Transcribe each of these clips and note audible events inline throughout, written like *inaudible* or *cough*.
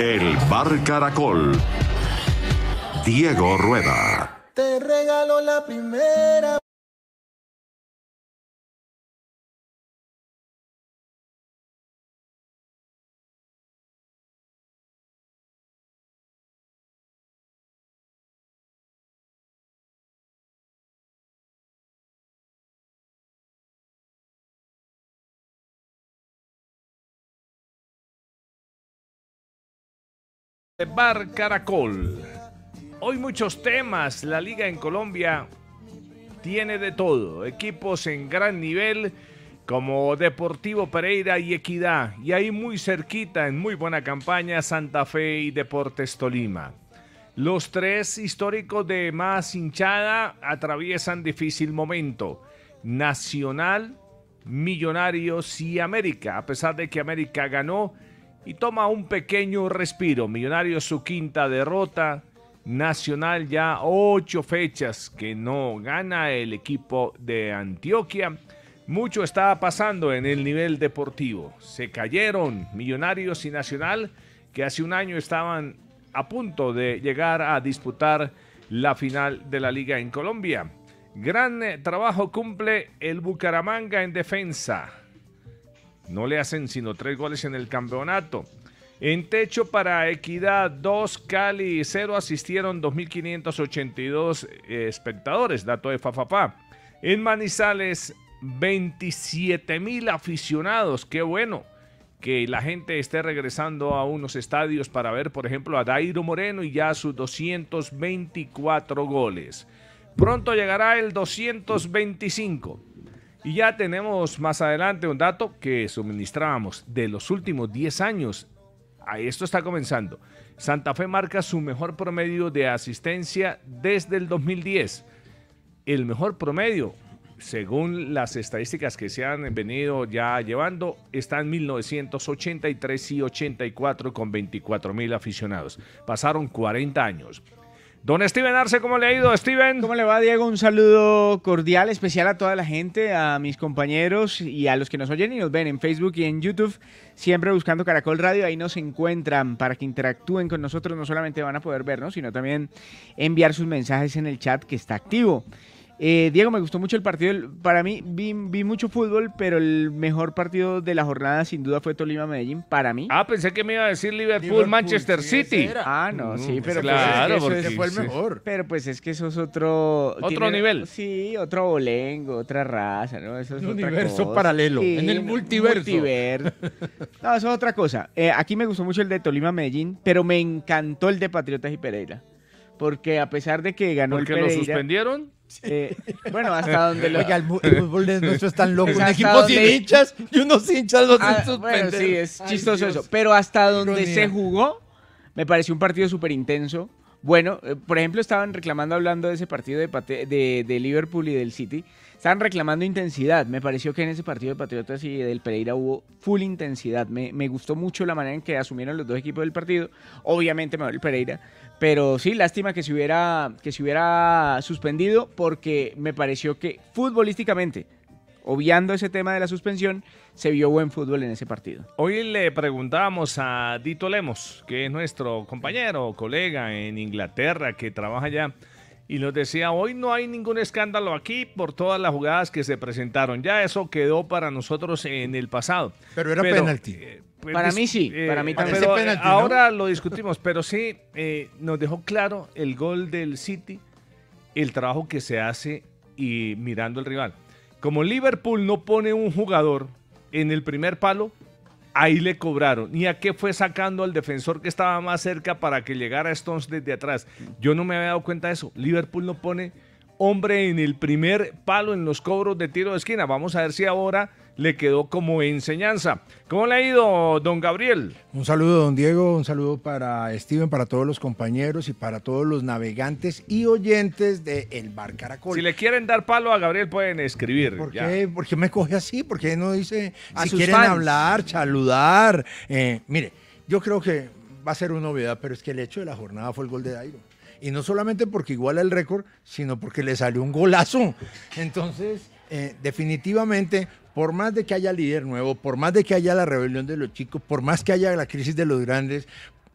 El Bar Caracol. Diego Rueda. Te regalo la primera Bar Caracol. Hoy muchos temas. La liga en Colombia tiene de todo. Equipos en gran nivel como Deportivo Pereira y Equidad. Y ahí muy cerquita, en muy buena campaña, Santa Fe y Deportes Tolima. Los tres históricos de más hinchada atraviesan difícil momento. Nacional, Millonarios y América. A pesar de que América ganó, y toma un pequeño respiro. Millonarios su quinta derrota. Nacional ya ocho fechas que no gana el equipo de Antioquia. Mucho estaba pasando en el nivel deportivo. Se cayeron Millonarios y Nacional que hace un año estaban a punto de llegar a disputar la final de la liga en Colombia. Gran eh, trabajo cumple el Bucaramanga en defensa. No le hacen sino tres goles en el campeonato. En techo para Equidad 2, Cali 0 asistieron 2.582 eh, espectadores, dato de Fafapá. En Manizales 27.000 aficionados, qué bueno que la gente esté regresando a unos estadios para ver, por ejemplo, a Dairo Moreno y ya sus 224 goles. Pronto llegará el 225. Y ya tenemos más adelante un dato que suministrábamos de los últimos 10 años. Esto está comenzando. Santa Fe marca su mejor promedio de asistencia desde el 2010. El mejor promedio, según las estadísticas que se han venido ya llevando, está en 1983 y 84 con 24 mil aficionados. Pasaron 40 años. Don Steven Arce, ¿cómo le ha ido, Steven? ¿Cómo le va, Diego? Un saludo cordial, especial a toda la gente, a mis compañeros y a los que nos oyen y nos ven en Facebook y en YouTube. Siempre buscando Caracol Radio, ahí nos encuentran para que interactúen con nosotros. No solamente van a poder vernos, sino también enviar sus mensajes en el chat que está activo. Eh, Diego, me gustó mucho el partido. Para mí, vi, mucho fútbol, pero el mejor partido de la jornada sin duda fue Tolima-Medellín, para mí. Ah, pensé que me iba a decir Liverpool-Manchester City. ah, no, sí, mm, pero claro, pues eso fue el mejor. Pero pues es que eso es otro... Otro nivel. Sí, otro bolengo, otra raza, ¿no? Eso es otro. universo paralelo, en el multiverso. multiverso. no, eso es otra cosa. Eh, aquí me gustó mucho el de Tolima-Medellín, pero me encantó el de Patriotas y Pereira. Porque a pesar de que ganó el Pereira... ¿Porque lo suspendieron? Eh, bueno, hasta *laughs* donde lo. el, fútbol de nuestro es loco. un equipo sin hinchas y unos hinchas los ah, Bueno, sí, es chistoso eso. Pero hasta donde se jugó, me pareció un partido súper intenso. Bueno, eh, por ejemplo, estaban reclamando, hablando de ese partido de, Liverpool y del City, estaban reclamando intensidad. Me pareció que en ese partido de Patriotas y del Pereira hubo full intensidad. Me, gustó mucho la manera en que asumieron los dos equipos del partido. Obviamente me el Pereira, pero sí, lástima que se hubiera, que se hubiera suspendido porque me pareció que futbolísticamente, obviando ese tema de la suspensión, se vio buen fútbol en ese partido. Hoy le preguntábamos a Dito Lemos, que es nuestro compañero, colega en Inglaterra, que trabaja allá y nos decía, hoy no hay ningún escándalo aquí por todas las jugadas que se presentaron. Ya eso quedó para nosotros en el pasado. Pero era penalti. Eh, pues, para mí sí, eh, para mí también. ahora lo discutimos, pero sí eh, nos dejó claro el gol del City, el trabajo que se hace y mirando el rival. Como Liverpool no pone un jugador en el primer palo, Ahí le cobraron. ¿Y a qué fue sacando al defensor que estaba más cerca para que llegara Stones desde atrás? Yo no me había dado cuenta de eso. Liverpool no pone hombre en el primer palo en los cobros de tiro de esquina. Vamos a ver si ahora le quedó como enseñanza. ¿Cómo le ha ido, don Gabriel? Un saludo, don Diego, un saludo para Steven, para todos los compañeros y para todos los navegantes y oyentes de El Bar Caracol. Si le quieren dar palo a Gabriel, pueden escribir. ¿Por qué? me coge así? ¿Por qué no dice si quieren hablar, saludar? Eh, mire, yo creo que va a ser una novedad, pero es que el hecho de la jornada fue el gol de Dairo. Y no solamente porque iguala el récord, sino porque le salió un golazo. Entonces, eh, definitivamente por más de que haya líder nuevo, por más de que haya la rebelión de los chicos, por más que haya la crisis de los grandes,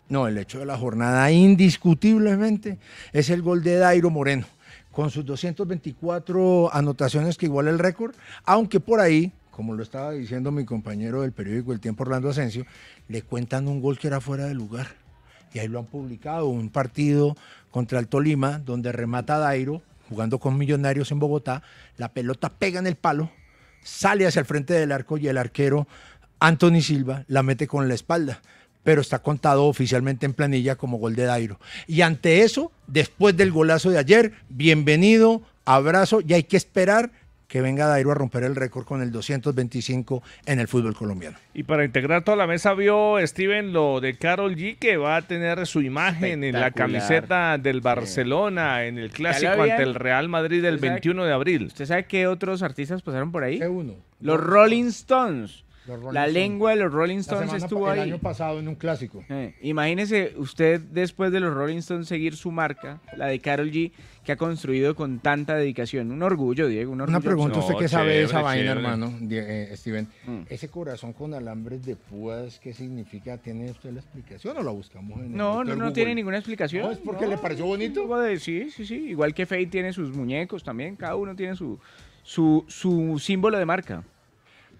no, el hecho de la jornada indiscutiblemente es el gol de Dairo Moreno, con sus 224 anotaciones que iguala el récord, aunque por ahí, como lo estaba diciendo mi compañero del periódico El Tiempo Orlando Asensio, le cuentan un gol que era fuera de lugar. Y ahí lo han publicado, un partido contra el Tolima, donde remata Dairo, jugando con Millonarios en Bogotá, la pelota pega en el palo sale hacia el frente del arco y el arquero Anthony Silva la mete con la espalda, pero está contado oficialmente en planilla como gol de Dairo. Y ante eso, después del golazo de ayer, bienvenido, abrazo y hay que esperar que venga Dairo a romper el récord con el 225 en el fútbol colombiano. Y para integrar toda la mesa vio Steven lo de Carol G que va a tener su imagen en la camiseta del Barcelona en el clásico ante el Real Madrid del 21 de abril. ¿Usted sabe qué otros artistas pasaron por ahí? Uno. Los Rolling Stones. la lengua de los Rolling Stones estuvo ahí. El año pasado en un clásico. Eh, imagínese usted después de los Rolling Stones seguir su marca, la de Carol G que ha construido con tanta dedicación. Un orgullo, Diego, Una pregunta, ¿usted qué sabe de esa vaina, hermano, eh, Steven? Mm. Ese corazón con alambres de púas, ¿qué significa? ¿Tiene usted la explicación o la buscamos en No, no, no tiene ninguna explicación. es porque le pareció bonito. Sí, sí, sí. Igual que Faye tiene sus muñecos también, cada uno tiene su, su, su símbolo de marca.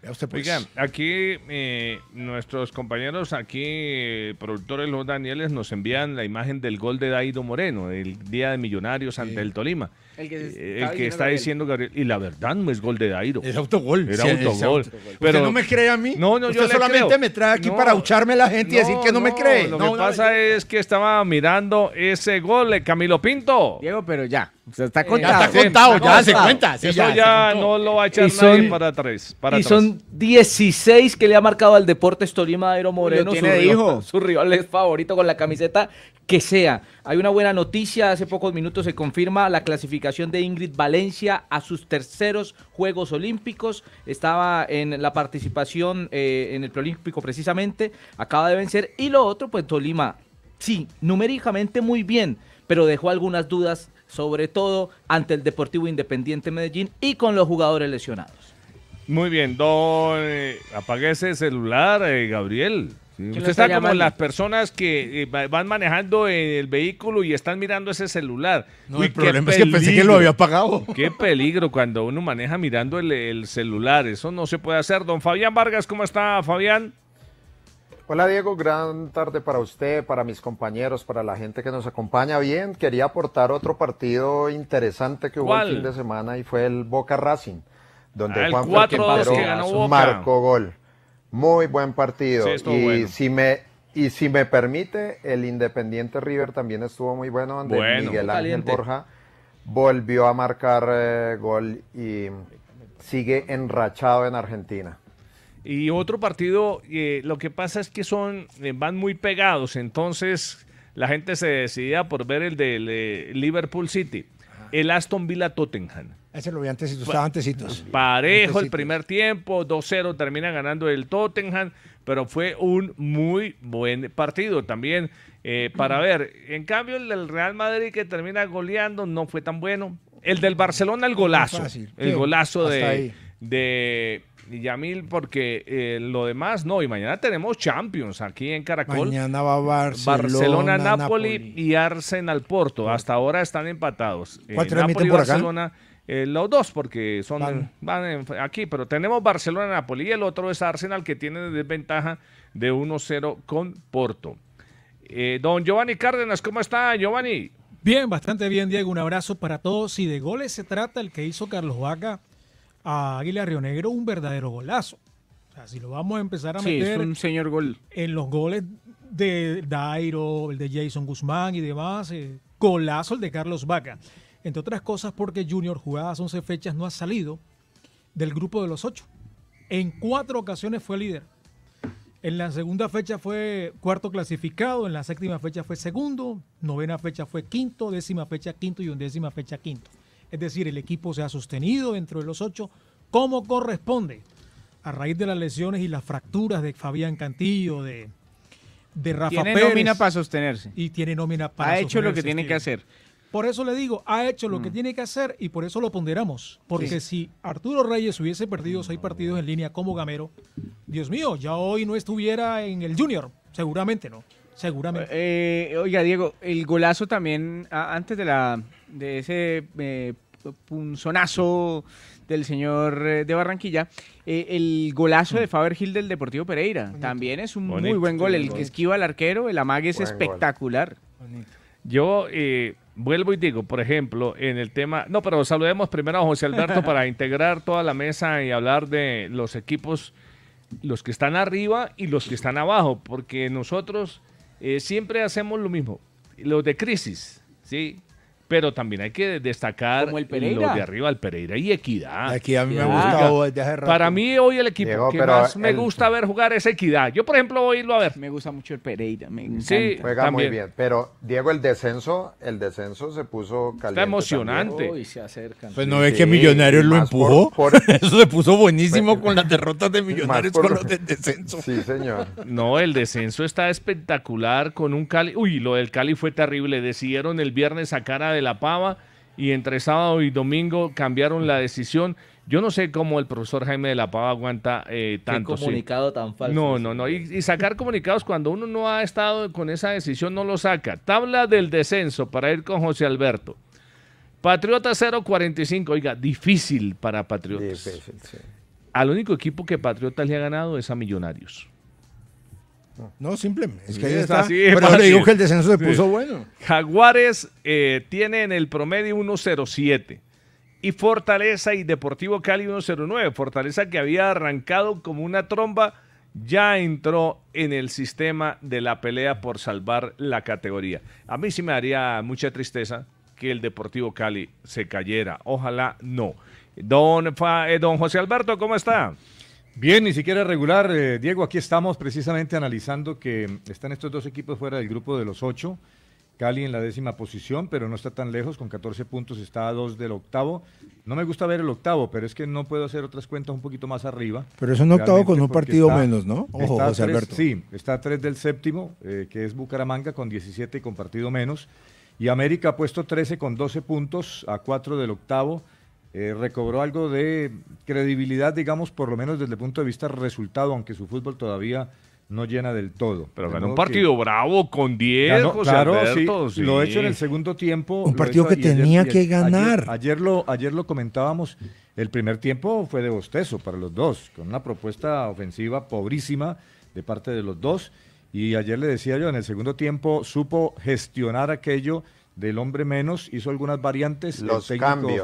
Usted, pues. aquí eh, nuestros compañeros, aquí eh, productores Los Danieles, nos envían la imagen del gol de Daido Moreno, el día de Millonarios ante el Tolima. El que, eh, está, diciendo Gabriel. Y la verdad no es gol de Daido. Es autogol. Pero, ¿Usted no me cree a mí? No, no, yo solamente me trae aquí para hucharme la gente y decir que no, no, me cree. Lo que pasa es que estaba mirando ese gol de Camilo Pinto. Diego, pero ya. Pues, eh, está contado. ya está contado, ya, se cuenta. Eso ya, no lo va a echar nadie para tres. y son 16 que le ha marcado al Deportes Tolima Aero pues Moreno, su rival, es favorito con la camiseta que sea. Hay una buena noticia, hace pocos minutos se confirma la clasificación de Ingrid Valencia a sus terceros Juegos Olímpicos. Estaba en la participación eh, en el preolímpico precisamente, acaba de vencer. Y lo otro, pues Tolima, sí, numéricamente muy bien, pero dejó algunas dudas sobre todo ante el Deportivo Independiente Medellín y con los jugadores lesionados. Muy bien, don, eh, apague ese celular, eh, Gabriel. usted está, como las personas que eh, van manejando el vehículo y están mirando ese celular. No, el problema es que pensé que lo había apagado. *laughs* Qué peligro cuando uno maneja mirando el celular. Eso no se puede hacer. Don Fabián Vargas, ¿cómo está, Fabián? Hola Diego, gran tarde para usted, para mis compañeros, para la gente que nos acompaña. Bien, quería aportar otro partido interesante que hubo el fin de semana y fue el Boca Racing, donde Juan ah, Juan Quintero marcó gol. Muy buen partido. y si me y si me permite, el Independiente River también estuvo muy bueno, donde Miguel Ángel Borja volvió a marcar eh, gol y sigue enrachado en Argentina. Y otro partido, eh, lo que pasa es que son eh, van muy pegados, entonces la gente se decidía por ver el del Liverpool City, el Aston Villa Tottenham. Ese lo vi antes, estaba antesitos. Parejo el primer tiempo, 2-0 termina ganando el Tottenham, pero fue un muy buen partido también eh, para ver. En cambio, el del Real Madrid que termina goleando no fue tan bueno. El del Barcelona, el golazo. El golazo de Yamil, porque eh, lo demás no. Y mañana tenemos Champions aquí en Caracol. Mañana va Barcelona, Barcelona Napoli, y Arsenal Porto. Hasta ahora están empatados. Eh, ¿Cuál Barcelona, eh, los dos, porque son van, aquí, pero tenemos Barcelona-Napoli y el otro es Arsenal que tiene desventaja de 1-0 con Porto. don Giovanni Cárdenas, ¿cómo está Giovanni? Bien, bastante bien, Diego. Un abrazo para todos. y de goles se trata, el que hizo Carlos Vaca a Águila Río Negro un verdadero golazo. O sea, si lo vamos a empezar a sí, es un señor gol. en los goles de Dairo, el de Jason Guzmán y demás, eh, golazo el de Carlos Vaca. Entre otras cosas porque Junior jugadas 11 fechas no ha salido del grupo de los ocho. En cuatro ocasiones fue líder. En la segunda fecha fue cuarto clasificado, en la séptima fecha fue segundo, novena fecha fue quinto, décima fecha quinto y undécima fecha quinto. Es decir, el equipo se ha sostenido dentro de los ocho como corresponde. A raíz de las lesiones y las fracturas de Fabián Cantillo, de, de Rafa tiene Pérez. nómina para sostenerse. Y tiene nómina para Ha hecho lo que tiene que hacer. Por eso le digo, ha hecho lo que mm. tiene que hacer y por eso lo ponderamos. Porque si Arturo Reyes hubiese perdido seis partidos en línea como Gamero, Dios mío, ya hoy no estuviera en el Junior. Seguramente no. Seguramente. Eh, oiga, Diego, el golazo también, antes de la de ese eh, punzonazo del señor eh, de Barranquilla, eh, el golazo de Faber Gil del Deportivo Pereira. También es un muy buen gol. El que esquiva al arquero, el amague es espectacular. Yo vuelvo y digo, por ejemplo, en el tema. No, pero saludemos primero a José Alberto para *laughs* integrar toda la mesa y hablar de los equipos, los que están arriba y los que están abajo, porque nosotros siempre hacemos lo mismo. Los de crisis, ¿sí? pero también hay que destacar el los de arriba, el Pereira y Equidad. a mí me Para mí hoy el equipo que más me gusta ver jugar es Equidad. Yo, por ejemplo, voy a irlo a ver. Me gusta mucho el Pereira, me encanta. Sí. Juega muy bien. Pero, Diego, el descenso, el descenso se puso caliente. Está emocionante. se Pues no ve que Millonarios lo empujó. *laughs* Eso se puso buenísimo pues, con las derrotas de Millonarios con los del descenso. Sí, señor. No, el descenso está espectacular con un Cali. Uy, lo del Cali fue terrible. Decidieron el viernes sacar a de la Pava y entre sábado y domingo cambiaron la decisión. Yo no sé cómo el profesor Jaime de la Pava aguanta eh, tanto. Qué comunicado tan falso. No, no, no. Y, sacar comunicados cuando uno no ha estado con esa decisión no lo saca. Tabla del descenso para ir con José Alberto. Patriota 0-45. Oiga, difícil para Patriotas. Al único equipo que Patriotas le ha ganado es a Millonarios. No, simplemente. Es que ahí está. pero digo que el descenso se puso bueno. Jaguares eh, tiene en el promedio 1.07 y Fortaleza y Deportivo Cali 1.09. Fortaleza que había arrancado como una tromba ya entró en el sistema de la pelea por salvar la categoría. A mí sí me haría mucha tristeza que el Deportivo Cali se cayera. Ojalá no. Don, eh, don José Alberto, ¿cómo está? Bien, ni siquiera regular, eh, Diego, aquí estamos precisamente analizando que están estos dos equipos fuera del grupo de los ocho. Cali en la décima posición, pero no está tan lejos, con 14 puntos está a dos del octavo. No me gusta ver el octavo, pero es que no puedo hacer otras cuentas un poquito más arriba. Pero es un octavo con un partido menos, ¿no? Ojo, Sí, está a tres del séptimo, eh, que es Bucaramanga con 17 y con partido menos. Y América ha puesto 13 con 12 puntos a cuatro del octavo. Eh, recobró algo de credibilidad, digamos, por lo menos desde el punto de vista resultado, aunque su fútbol todavía no llena del todo. Pero ganó un partido bravo con 10, José claro, sí, Lo hecho en el segundo tiempo. Un partido que tenía que ganar. Ayer, lo, ayer lo comentábamos, el primer tiempo fue de bostezo para los dos, con una propuesta ofensiva pobrísima de parte de los dos. Y ayer le decía yo, en el segundo tiempo supo gestionar aquello del hombre menos, hizo algunas variantes, los cambios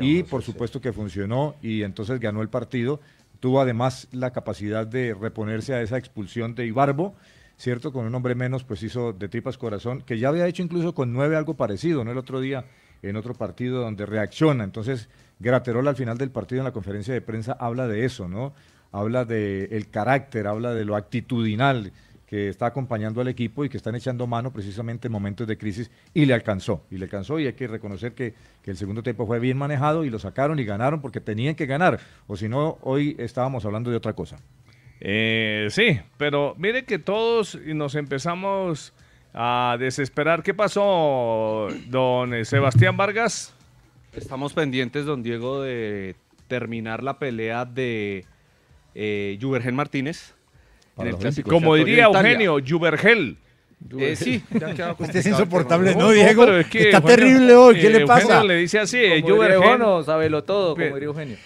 y por supuesto que funcionó y entonces ganó el partido. Tuvo además la capacidad de reponerse a esa expulsión de Ibarbo, ¿cierto? Con un hombre menos, pues hizo de tripas corazón, que ya había hecho incluso con nueve algo parecido, ¿no? El otro día en otro partido donde reacciona. Entonces, Graterol al final del partido en la conferencia de prensa habla de eso, ¿no? Habla de el carácter, habla de lo actitudinal que está acompañando al equipo y que están echando mano precisamente en momentos de crisis y le alcanzó, y le alcanzó y hay que reconocer que, el segundo tiempo fue bien manejado y lo sacaron y ganaron porque tenían que ganar, o si no, hoy estábamos hablando de otra cosa. Eh, sí, pero mire que todos nos empezamos a desesperar. ¿Qué pasó, don eh, Sebastián Vargas? Estamos pendientes, don Diego, de terminar la pelea de eh, Jubergen Martínez como diría Eugenio, Jubergel. Eh, sí. Usted *laughs* es insoportable, ¿no, Diego? Está terrible hoy, ¿qué eh, le pasa? le dice así, eh, Jubergen. sabelo todo, como diría Eugenio.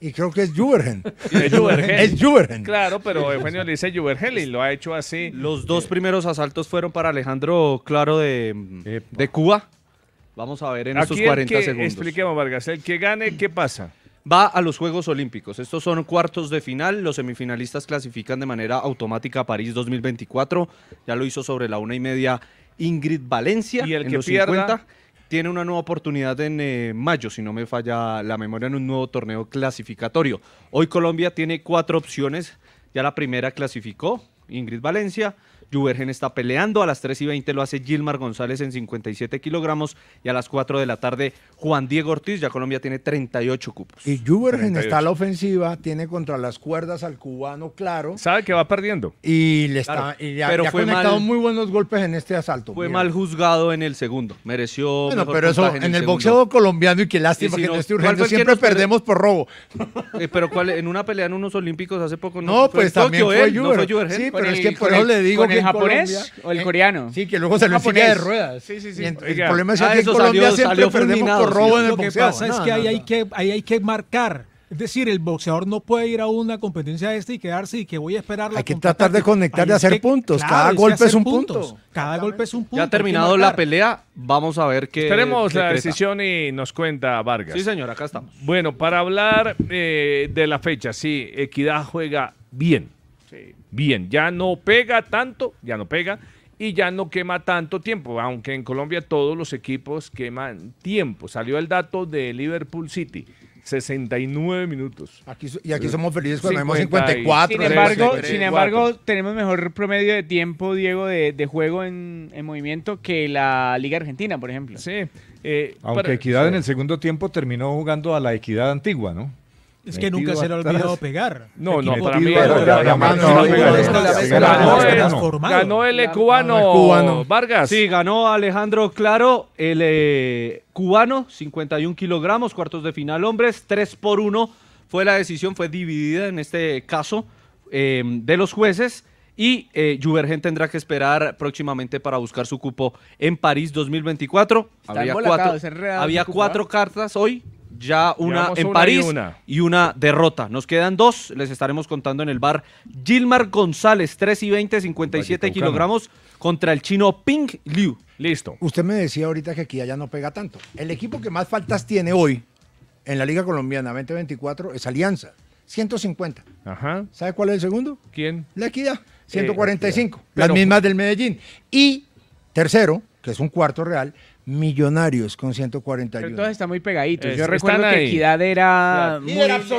Y creo que es Jubergen. *laughs* Es Jubergen. Claro, pero Eugenio le dice Jubergel y lo ha hecho así. Los dos primeros asaltos fueron para Alejandro Claro de, de Cuba. Vamos a ver en esos segundos 40 que, segundos. Expliquemos, Vargas. El que gane, ¿qué pasa? va a los Juegos Olímpicos. Estos son cuartos de final. Los semifinalistas clasifican de manera automática a París 2024. Ya lo hizo sobre la una y media Ingrid Valencia. Y el que os pierda... tiene una nueva oportunidad en eh, mayo, si no me falla la memoria, en un nuevo torneo clasificatorio. Hoy Colombia tiene cuatro opciones. Ya la primera clasificó, Ingrid Valencia. Juvergen está peleando. A las 3 y 20 lo hace Gilmar González en 57 kilogramos. Y a las 4 de la tarde, Juan Diego Ortiz. Ya Colombia tiene 38 cupos. Y Juvergen está a la ofensiva, tiene contra las cuerdas al cubano, claro. Sabe que va perdiendo. Y le está. ya, ha conectado muy buenos golpes en este asalto. Fue mal juzgado en el segundo. Mereció. Bueno, pero eso en, el, boxeo colombiano, y qué lástima que no, esté urgente. Siempre perdemos por robo. Eh, pero ¿cuál, en una pelea en unos olímpicos hace poco no. No, pues también fue, fue Sí, pero es que por eso le digo que japonés o el eh, coreano? Sí, que luego se lo silla de ruedas. el problema es que ah, en Colombia siempre perdemos por robo en el Lo que pasa es que, ahí, Hay que hay que marcar. Es decir, el boxeador no puede ir a una competencia de este y quedarse y que voy a esperar la Hay que tratar de conectar y hacer puntos. Cada golpe es un punto. Cada golpe es un punto. Ya terminado la pelea, vamos a ver qué. Esperemos la decisión y nos cuenta Vargas. Sí, señor, acá estamos. Bueno, para hablar eh, de la fecha, sí, Equidad juega bien bien, ya no pega tanto, ya no pega y ya no quema tanto tiempo, aunque en Colombia todos los equipos queman tiempo. Salió el dato de Liverpool City. 69 minutos. Aquí, y aquí somos felices cuando vemos 54. Sin eh, embargo, sin embargo, tenemos mejor promedio de tiempo, Diego, de, juego en, movimiento que la Liga Argentina, por ejemplo. Sí. Eh, aunque Equidad en el segundo tiempo terminó jugando a la Equidad antigua, ¿no? Es que nunca se le ha olvidado pegar. No, no, para mí ganó el cubano Vargas. Sí, ganó Alejandro Claro, el eh, cubano, 51 kilogramos, cuartos de final hombres, 3 por 1 fue la decisión, fue dividida en este caso em, de los jueces. Y eh, Juvergen tendrá que esperar próximamente para buscar su cupo en París 2024. había cuatro, había cuatro ¿eh? cartas hoy ya una en París y una. derrota. Nos quedan dos, les estaremos contando en el bar. Gilmar González, 3 y 20, 57 kilogramos contra el chino Ping Liu. Listo. Usted me decía ahorita que aquí ya no pega tanto. El equipo que más faltas tiene hoy en la Liga Colombiana 2024 es Alianza, 150. Ajá. ¿Sabe cuál es el segundo? ¿Quién? La Equidad, 145. Eh, Las mismas del Medellín. Y tercero, que es un cuarto real, Millonarios con 141. Pero está muy pegadito Yo recuerdo que Equidad era.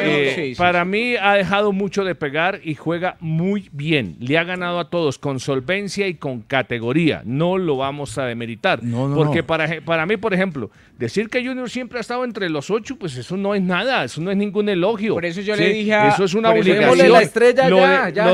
Eh, para mí ha dejado mucho de pegar y juega muy bien. Le ha ganado a todos con solvencia y con categoría. No lo vamos a demeritar. porque Para, para mí, por ejemplo, decir que Junior siempre ha estado entre los ocho, pues eso no es nada. Eso no es ningún elogio. Por eso yo le dije Eso es una obligación. La estrella lo,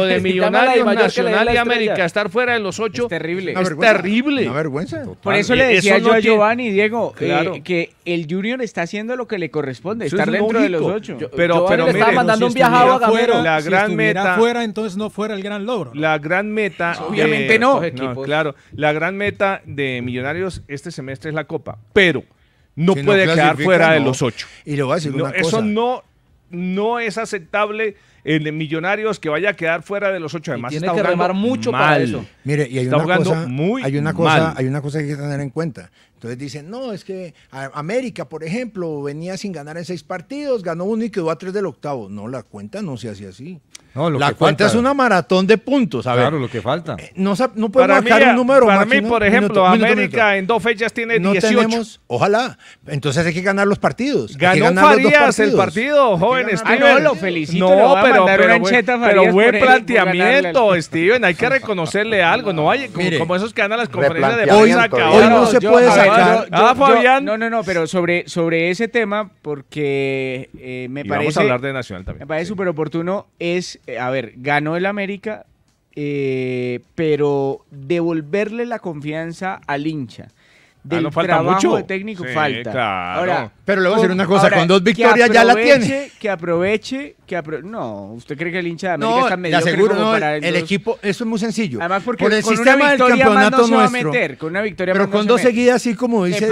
de, *laughs* de Millonarios Nacional y América estar fuera de los ocho es terrible. Es terrible. Una vergüenza. Por eso le decía yo Giovanni, Diego, eh, que el Junior está haciendo lo que le corresponde, estar dentro de los ocho. pero, mandando un viajado a Gamero. La gran si meta fuera, entonces no fuera el gran logro. La gran meta. Pues obviamente no. Claro, la gran meta de Millonarios este semestre es la Copa, pero no puede quedar fuera de los ocho. Y lo a Eso no, no es aceptable el Millonarios que vaya a quedar fuera de los ocho. Además, está que mucho eso. Mire, y hay está una muy hay una cosa, hay una cosa que hay que tener en cuenta. Entonces dicen, no, es que América, por ejemplo, venía sin ganar en seis partidos, ganó uno y quedó a tres del octavo. No, la cuenta no se hace así la cuenta es una maratón de puntos. A ver, claro, lo que falta. Eh, no, no podemos para un número. Para mí, por ejemplo, América en dos fechas tiene no 18. ojalá. Entonces hay que ganar los partidos. Ganó Farías el partido, joven Steven. Ah, no, lo felicito. No, pero, pero, buen, buen planteamiento, *laughs* Steven. Hay que reconocerle *laughs* algo. No vaya como, esos que ganan las conferencias de prensa. Hoy no se puede sacar. Ah, ah, Fabián. No, no, no, pero sobre, sobre ese tema, porque eh, me parece. Vamos a hablar de Nacional también. Me parece súper oportuno. Es eh, a ver, ganó el América, eh, pero devolverle la confianza al hincha del ah, trabajo técnico falta. Ahora, pero le voy a decir una cosa, con dos victorias ya la tiene. Que aproveche, que aproveche. no, usted cree que el hincha de América no, está medio aseguro, no, el, equipo, eso es muy sencillo. Además porque el sistema una del campeonato no se va a meter, con una victoria Pero con dos seguidas así como dice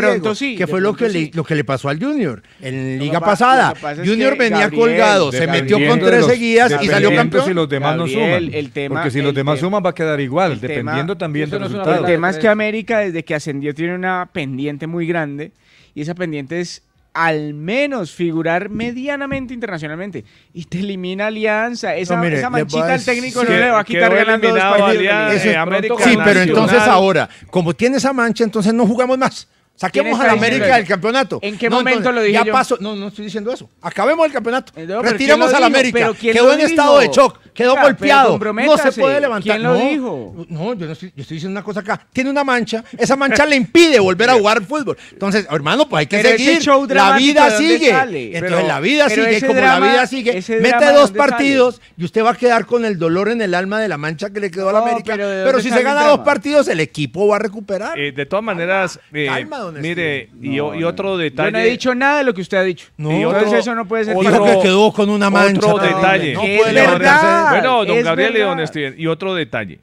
que fue lo que le, lo que le pasó al Junior en liga pasada. Junior venía colgado, se metió con tres seguidas y salió campeón. Si los demás no suman. Porque si los demás suman va a quedar igual, dependiendo también del resultado. El tema es que América desde que ascendió tiene una pendiente muy grande y esa pendiente es al menos figurar medianamente internacionalmente. Y te elimina Alianza. Esa, manchita al técnico no le va a quitar ganando dos partidos. sí, pero entonces ahora, como tiene esa mancha, entonces no jugamos más. Saquemos a la América del campeonato. ¿En qué momento lo dije ya pasó no, no estoy diciendo eso. Acabemos el campeonato. retiramos Retiremos a la América. Quedó en estado de shock. Quedó golpeado. No se puede levantar. ¿Quién lo dijo? No, yo, no estoy, yo estoy diciendo una cosa acá. Tiene una mancha. Esa mancha le impide *laughs* volver a jugar fútbol. Entonces, hermano, pues hay que seguir. la vida sigue. Entonces, la vida sigue. Como la vida sigue, mete dos partidos y usted va a quedar con el dolor en el alma de la mancha que le quedó a la América. Pero, si se gana dos partidos, el equipo va a recuperar. Eh, de todas maneras. Eh, Mire, y, otro detalle. Yo no he dicho nada de lo que usted ha dicho. No, y otro, entonces eso no puede ser. Otro, que quedó con una mancha. Otro detalle. No, puede verdad, bueno, don Gabriel y don este, y otro detalle.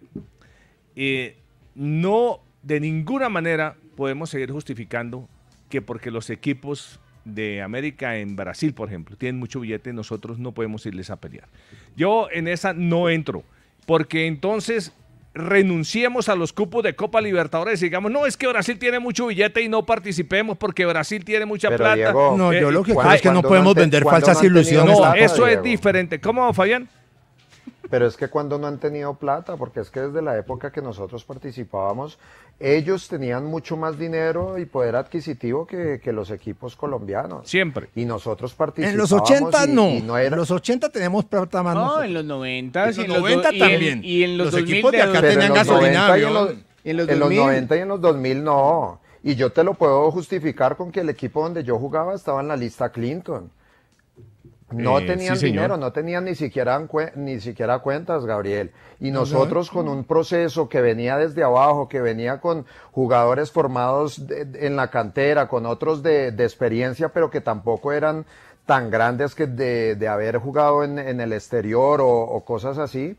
Eh, no, de ninguna manera podemos seguir justificando que porque los equipos de América en Brasil, por ejemplo, tienen mucho billete, nosotros no podemos irles a pelear. Yo en esa no entro, porque entonces renunciemos a los cupos de Copa Libertadores y digamos, no, es que Brasil tiene mucho billete y no participemos porque Brasil tiene mucha plata. no, eh, yo lo que creo es que no podemos vender falsas ilusiones. eso es diferente. ¿Cómo, Fabián? Pero es que cuando no han tenido plata, porque es que desde la época que nosotros participábamos, ellos tenían mucho más dinero y poder adquisitivo que, los equipos colombianos. Siempre. Y nosotros participábamos. En los 80 no. En los 80 tenemos plata más. No, en los 90. En los 90 también. Y, en los, equipos de acá tenían gasolina. En los, noventa en los 90 y en los 2000 no. Y yo te lo puedo justificar con que el equipo donde yo jugaba estaba en la lista Clinton. No eh, tenían dinero, no tenían ni siquiera, ni siquiera cuentas, Gabriel. Y nosotros con un proceso que venía desde abajo, que venía con jugadores formados en la cantera, con otros de, experiencia, pero que tampoco eran tan grandes que de, haber jugado en, el exterior o, cosas así,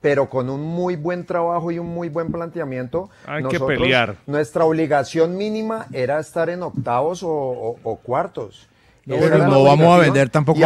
pero con un muy buen trabajo y un muy buen planteamiento. Hay que pelear. Nuestra obligación mínima era estar en octavos o cuartos. No, no vamos a vender tampoco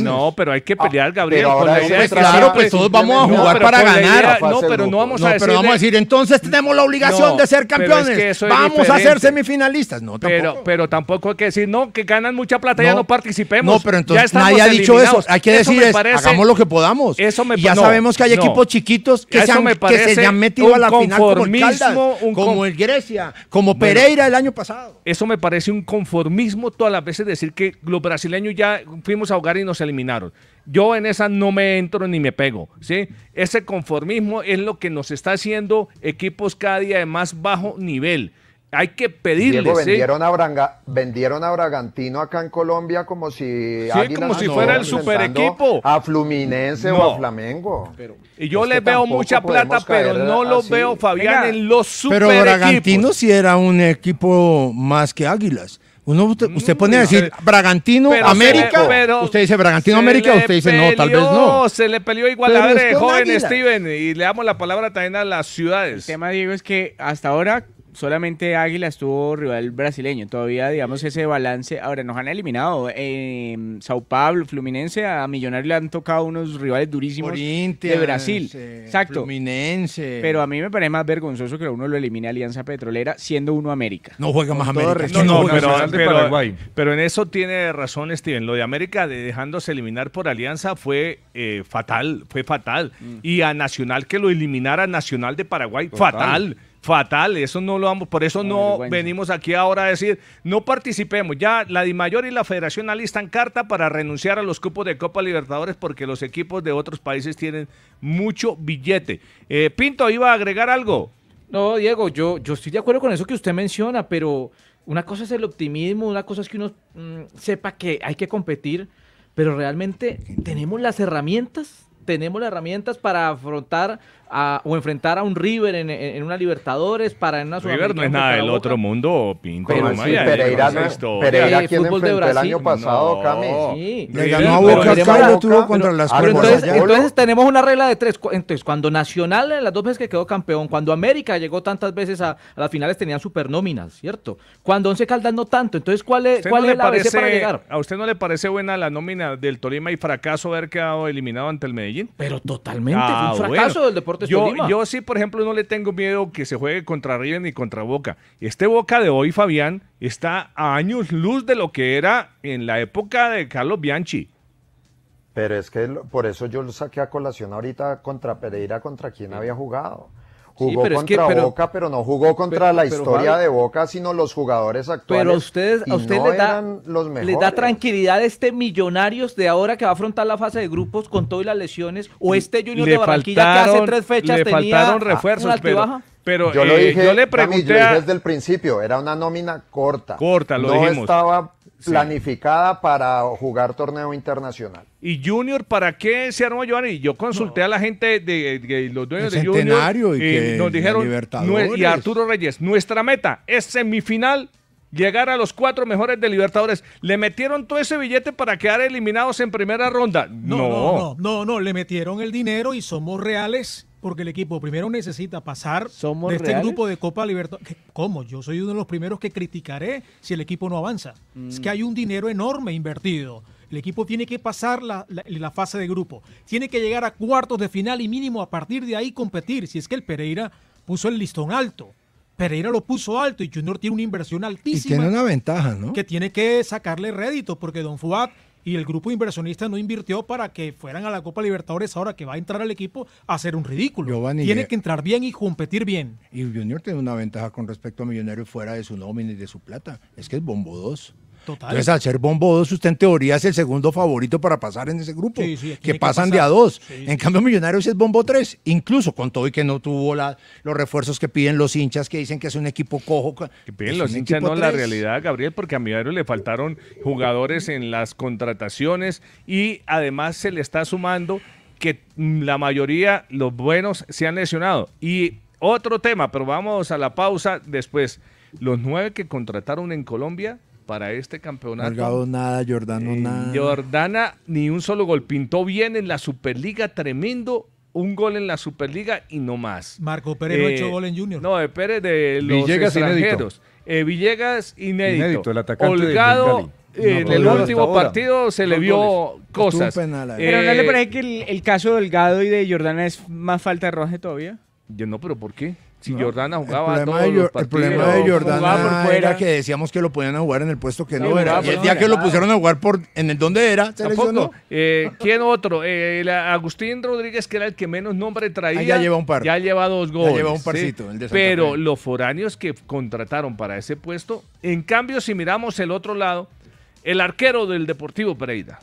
No, pero hay que pelear, ah, Gabriel. Pues claro, pues todos vamos a jugar para ganar. no, pero no vamos a decir. Pero vamos a decir, entonces tenemos la obligación de ser campeones. vamos a ser semifinalistas. No, Pero, pero tampoco hay que decir, no, que ganan mucha plata, ya no participemos. No, pero entonces nadie ha dicho eso. Hay que decir, hagamos lo que podamos. Eso me, ya sabemos que hay equipos chiquitos que se, han, metido a la final como el como el Grecia, como Pereira el año pasado. Eso me parece un conformismo todas las veces decir que los brasileños ya fuimos a ahogar y nos eliminaron. Yo en esa no me entro ni me pego, ¿sí? Ese conformismo es lo que nos está haciendo equipos cada día de más bajo nivel. Hay que pedirles, vendieron, a Branga, vendieron a Bragantino acá en Colombia como si... Sí, como si fuera el super equipo. A Fluminense o a Flamengo. y yo les veo mucha plata, pero no lo veo, Fabián, en los super Pero Bragantino sí era un equipo más que Águilas. Uno, mm, usted, pone a decir Bragantino América. usted dice Bragantino América, usted dice no, tal vez no. No, Se le peleó igual a ver, joven Steven. Y le damos la palabra también a las ciudades. El tema, Diego, es que hasta ahora solamente Águila estuvo rival brasileño. Todavía, digamos, ese balance. Ahora, nos han eliminado. Eh, Sao Paulo, Fluminense, a Millonarios le han tocado unos rivales durísimos de Brasil. Eh, Exacto. Fluminense. Pero a mí me parece más vergonzoso que uno lo elimine a Alianza Petrolera siendo uno América. No juega más América. no, no, pero, en eso tiene razón Steven. Lo de América de dejándose eliminar por Alianza fue eh, fatal. Fue fatal. Mm. Y a Nacional que lo eliminara Nacional de Paraguay, fatal fatal. Eso no lo vamos, por eso no venimos aquí ahora a decir, no participemos. Ya la DIMAYOR y la Federación alistan carta para renunciar a los cupos de Copa Libertadores porque los equipos de otros países tienen mucho billete. Eh, Pinto, iba a agregar algo. No, Diego, yo, yo estoy de acuerdo con eso que usted menciona, pero una cosa es el optimismo, una cosa es que uno mm, sepa que hay que competir, pero realmente tenemos las herramientas, tenemos las herramientas para afrontar o enfrentar a un River en, una Libertadores para en una River no es nada del otro mundo, pinta. Pero sí, Pereira, Pereira enfrentó el año pasado, Le ganó a Boca, tuvo contra las pero entonces, tenemos una regla de tres. Entonces, cuando Nacional, en las dos veces que quedó campeón, cuando América llegó tantas veces a, las finales, tenían super nóminas, ¿cierto? Cuando Once Caldas no tanto. Entonces, ¿cuál es, cuál la parece, para llegar? ¿A usted no le parece buena la nómina del Tolima y fracaso haber quedado eliminado ante el Medellín? Pero totalmente, un ah, fracaso del deporte yo, Yo sí, por ejemplo, no le tengo miedo que se juegue contra River ni contra Boca. Este Boca de hoy, Fabián, está a años luz de lo que era en la época de Carlos Bianchi. Pero es que por eso yo lo saqué a colación ahorita contra Pereira, contra quien había jugado. Jugó pero contra Boca, pero no jugó contra la historia de Boca, sino los jugadores actuales. Pero ustedes, a ustedes les, da, los da tranquilidad este Millonarios de ahora que va a afrontar la fase de grupos con todas las lesiones, o este Junior de Barranquilla que hace tres fechas le tenía faltaron refuerzos, pero yo, eh, le pregunté desde el principio, era una nómina corta. Corta, lo no dijimos. estaba planificada para jugar torneo internacional. ¿Y Junior para qué se armó, Giovanni? Yo consulté a la gente de, los dueños de Junior y, nos dijeron, y Arturo Reyes, nuestra meta es semifinal llegar a los cuatro mejores de Libertadores. ¿Le metieron todo ese billete para quedar eliminados en primera ronda? no, no, no, no, no. le metieron el dinero y somos reales porque el equipo primero necesita pasar de este grupo de Copa Libertadores. ¿Cómo? Yo soy uno de los primeros que criticaré si el equipo no avanza. Es que mm. hay un dinero enorme invertido. El equipo tiene que pasar la, fase de grupo. Tiene que llegar a cuartos de final y mínimo a partir de ahí competir. Si es que el Pereira puso el listón alto. Pereira lo puso alto y Junior tiene una inversión altísima. Y tiene una ventaja, ¿no? Que tiene que sacarle rédito porque Don Fuad y el grupo inversionista no invirtió para que fueran a la Copa Libertadores ahora que va a entrar al equipo a hacer un ridículo. tiene eh, que entrar bien y competir bien. Y Junior tiene una ventaja con respecto a Millonarios fuera de su nómina y de su plata. Es que es bombo Total. Entonces, al ser bombo 2, usted en teoría es el segundo favorito para pasar en ese grupo, que pasan de a dos. En cambio, Millonarios es bombo 3, incluso con todo y que no tuvo los refuerzos que piden los hinchas, que dicen que es un equipo cojo. Que piden los hinchas, no la realidad, Gabriel, porque a Millonarios le faltaron jugadores en las contrataciones y además se le está sumando que la mayoría, los buenos, se han lesionado. Y otro tema, pero vamos a la pausa después. Los nueve que contrataron en Colombia para este campeonato. nada, Jordano eh, nada. Jordana ni un solo gol. Pintó bien en la Superliga, tremendo. Un gol en la Superliga y no más. Marco Pérez no ha eh, hecho gol en Junior. No, de Pérez de los Villegas extranjeros. Inédito. Eh, Villegas inédito. inédito el en el último partido se le vio cosas. Pero ¿no le parece que el, caso de Delgado y de Jordana es más falta de roja todavía? Yo no, pero ¿por qué? Si Jordana jugaba el problema, el problema de Jordana era que decíamos que lo podían jugar en el puesto que no, era. Y el día que lo pusieron a jugar por en el donde era, se eh, ¿Quién otro? Eh, Agustín Rodríguez, que era el que menos nombre traía. ya lleva un par. Ya lleva dos goles. un Pero los foráneos que contrataron para ese puesto, en cambio, si miramos el otro lado, el arquero del Deportivo Pereira,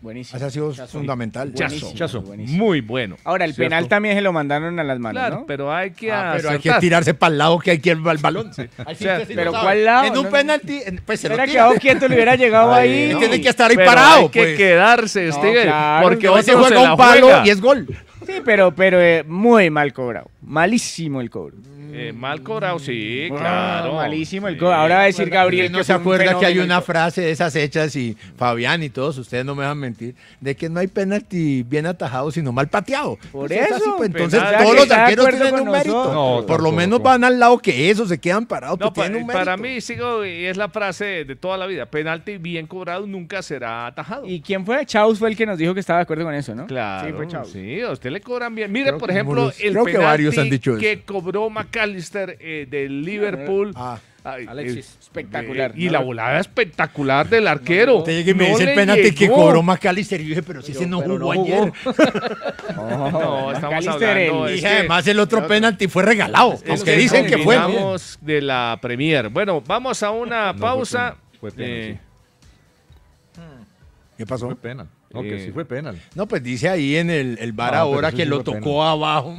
Buenísimo. Ese ha sido fundamental. Chazo. Chazo. Muy bueno. Ahora, el penal también se lo mandaron a las manos. Claro, ¿no? pero hay que. Ah, pero hay que tirarse para el lado que hay que ir al balón. Sí. *laughs* pero ¿cuál lado? En un no, penalti, pues se lo quedado quieto, le hubiera llegado *laughs* ahí. tiene que estar ahí parado. Hay que pues. quedarse, Steven. porque hoy se juega un palo y es gol. Sí, pero, pero eh, muy mal cobrado. Malísimo el cobro. Eh, mal cobrado, sí, mm. claro. Ah, malísimo el cobro. Ahora va a decir Gabriel que no se acuerda que hay una frase de esas hechas y Fabián y todos ustedes no me van a mentir de que no hay penalti bien atajado sino mal pateado. Por pues eso, pues, entonces todos los arqueros tienen un mérito. por lo menos van al lado que eso, se quedan parados, pues para mí sigo y es la frase de, toda la vida. Penalti bien cobrado nunca será atajado. ¿Y quién fue? Chaus fue el que nos dijo que estaba de acuerdo con eso, ¿no? claro. Sí, fue Chaus. Sí, a usted le bien. Mire, por ejemplo, el penalti que, cobró McAllister eh, del Liverpool. Ah. Alexis, espectacular. y la volada espectacular del arquero. No, no, y me dice el penalti que cobró McAllister. y dije, pero si se ese no jugó ayer. *laughs* no, estamos hablando. que, además, el otro penalti fue regalado. que dicen que fue. Vamos de la Premier. Bueno, vamos a una pausa. Fue pena, eh, ¿Qué pasó? Fue pena. No, que sí eh, fue penal. No, pues dice ahí en el, el bar ahora que lo tocó abajo.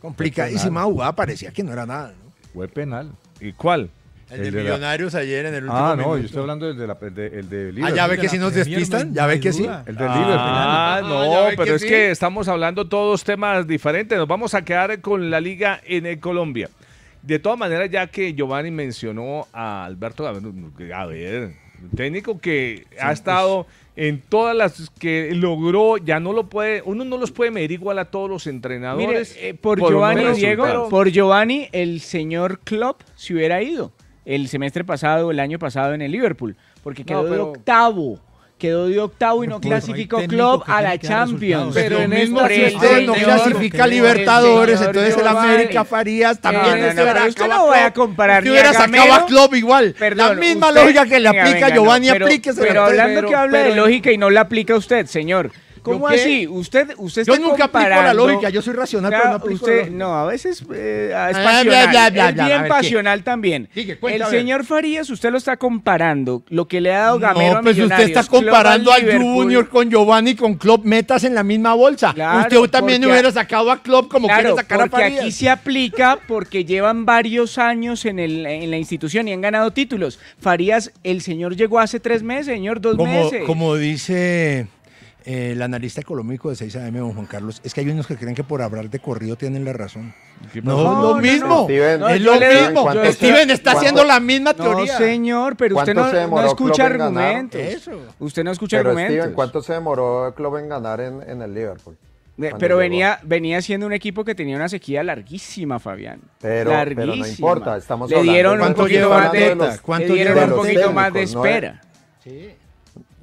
Complicadísima jugada, parecía que no era nada. ¿no? Fue penal. ¿Y cuál? El, de, Millonarios ayer en el último Ah, no, yo estoy hablando del de, de Ah, ya ve que si nos despistan, ya ve que sí. El de Liverpool. Ah, no, pero es que estamos hablando todos temas diferentes. Nos vamos a quedar con la liga en Colombia. De todas maneras, ya que Giovanni mencionó a Alberto a ver, técnico que ha pues, estado en todas las que logró, ya no lo puede, uno no los puede medir igual a todos los entrenadores. Eh, por, Giovanni por Giovanni el señor Klopp se hubiera ido el semestre pasado, el año pasado en el Liverpool, porque quedó octavo quedó de octavo y no clasificó Club a la Champions. Pero en mismo si usted no clasifica a Libertadores, entonces el América Farías también no, no, no, voy a comparar. Si hubiera sacado a Club igual. la misma lógica que le aplica Giovanni, aplíquese. Pero, pero hablando que habla de lógica y no la aplica usted, señor. ¿Cómo así? Usted, usted está Yo nunca aplico la lógica, yo soy racional, pero no aplico no, a veces eh, es ah, pasional. Es bien pasional también. el señor Farías, usted lo está comparando, lo que le ha dado Gamero a No, pues usted está comparando al Junior con Giovanni, con Klopp, metas en la misma bolsa. usted también hubiera sacado a Klopp como que quiere sacar a porque aquí se aplica porque llevan varios años en, la institución y han ganado títulos. Farías, el señor llegó hace tres meses, señor, dos meses. como dice el analista económico de 6AM, Juan Carlos, es que hay unos que creen que por hablar de corrido tienen la razón. No, es lo mismo. es lo mismo. Steven está haciendo la misma teoría. No, señor, pero usted no, escucha argumentos. Usted no escucha pero argumentos. ¿cuánto se demoró club en ganar en, el Liverpool? Eh, pero venía, venía siendo un equipo que tenía una sequía larguísima, Fabián. Pero, no importa, estamos hablando. más de, un poquito más de espera. Sí.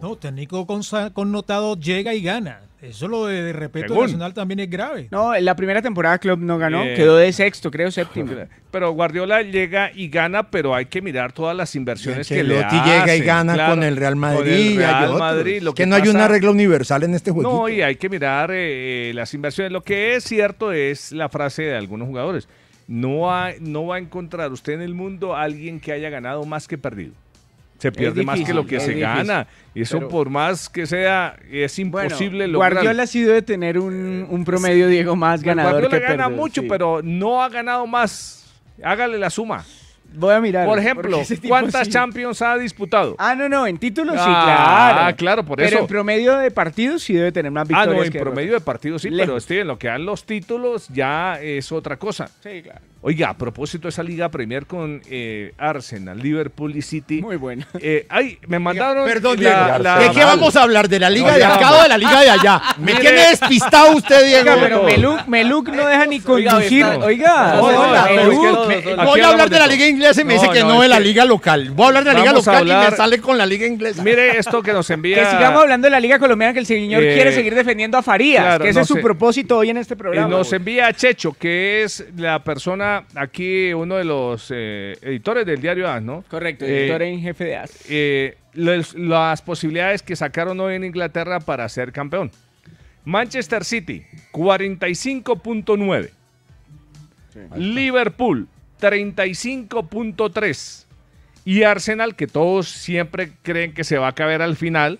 No, técnico connotado llega y gana. Eso lo de, de respeto nacional también es grave. No, en la primera temporada Club no ganó, quedó de sexto, creo, séptimo. *laughs* Pero Guardiola llega y gana, pero hay que mirar todas las inversiones que le hacen. llega y gana con el Real Madrid. Madrid lo que, no hay una regla universal en este juego. No, y hay que mirar eh, eh, las inversiones. Lo que es cierto es la frase de algunos jugadores. No, no va a encontrar usted en el mundo alguien que haya ganado más que perdido se pierde más que lo que se gana. Y eso por más que sea, es imposible bueno, Guardiola ha sido de tener un, promedio, Diego, más pues ganador Guardiola gana mucho, pero no ha ganado más. Hágale la suma. Voy a mirar. Por ejemplo, ¿cuántas Champions ha disputado? Ah, no, no, en títulos sí, claro. Ah, claro, por eso. Pero en promedio de partidos sí debe tener más victorias. Ah, no, en promedio de partidos sí, pero Steven, lo que dan los títulos ya es otra cosa. Sí, claro. Oiga, a propósito de esa Liga Premier con eh, Arsenal, Liverpool y City. Muy bueno. Eh, ay, me mandaron. perdón, ¿De qué vamos a hablar? ¿De la Liga de acá o de la Liga de allá? *laughs* ¿Me tiene despistado usted, *laughs* Diego? pero Meluk, Meluk no deja ni conducir. Oiga, voy a hablar de la Liga Inglesa y me dice que no de la Liga Local. Voy a hablar de la Liga Local y me sale con la Liga Inglesa. Mire esto que nos *laughs* envía. Que sigamos hablando de la Liga Colombiana, que el señor eh, quiere seguir defendiendo a Farías, que ese es su propósito hoy en este eh, programa. Nos envía a Checho, que es la persona aquí uno de los eh, editores del diario AS, ¿no? Correcto, eh, editor en jefe de AS. Eh, las posibilidades que sacaron hoy en Inglaterra para ser campeón. Manchester City, 45.9. Liverpool, 35.3. Y Arsenal, que todos siempre creen que se va a caber al final,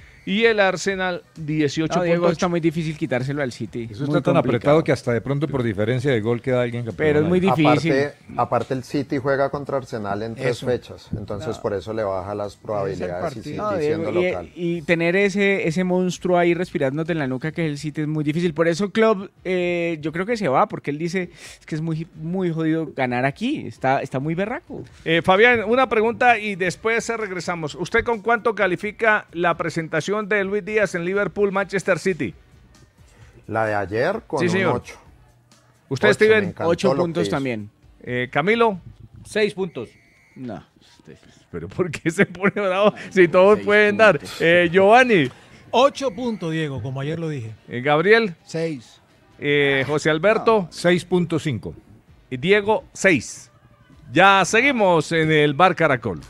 Y el Arsenal 18 no, está muy difícil quitárselo al City. Eso está tan apretado que hasta de pronto por diferencia de gol queda alguien que Pero es muy difícil. Aparte, el City juega contra Arsenal en tres fechas, entonces por eso le baja las probabilidades y, City local. Y, tener ese, ese monstruo ahí respirándote en la nuca que es el City es muy difícil. Por eso club eh, yo creo que se va porque él dice que es muy, muy jodido ganar aquí, está, está muy berraco. Eh, Fabián, una pregunta y después regresamos. ¿Usted con cuánto califica la presentación de Luis Díaz en Liverpool, Manchester City? La de ayer con 8. Usted, Steven, 8 puntos también. Eh, Camilo. 6 puntos. No. Pero ¿por qué se pone bravo si todos pueden dar? Eh, Giovanni. 8 puntos, Diego, como ayer lo dije. Eh, Gabriel. 6. José Alberto. 6.5. Y Diego, 6. Ya seguimos en el Bar Caracol.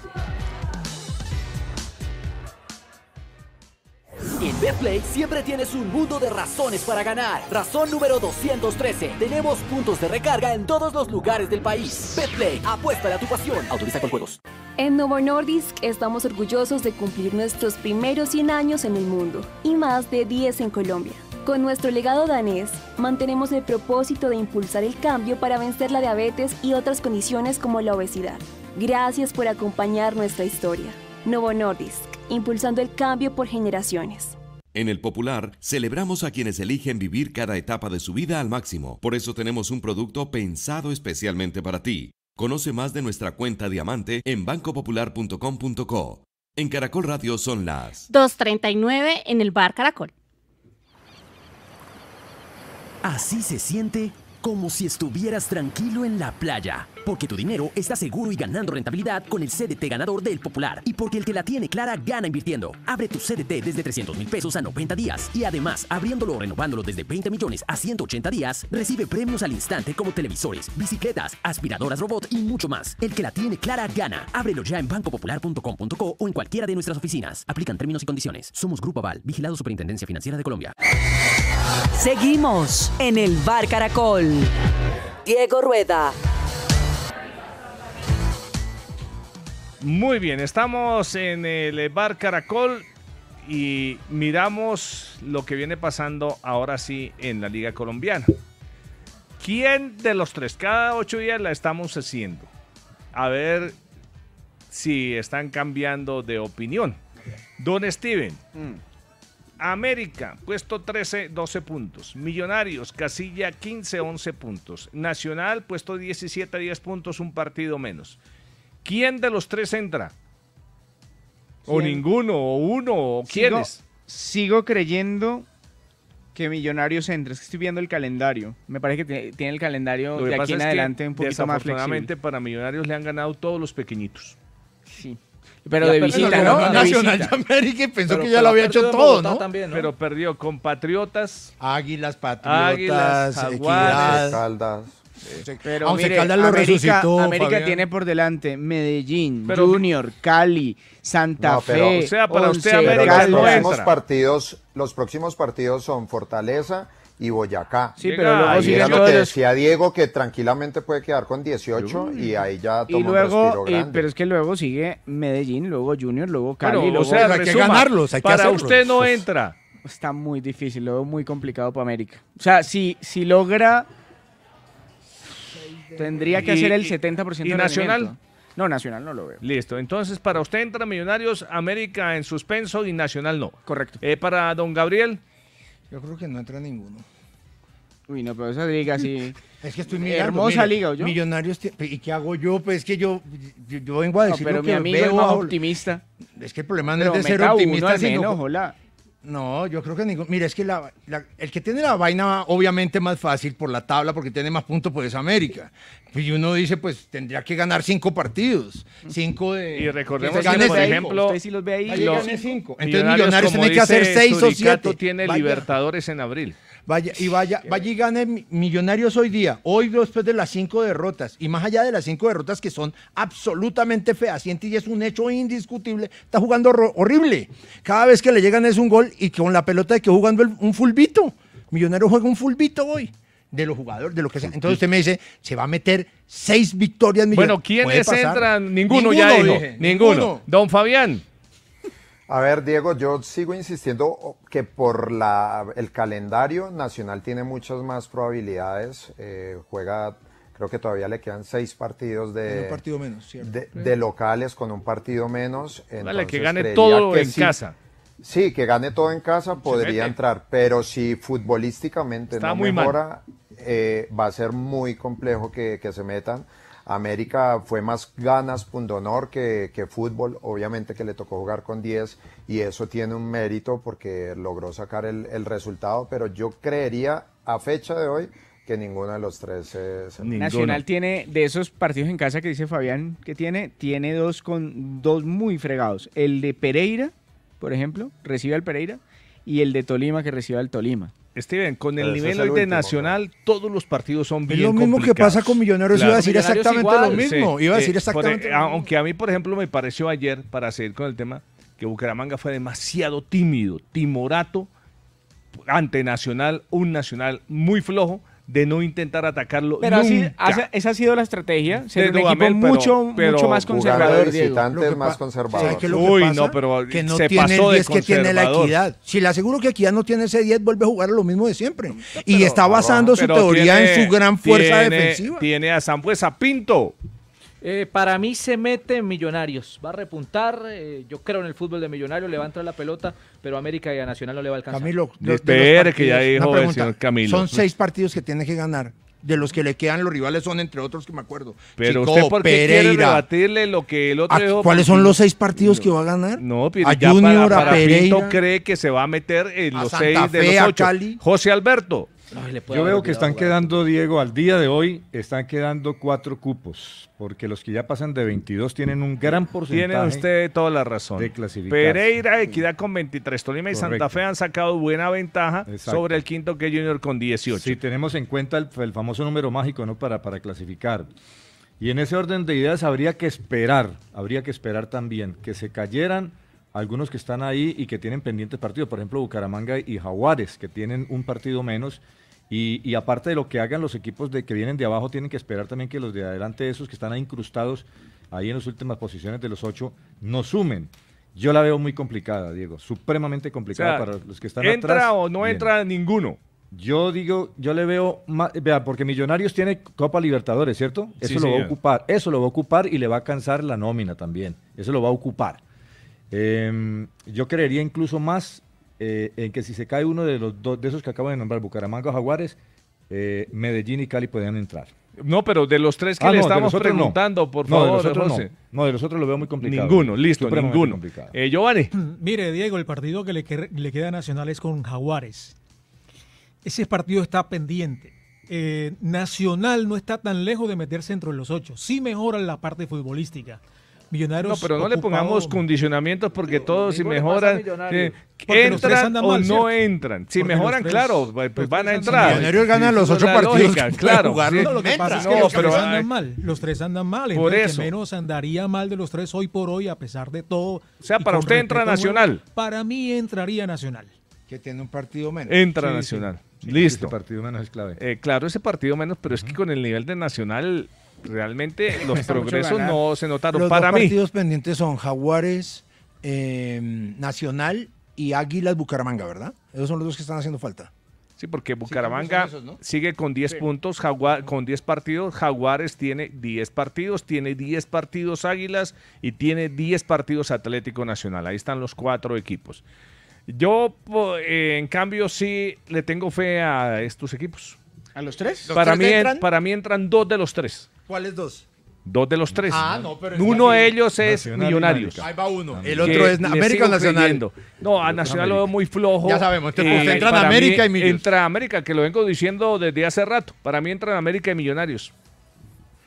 BetPlay siempre tienes un mundo de razones para ganar. Razón número 213. Tenemos puntos de recarga en todos los lugares del país. BetPlay, apuesta a tu pasión. Autoriza con juegos. En Novo Nordisk estamos orgullosos de cumplir nuestros primeros 100 años en el mundo y más de 10 en Colombia. Con nuestro legado danés, mantenemos el propósito de impulsar el cambio para vencer la diabetes y otras condiciones como la obesidad. Gracias por acompañar nuestra historia. Novo Nordisk, impulsando el cambio por generaciones. En el Popular celebramos a quienes eligen vivir cada etapa de su vida al máximo. Por eso tenemos un producto pensado especialmente para ti. Conoce más de nuestra cuenta diamante en bancopopular.com.co. En Caracol Radio son las 2.39 en el bar Caracol. Así se siente como si estuvieras tranquilo en la playa. Porque tu dinero está seguro y ganando rentabilidad con el CDT ganador del Popular. Y porque el que la tiene clara gana invirtiendo. Abre tu CDT desde 300 mil pesos a 90 días. Y además, abriéndolo o renovándolo desde 20 millones a 180 días, recibe premios al instante como televisores, bicicletas, aspiradoras robot y mucho más. El que la tiene clara gana. Ábrelo ya en bancopopular.com.co o en cualquiera de nuestras oficinas. Aplican términos y condiciones. Somos Grupo Aval, vigilado Superintendencia Financiera de Colombia. Seguimos en el Bar Caracol. Diego Rueda. Muy bien, estamos en el Bar Caracol y miramos lo que viene pasando ahora sí en la Liga Colombiana. ¿Quién de los tres? Cada ocho días la estamos haciendo. A ver si están cambiando de opinión. Don Steven. Mm. América, puesto 13, 12 puntos. Millonarios, casilla 15, 11 puntos. Nacional, puesto 17, 10 puntos, un partido menos. ¿Quién de los tres entra? ¿O ninguno? ¿O uno? ¿O quiénes? Sigo creyendo que Millonarios entra. Es que estoy viendo el calendario. Me parece que tiene el calendario de aquí en adelante un poquito más flexible. para Millonarios le han ganado todos los pequeñitos. Sí. Pero de visita, ¿no? Nacional de América y pensó que ya lo había hecho todo, ¿no? Pero perdió con Patriotas. Águilas, Patriotas, Águilas, Caldas. Pero Aunque mire, Caldas lo América, América tiene por delante Medellín, Junior, Cali, Santa Fe. O sea, para usted América los próximos partidos, los próximos partidos son Fortaleza, y Boyacá. Sí, pero luego ahí era lo que decía Diego, que tranquilamente puede quedar con 18 y ahí ya toma luego, un respiro eh, grande. pero es que luego sigue Medellín, luego Junior, luego Cali. o sea, hay que ganarlos, Para usted no entra. Está muy difícil, luego muy complicado para América. O sea, si, si logra, tendría que hacer el 70% y, y Nacional. No, Nacional no lo veo. Listo. Entonces, para usted entra Millonarios, América en suspenso y Nacional no. Correcto. Eh, para don Gabriel. Yo creo que no entra ninguno. Uy, no, pero esa liga sí. *laughs* es que estoy mirando. Hermosa liga, yo? Millonarios. ¿Y qué hago yo? Pues es que yo, yo, vengo a decir pero mi que amigo veo es más optimista. Es que el problema no es de ser optimista, sino. Menos, no, yo creo que ningún. Mira, es que la, el que tiene la vaina, obviamente, más fácil por la tabla, porque tiene más puntos, pues es América. Y uno dice, pues tendría que ganar cinco partidos. Cinco de. Y recordemos pues, que, por ejemplo. Usted sí los ve ahí. Los, gane cinco. Entonces, Millonarios, Millonarios tiene que hacer seis o siete. tiene Libertadores en abril. Vaya, y vaya, vaya gane Millonarios hoy día, hoy después de las cinco derrotas, y más allá de las cinco derrotas que son absolutamente fehacientes y es un hecho indiscutible, está jugando horrible. Cada vez que le llegan es un gol y con la pelota de que jugando un fulbito. millonario juega un fulbito hoy de los jugadores, de lo que sea. Entonces usted me dice, se va a meter seis victorias. Bueno, ¿quiénes entran? Ninguno, ya dijo. ninguno. Don Fabián. A ver, Diego, yo sigo insistiendo que por el calendario Nacional tiene muchas más probabilidades. Eh, juega, creo que todavía le quedan seis partidos de, de, locales con un partido menos. en Dale, que gane todo en casa. Sí, que gane todo en casa podría entrar, pero si futbolísticamente Está no muy mejora, eh, va a ser muy complejo que, que se metan. América fue más ganas, pundonor que, que fútbol, obviamente que le tocó jugar con 10 y eso tiene un mérito porque logró sacar el, resultado, pero yo creería a fecha de hoy que ninguno de los tres Nacional tiene de esos partidos en casa que dice Fabián que tiene, tiene dos con dos muy fregados. El de Pereira, por ejemplo, recibe al Pereira y el de Tolima que recibe al Tolima. Steven, con el nivel hoy de Nacional, todos los partidos son bien. Es lo mismo que pasa con Millonarios, iba a decir exactamente lo mismo. Iba a decir exactamente e- Aunque a mí, por ejemplo, me pareció ayer, para seguir con el tema, que Bucaramanga fue demasiado tímido, timorato, ante Nacional, un Nacional muy flojo de no intentar atacarlo. Pero esa ha sido la estrategia. Ser un equipo mucho, mucho más conservador. más conservador. Uy, no, pero tiene que tiene la equidad. Si le aseguro que aquí ya no tiene ese 10, vuelve a jugar lo mismo de siempre. y está basando su teoría en su gran fuerza defensiva. Tiene a Sanfuesa Pinto. Eh, para mí se mete en Millonarios. Va a repuntar. Eh, yo creo en el fútbol de Millonarios. Le va a entrar la pelota, pero América y Nacional no le va a alcanzar. Camilo, que ya dijo el señor Camilo. Son seis partidos que tiene que ganar. De los que le quedan, los rivales son, entre otros que me acuerdo. Pero Chico, usted por quiere lo que el otro ¿Cuáles son los seis partidos que va a ganar? No, a ya Junior, a Pereira, cree que se va a meter en los seis de los ocho. José Alberto, yo veo que están quedando, Diego, al día de hoy están quedando cuatro cupos, porque los que ya pasan de 22 tienen un gran porcentaje. Tiene usted toda la razón. De Pereira, Equidad con 23, Tolima y Santa Fe han sacado buena ventaja sobre el quinto que Junior con 18. Si tenemos en cuenta el, famoso número mágico, ¿no? Para, para clasificar. Y en ese orden de ideas habría que esperar, habría que esperar también que se cayeran algunos que están ahí y que tienen pendientes partidos, por ejemplo Bucaramanga y Jaguares, que tienen un partido menos y, aparte de lo que hagan los equipos de que vienen de abajo, tienen que esperar también que los de adelante, esos que están ahí incrustados ahí en las últimas posiciones de los ocho, no sumen. Yo la veo muy complicada, Diego, supremamente complicada para los que están ¿entra atrás. ¿Entra o no entra ninguno? Yo digo, yo le veo, más, vea, porque Millonarios tiene Copa Libertadores, ¿cierto? Eso lo va a ocupar, eso lo va a ocupar y le va a cansar la nómina también, eso lo va a ocupar. Em, yo creería incluso más eh, en que si se cae uno de los dos de esos que acabo de nombrar, Bucaramanga o Jaguares, eh, Medellín y Cali podrían entrar. No, pero de los tres que ah, le estamos preguntando, por favor, no, de los otros No. de lo veo muy complicado. Ninguno, listo, ninguno. Eh, Giovanni. *clears throat* Mire, Diego, el partido que le, queda a Nacional es con Jaguares. Ese partido está pendiente. Nacional no está tan lejos de meterse entre los ocho. Sí mejora la parte futbolística. Millonarios. No, pero no le pongamos condicionamientos porque todos si mejoran, entran o no entran. Si mejoran, claro, pues van a entrar. Millonarios ganan los ocho partidos. claro. lo los tres andan mal. Los tres andan mal. Por eso. menos andaría mal de los tres hoy por hoy, a pesar de todo. O sea, para usted entra Nacional. para mí entraría Nacional. Que tiene un partido menos. Entra Nacional. Listo. Ese partido menos es clave. Eh, claro, ese partido menos, pero es que con el nivel de Nacional realmente *laughs* los progresos no se notaron para mí. Los partidos pendientes son Jaguares, em, Nacional y Águilas Bucaramanga, ¿verdad? Esos son los dos que están haciendo falta. Sí, porque Bucaramanga sigue con 10 puntos, con 10 partidos, Jaguares tiene 10 partidos, tiene 10 partidos Águilas y tiene 10 partidos Atlético Nacional. Ahí están los cuatro equipos. Yo, eh, en cambio, sí le tengo fe a estos equipos. ¿A los tres? para, mí, para mí entran dos de los tres. ¿Cuáles dos? Dos de los tres. Ah, no, pero uno de ellos es Millonarios. Ahí va uno. El otro es América Nacional. No, a Nacional lo veo muy flojo. Ya sabemos. Eh, entra en América y Millonarios. Entra América, que lo vengo diciendo desde hace rato. Para mí entra en América y Millonarios.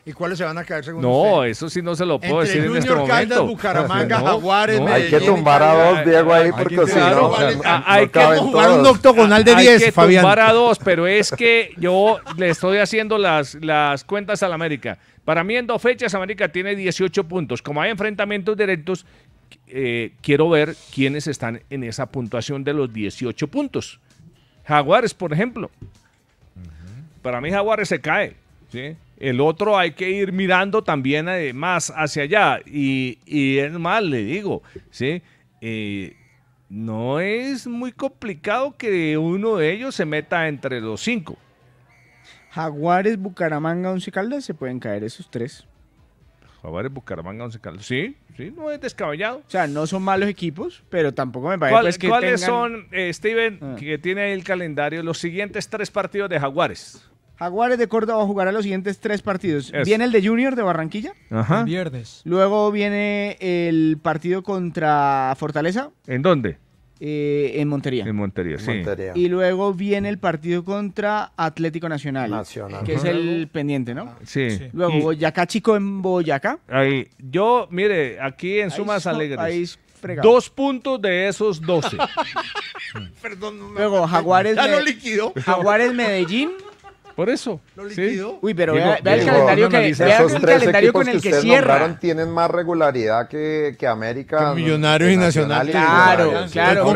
¿Y cuáles se van a caer según No, eso sí no se lo puedo decir en este momento. Bucaramanga, *laughs* no, Jaguares, Hay que tumbar a dos, Diego, ahí, porque si no, ah, ah, Hay que jugar un octogonal de 10, Hay que tumbar a dos, pero es que yo le estoy haciendo las, las cuentas a la América. Para mí en dos fechas América tiene 18 puntos. Como hay enfrentamientos directos, eh, quiero ver quiénes están en esa puntuación de los 18 puntos. Jaguares, por ejemplo. Para mí Jaguares se cae, ¿sí? El otro hay que ir mirando también además eh, más hacia allá. Y, y, es mal le digo, ¿sí? Eh, no es muy complicado que uno de ellos se meta entre los cinco. Jaguares, Bucaramanga, Once Caldas, se pueden caer esos tres. Jaguares, Bucaramanga, Once Sí, sí, no es descabellado. O sea, no son malos equipos, pero tampoco me parece pues, que ¿Cuáles son, eh, Steven, ah. que tiene el calendario, los siguientes tres partidos de Jaguares? Jaguares de Córdoba jugará los siguientes tres partidos. Viene el de Junior de Barranquilla. viernes. Luego viene el partido contra Fortaleza. ¿En dónde? Eh, en Montería. En Montería, sí. Y luego viene el partido contra Atlético Nacional. Que es el pendiente, ¿no? Ah, sí. Luego Boyacá Chico en Boyacá. Ahí. Yo, mire, aquí en Sumas Alegres. Dos puntos de esos doce. Perdón. *laughs* No, luego Jaguares. Ya lo Jaguares Medellín. Por eso. Uy, pero vea, el calendario, que, con el que, ustedes tienen más regularidad que, América. Millonarios y Nacional. Claro, claro.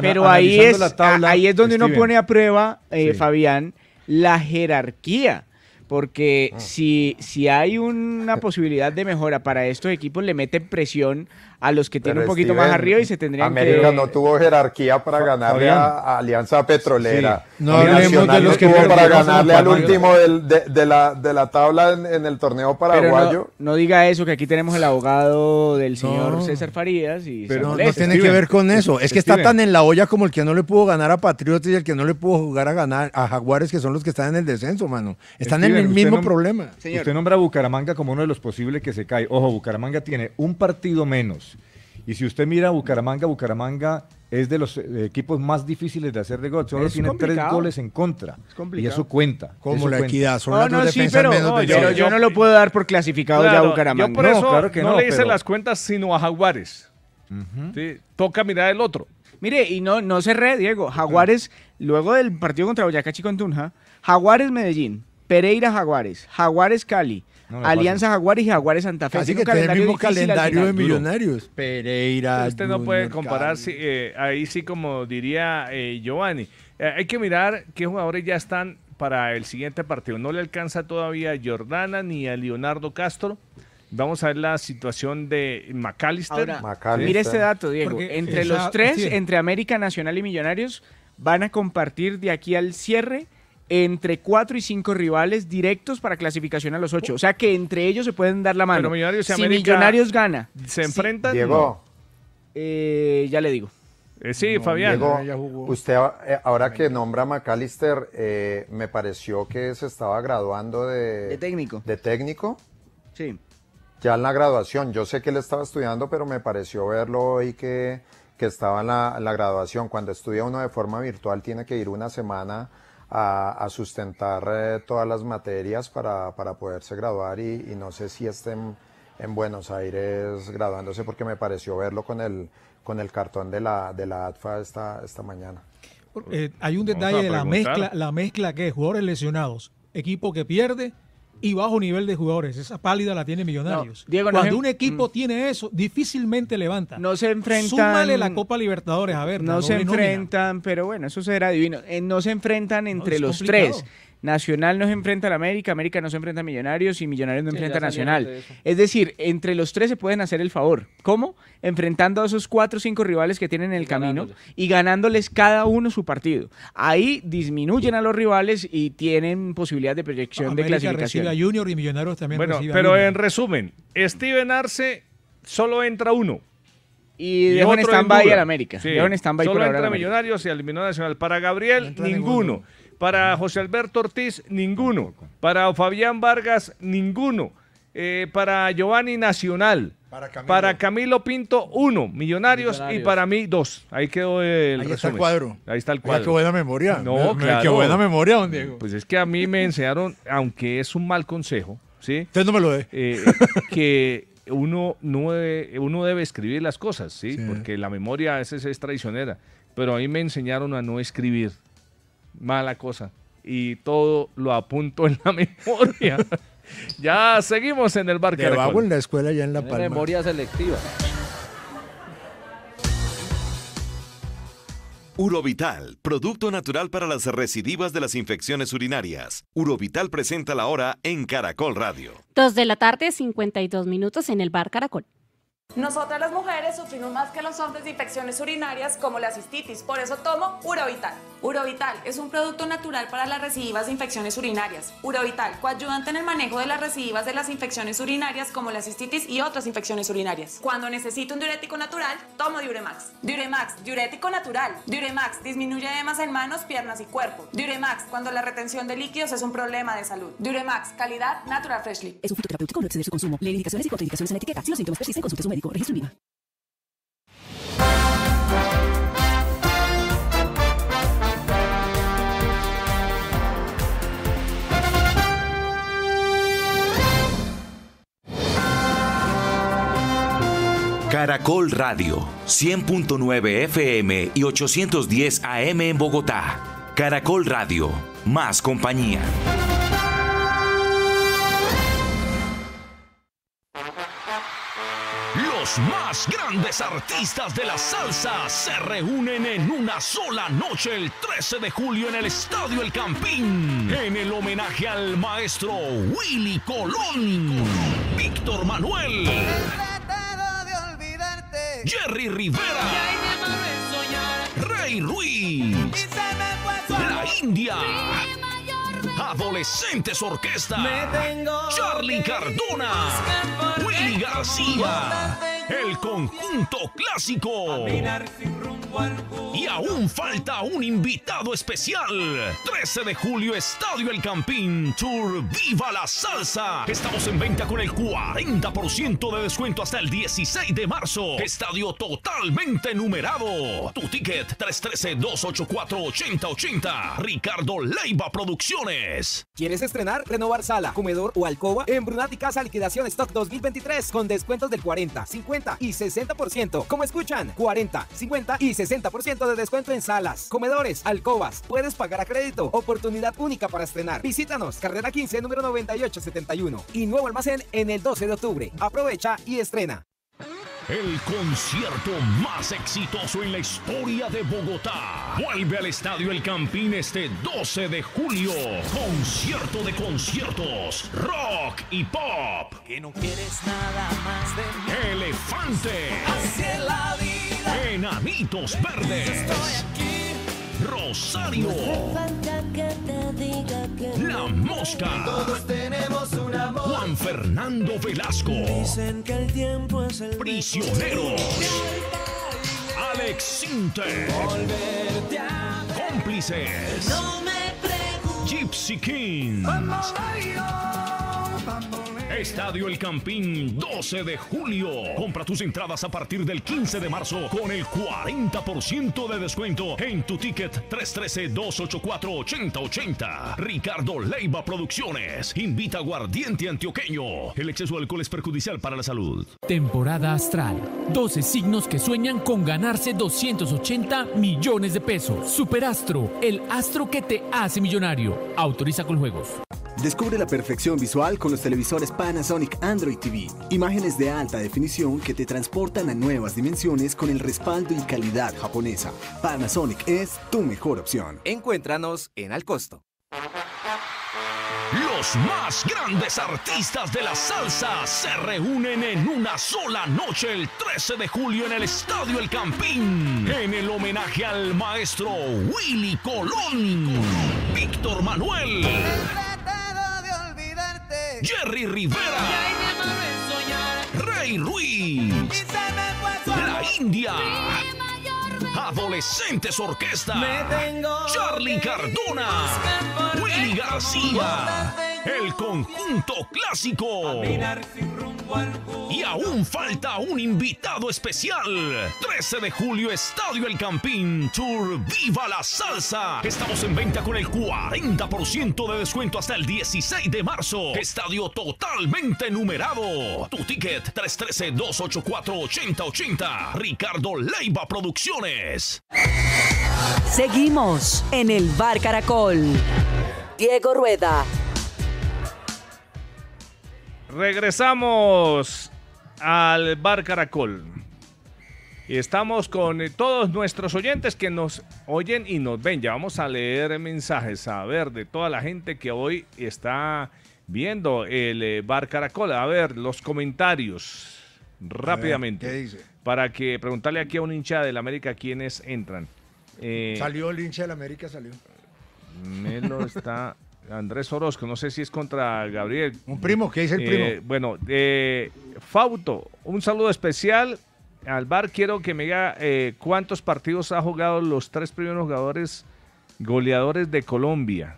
Pero, ahí, es, ahí es donde uno pone a prueba, eh, Fabián, la jerarquía. Porque ah. si, si hay una posibilidad de mejora para estos equipos, le meten presión a los que tienen un poquito más arriba y se tendrían América no tuvo jerarquía para ganarle a, Alianza Petrolera. No hablemos de tuvo para ganarle al último de, la, tabla en, el torneo paraguayo. No, diga eso, que aquí tenemos el abogado del señor César Farías. Y Pero no, tiene que ver con eso. Es que está tan en la olla como el que no le pudo ganar a Patriotas y el que no le pudo jugar a ganar a Jaguares, que son los que están en el descenso, mano. Están en el mismo problema. Usted nombra a Bucaramanga como uno de los posibles que se cae. Ojo, Bucaramanga tiene un partido menos y si usted mira a Bucaramanga, Bucaramanga es de los eh, equipos más difíciles de hacer de gol. Solo tiene tres goles en contra. Es y eso cuenta. Como la equidad. pero, yo, no lo puedo dar por clasificado ya ya Bucaramanga. no, le hice las cuentas sino a Jaguares. toca mirar el otro. Mire, y no, no cerré, Diego. Jaguares, luego del partido contra Boyacá Chico en Tunja, Jaguares Medellín, Pereira Jaguares, Jaguares Cali, Alianza pasa. Jaguares y Jaguares Santa Fe. Así que tiene el mismo calendario de Millonarios. Pereira. Usted no puede compararse. Eh, ahí sí como diría eh, Giovanni. Eh, hay que mirar qué jugadores ya están para el siguiente partido. No le alcanza todavía a Jordana ni a Leonardo Castro. Vamos a ver la situación de McAllister. Mira este dato, Diego. entre los tres, entre América Nacional y Millonarios, van a compartir de aquí al cierre entre cuatro y cinco rivales directos para clasificación a los ocho. O sea que entre ellos se pueden dar la mano. Millonarios si Millonarios gana. ¿Se enfrentan? Diego. Eh, ya le digo. Eh, sí, Fabián. Usted, eh, ahora que nombra a McAllister, me pareció que se estaba graduando de... De técnico. De técnico. Sí. Ya en la graduación. Yo sé que él estaba estudiando, pero me pareció verlo hoy que, estaba la, en la graduación. Cuando estudia uno de forma virtual, tiene que ir una semana a, sustentar eh, todas las materias para, poderse graduar y, no sé si estén en Buenos Aires graduándose porque me pareció verlo con el, con el cartón de la, de la ADFA esta, esta mañana. Eh, hay un detalle de la mezcla, la mezcla que es jugadores lesionados, equipo que pierde y bajo nivel de jugadores. Esa pálida la tiene Millonarios. Cuando un equipo mm. tiene eso, difícilmente levanta. No se enfrentan. Súmale la Copa Libertadores, a ver. No, se enfrentan, pero bueno, eso será divino. Eh, no se enfrentan entre los tres. Nacional no se enfrenta la América, América no se enfrenta a Millonarios y Millonarios no enfrenta a Nacional. es decir, entre los tres se pueden hacer el favor. ¿Cómo? Enfrentando a esos cuatro o cinco rivales que tienen en el camino y ganándoles cada uno su partido. Ahí disminuyen a los rivales y tienen posibilidad de proyección de clasificación. a Junior y Millonarios también. Bueno, pero en resumen, Steven Arce solo entra uno. Y, dejo en stand-by al América. stand Solo entra Millonarios y eliminó Nacional. Para Gabriel, ninguno. Para José Alberto Ortiz, ninguno. Para Fabián Vargas, ninguno. Eh, para Giovanni Nacional. Para Camilo. Pinto, uno. Millonarios, y para mí, dos. Ahí quedó el Ahí está el cuadro. Ahí está el cuadro. qué buena memoria. No, Qué buena memoria, don Diego. Pues es que a mí me enseñaron, aunque es un mal consejo, ¿sí? Usted no me lo dé. Eh, que uno, no debe, uno debe escribir las cosas, ¿sí? Porque la memoria a veces es traicionera. Pero a mí me enseñaron a no escribir mala cosa. Y todo lo apunto en la *laughs* memoria. ya seguimos en el bar hago en la escuela ya en La memoria selectiva. Urovital, producto natural para las recidivas de las infecciones urinarias. Urovital presenta la hora en Caracol Radio. 2 de la tarde, 52 minutos en el bar Caracol. Nosotras las mujeres sufrimos más que los hombres de infecciones urinarias como la cistitis, por eso tomo Urovital. Urovital es un producto natural para las recidivas de infecciones urinarias. Urovital coayudante en el manejo de las recidivas de las infecciones urinarias como la cistitis y otras infecciones urinarias. Cuando necesito un diurético natural, tomo Diuremax. Diuremax, diurético natural. Diuremax disminuye además en manos, piernas y cuerpo. Diuremax cuando la retención de líquidos es un problema de salud. Diuremax, calidad Natural Freshly. Es un fitoterapéutico, no exceder su consumo. Lee indicaciones y contraindicaciones en etiqueta. Si los síntomas persisten, su Caracol Radio, 100.9 FM y 810 AM en Bogotá. Caracol Radio, más compañía. más grandes artistas de la salsa se reúnen en una sola noche el 13 de julio en el Estadio El Campín, en el homenaje al maestro Willy Colón, Víctor Manuel, Jerry Rivera, Rey Ruiz, La India. Adolescentes Orquesta, Charlie Cardona, Willy García, el conjunto clásico. Y aún falta un invitado especial. 13 de julio, Estadio El Campín, Tour Viva la Salsa. Estamos en venta con el 40% de descuento hasta el 16 de marzo. Estadio totalmente numerado. Tu ticket 313-284-8080. Ricardo Leiva Producciones. Pues. ¿Quieres estrenar, renovar sala, comedor o alcoba? En Brunati Casa liquidación stock 2023 con descuentos del 40, 50 y 60%. Como escuchan, 40, 50 y 60% de descuento en salas, comedores, alcobas. Puedes pagar a crédito. Oportunidad única para estrenar. Visítanos, carrera 15, número 9871 y nuevo almacén en el 12 de octubre. Aprovecha y estrena. El concierto más exitoso en la historia de Bogotá. Vuelve al Estadio El Campín este 12 de julio. Concierto de conciertos. Rock y pop. Que no quieres nada más de mí. Elefante. Hacia la vida. verdes. estoy aquí. Rosario. la mosca. Todos tenemos un amor. Juan Fernando Velasco. Dicen que el tiempo es el prisionero. Alex Sinte. Volverte a Cómplices. No me preguntes. Gypsy King. Estadio El Campín, 12 de julio. Compra tus entradas a partir del 15 de marzo con el 40% de descuento en tu ticket 313-284-8080. Ricardo Leiva Producciones invita a Guardiente Antioqueño. El exceso de alcohol es perjudicial para la salud. Temporada astral. 12 signos que sueñan con ganarse 280 millones de pesos. Superastro, el astro que te hace millonario. Autoriza con juegos. Descubre la perfección visual con los televisores Panasonic Android TV, imágenes de alta definición que te transportan a nuevas dimensiones con el respaldo y calidad japonesa. Panasonic es tu mejor opción. Encuéntranos en Al Costo. Los más grandes artistas de la salsa se reúnen en una sola noche el 13 de julio en el Estadio El Campín, en el homenaje al maestro Willy Colón, Víctor Manuel. Jerry Rivera. Rey Ruiz. La India. Adolescentes Orquesta. Charlie Cardona. Willy García el conjunto clásico. Y aún falta un invitado especial. 13 de julio, Estadio El Campín, Tour Viva la Salsa. Estamos en venta con el 40% de descuento hasta el 16 de marzo. Estadio totalmente numerado. Tu ticket 313-284-8080. Ricardo Leiva Producciones. Seguimos en el Bar Caracol. Diego Rueda Regresamos al Bar Caracol. Estamos con todos nuestros oyentes que nos oyen y nos ven. Ya vamos a leer mensajes, a ver, de toda la gente que hoy está viendo el eh, Bar Caracol. A ver, los comentarios rápidamente. ¿Qué dice? Para que preguntarle aquí a un hincha del América quiénes entran. Eh, salió el hincha del América, salió. Melo está Andrés Orozco, no sé si es contra Gabriel. Un primo, ¿qué es el eh, primo? bueno, eh, Fauto, un saludo especial. Al bar quiero que me diga eh, cuántos partidos ha jugado los tres primeros jugadores goleadores de Colombia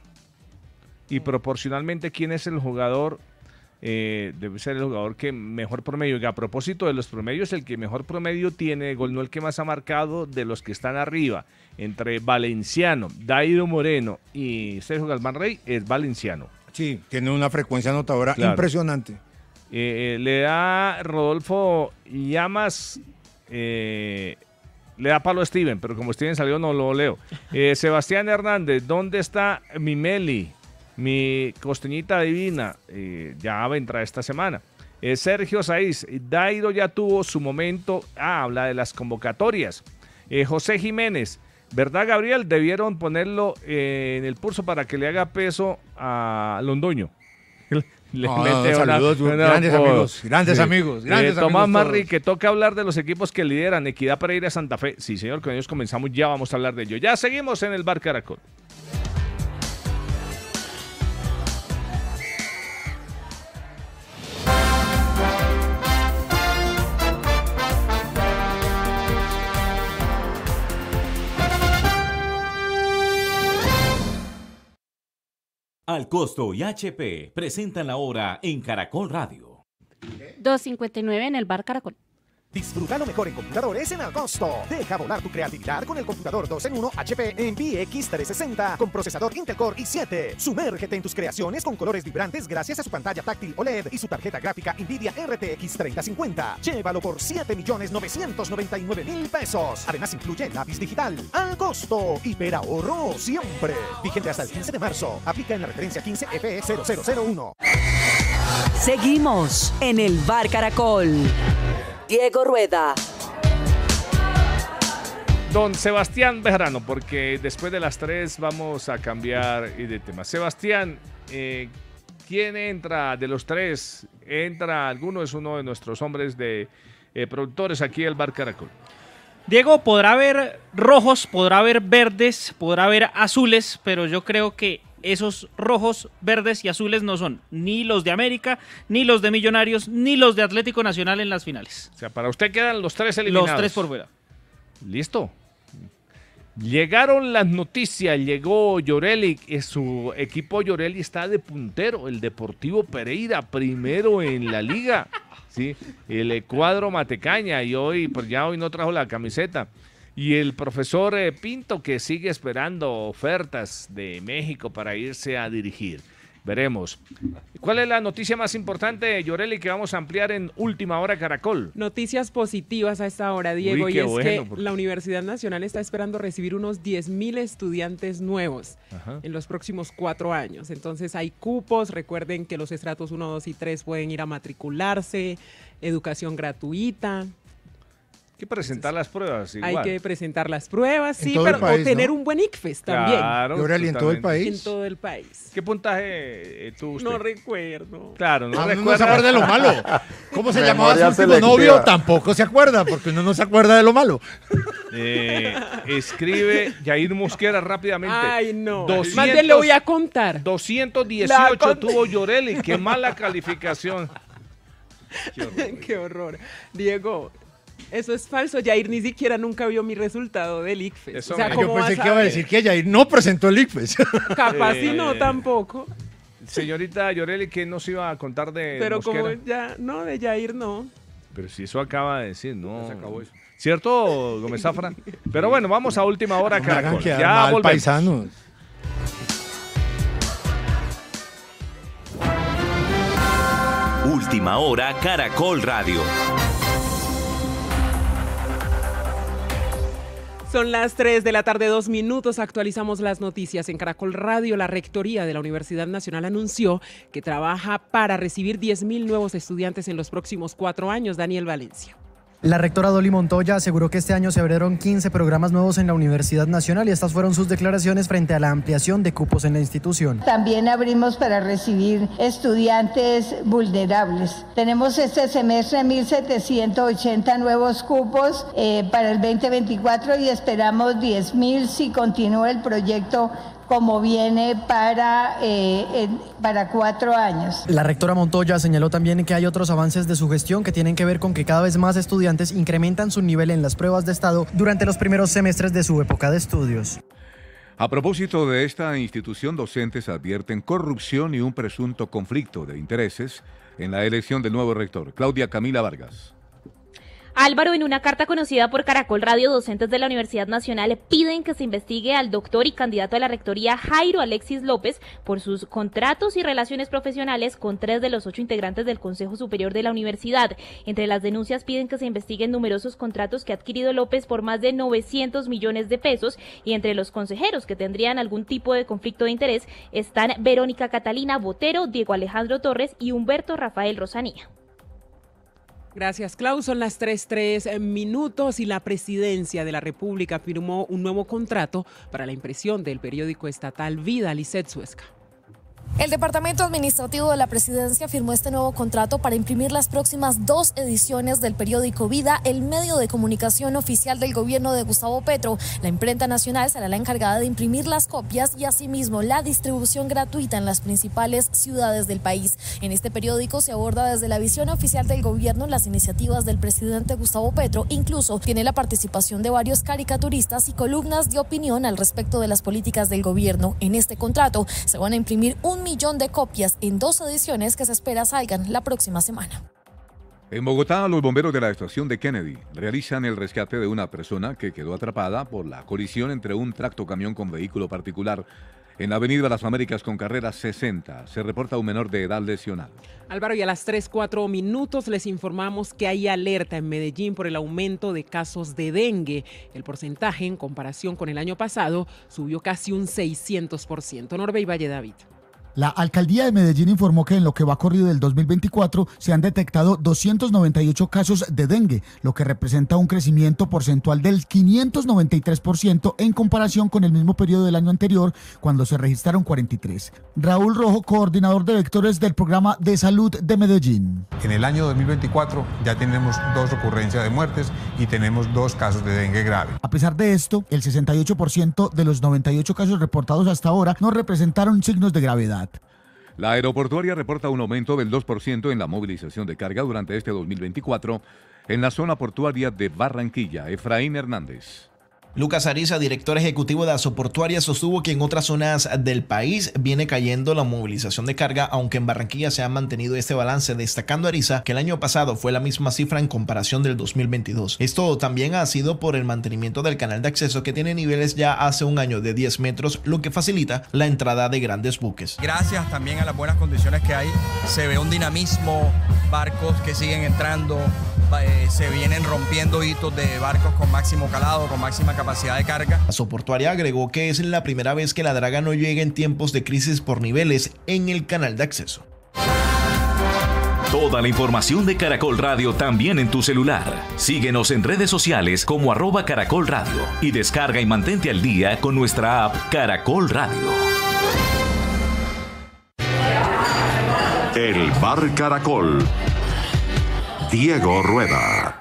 y mm. proporcionalmente quién es el jugador eh, debe ser el jugador que mejor promedio. Y a propósito de los promedios, el que mejor promedio tiene gol, no el que más ha marcado de los que están arriba. Entre Valenciano, Daido Moreno y Sergio Galván Rey es Valenciano. Sí, tiene una frecuencia anotadora impresionante. Eh, le da Rodolfo Llamas, eh, le da palo Steven, pero como Steven salió no lo leo. Sebastián Hernández, ¿dónde está Mimeli? Mi costeñita divina eh, ya vendrá esta semana. Sergio Saiz, Dairo ya tuvo su momento. Ah, habla de las convocatorias. Eh, José Jiménez, ¿verdad, Gabriel? Debieron ponerlo eh, en el pulso para que le haga peso a Londoño. *laughs* Le, ah, grandes, amigos, grandes amigos, eh, grandes amigos. Tomás Marri, que toca hablar de los equipos que lideran Equidad para ir a Santa Fe. Sí, señor, con ellos comenzamos, ya vamos a hablar de ello. Ya seguimos en el Bar Caracol. Al costo y HP presentan la hora en Caracol Radio. 2.59 en el bar Caracol. Disfruta lo mejor en computadores en agosto. Deja volar tu creatividad con el computador 2 en 1 HP x 360 con procesador Intel Core i7. Sumérgete en tus creaciones con colores vibrantes gracias a su pantalla táctil OLED y su tarjeta gráfica NVIDIA RTX 3050. Llévalo por 7.999.000 pesos. Además incluye lápiz digital. Agosto. ahorro siempre. Vigente hasta el 15 de marzo. Aplica en la referencia 15 FE 0001. Seguimos en el Bar Caracol. Diego Rueda. Don Sebastián Bejarano, porque después de las tres vamos a cambiar de tema. Sebastián, eh, ¿quién entra de los tres? Entra alguno, es uno de nuestros hombres de eh, productores aquí el Bar Caracol. Diego, podrá haber rojos, podrá haber verdes, podrá haber azules, pero yo creo que esos rojos, verdes y azules no son ni los de América, ni los de Millonarios, ni los de Atlético Nacional en las finales. O sea, para usted quedan los tres eliminados. Los tres por fuera. Listo. Llegaron las noticias, llegó Llorelli, eh, su equipo Llorelli está de puntero, el Deportivo Pereira, primero en la liga, ¿sí? el cuadro Matecaña, y hoy, pues ya hoy no trajo la camiseta. Y el profesor eh, Pinto que sigue esperando ofertas de México para irse a dirigir. Veremos. ¿Cuál es la noticia más importante, Yoreli, que vamos a ampliar en última hora Caracol? Noticias positivas a esta hora, Diego, y es que la Universidad Nacional está esperando recibir unos 10.000 estudiantes nuevos en los próximos cuatro años. Entonces hay cupos, recuerden que los estratos 1, 2 y 3 pueden ir a matricularse, educación gratuita, hay que presentar las pruebas. Igual. Hay que presentar las pruebas, sí, pero o tener un buen ICFES también. Claro. ¿en todo el país? En todo el país. ¿Qué puntaje eh, tuvo No recuerdo. Claro, no, recuerdo. no se acuerda de lo malo. *laughs* ¿Cómo se llamaba su último novio? Tampoco se acuerda, porque uno no se acuerda de lo malo. *laughs* Eh, escribe Jair Mosquera rápidamente. Ay, no. Más bien le voy a contar. 218 tuvo Llorelli. Qué mala calificación. *laughs* Qué horror. Diego, eso es falso. Jair ni siquiera nunca vio mi resultado del ICFES. o sea, Yo pensé que iba a decir que Jair no presentó el ICFES. *laughs* Capaz y no eh, tampoco. Señorita Yoreli, ¿qué nos iba a contar de Pero como ya, no, de Jair no. Pero si eso acaba de decir, no. se acabó eso. ¿Cierto, Gómez Zafra? Pero bueno, vamos a última hora, Caracol. Ya volvemos. Última hora, Caracol Radio. Son las 3 de la tarde, dos minutos. Actualizamos las noticias en Caracol Radio. La Rectoría de la Universidad Nacional anunció que trabaja para recibir 10.000 nuevos estudiantes en los próximos cuatro años. Daniel Valencia. La rectora Dolly Montoya aseguró que este año se abrieron 15 programas nuevos en la Universidad Nacional y estas fueron sus declaraciones frente a la ampliación de cupos en la institución. También abrimos para recibir estudiantes vulnerables. Tenemos este semestre 1.780 nuevos cupos eh, para el 2024 y esperamos 10.000 si continúa el proyecto como viene eh, para, cuatro años. La rectora Montoya señaló también que hay otros avances de su gestión que tienen que ver con que cada vez más estudiantes incrementan su nivel en las pruebas de estado durante los primeros semestres de su época de estudios. A propósito de esta institución, docentes advierten corrupción y un presunto conflicto de intereses en la elección del nuevo rector, Claudia Camila Vargas. Álvaro, en una carta conocida por Caracol Radio, docentes de la Universidad Nacional piden que se investigue al doctor y candidato a la rectoría Jairo Alexis López por sus contratos y relaciones profesionales con tres de los ocho integrantes del Consejo Superior de la Universidad. Entre las denuncias piden que se investiguen numerosos contratos que ha adquirido López por más de 900 millones de pesos y entre los consejeros que tendrían algún tipo de conflicto de interés están Verónica Catalina Botero, Diego Alejandro Torres y Humberto Rafael Rosanía. Gracias, Klaus. Son las 3.3 eh, minutos y la presidencia de la República firmó un nuevo contrato para la impresión del periódico estatal Vida, Lisset Suesca. El Departamento Administrativo de la Presidencia firmó este nuevo contrato para imprimir las próximas dos ediciones del periódico Vida, el medio de comunicación oficial del gobierno de Gustavo Petro. La imprenta nacional será la encargada de imprimir las copias y asimismo la distribución gratuita en las principales ciudades del país. En este periódico se aborda desde la visión oficial del gobierno las iniciativas del presidente Gustavo Petro, incluso tiene la participación de varios caricaturistas y columnas de opinión al respecto de las políticas del gobierno. En este contrato se van a imprimir un un millón de copias en dos ediciones que se espera salgan la próxima semana. En Bogotá, los bomberos de la estación de Kennedy realizan el rescate de una persona que quedó atrapada por la colisión entre un tracto camión con vehículo particular. En la Avenida Las Américas con carrera 60 se reporta un menor de edad lesionado. Álvaro, y a las 3-4 minutos les informamos que hay alerta en Medellín por el aumento de casos de dengue. El porcentaje en comparación con el año pasado subió casi un 600%. Norbey Valle David. La alcaldía de Medellín informó que en lo que va corrido del 2024 se han detectado 298 casos de dengue, lo que representa un crecimiento porcentual del 593% en comparación con el mismo periodo del año anterior, cuando se registraron 43. Raúl Rojo, coordinador de vectores del programa de salud de Medellín. En el año 2024 ya tenemos dos ocurrencias de muertes y tenemos dos casos de dengue grave. A pesar de esto, el 68% de los 98 casos reportados hasta ahora no representaron signos de gravedad. La aeroportuaria reporta un aumento del 2% en la movilización de carga durante este 2024 en la zona portuaria de Barranquilla. Efraín Hernández. Lucas Ariza, director ejecutivo de Asoportuaria, sostuvo que en otras zonas del país viene cayendo la movilización de carga, aunque en Barranquilla se ha mantenido este balance, destacando Ariza que el año pasado fue la misma cifra en comparación del 2022. Esto también ha sido por el mantenimiento del canal de acceso que tiene niveles ya hace un año de 10 metros, lo que facilita la entrada de grandes buques. Gracias también a las buenas condiciones que hay, se ve un dinamismo, barcos que siguen entrando, eh, se vienen rompiendo hitos de barcos con máximo calado, con máxima capacidad capacidad de carga. La soportuaria agregó que es la primera vez que la draga no llega en tiempos de crisis por niveles en el canal de acceso. Toda la información de Caracol Radio también en tu celular. Síguenos en redes sociales como arroba Caracol Radio y descarga y mantente al día con nuestra app Caracol Radio. El Bar Caracol. Diego Rueda.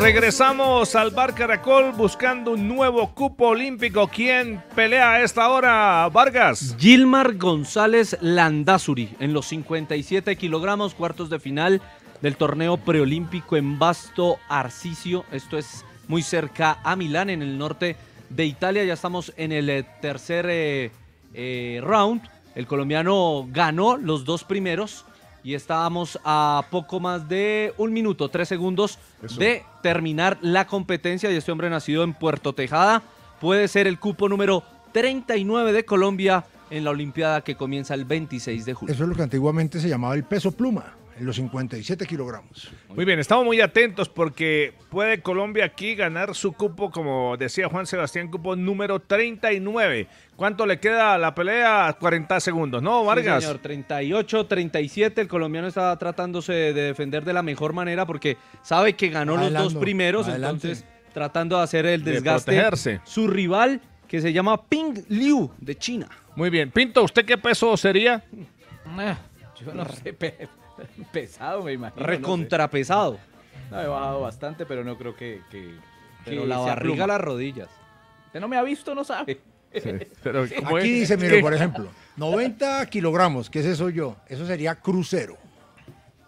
Regresamos al Bar Caracol buscando un nuevo cupo olímpico. ¿Quién pelea a esta hora, Vargas? Gilmar González Landazuri en los 57 kilogramos, cuartos de final del torneo preolímpico en Basto Arcisio. Esto es muy cerca a Milán, en el norte de Italia. Ya estamos en el eh, tercer eh, eh, round. El colombiano ganó los dos primeros y estábamos a poco más de un minuto, tres segundos de terminar la competencia y este hombre nacido en Puerto Tejada puede ser el cupo número 39 de Colombia en la Olimpiada que comienza el 26 de julio. Eso es lo que antiguamente se llamaba el peso pluma en los 57 kilogramos. Muy bien, estamos muy atentos porque puede Colombia aquí ganar su cupo, como decía Juan Sebastián, cupo número 39. ¿Cuánto le queda a la pelea? 40 segundos, ¿no, Vargas? señor, 38, 37. El colombiano está tratándose de defender de la mejor manera porque sabe que ganó los dos primeros, entonces tratando de hacer el desgaste. De Su rival, que se llama Ping Liu, de China. Muy bien. Pinto, ¿usted qué peso sería? Eh, yo no sé, pero *laughs* Pesado, me imagino. Recontrapesado. No, he bajado bastante, pero no creo que. que pero la barriga las rodillas. Usted no me ha visto, no sabe. *laughs* Aquí dice, mire, por ejemplo, 90 kilogramos, que es eso yo? Eso sería crucero.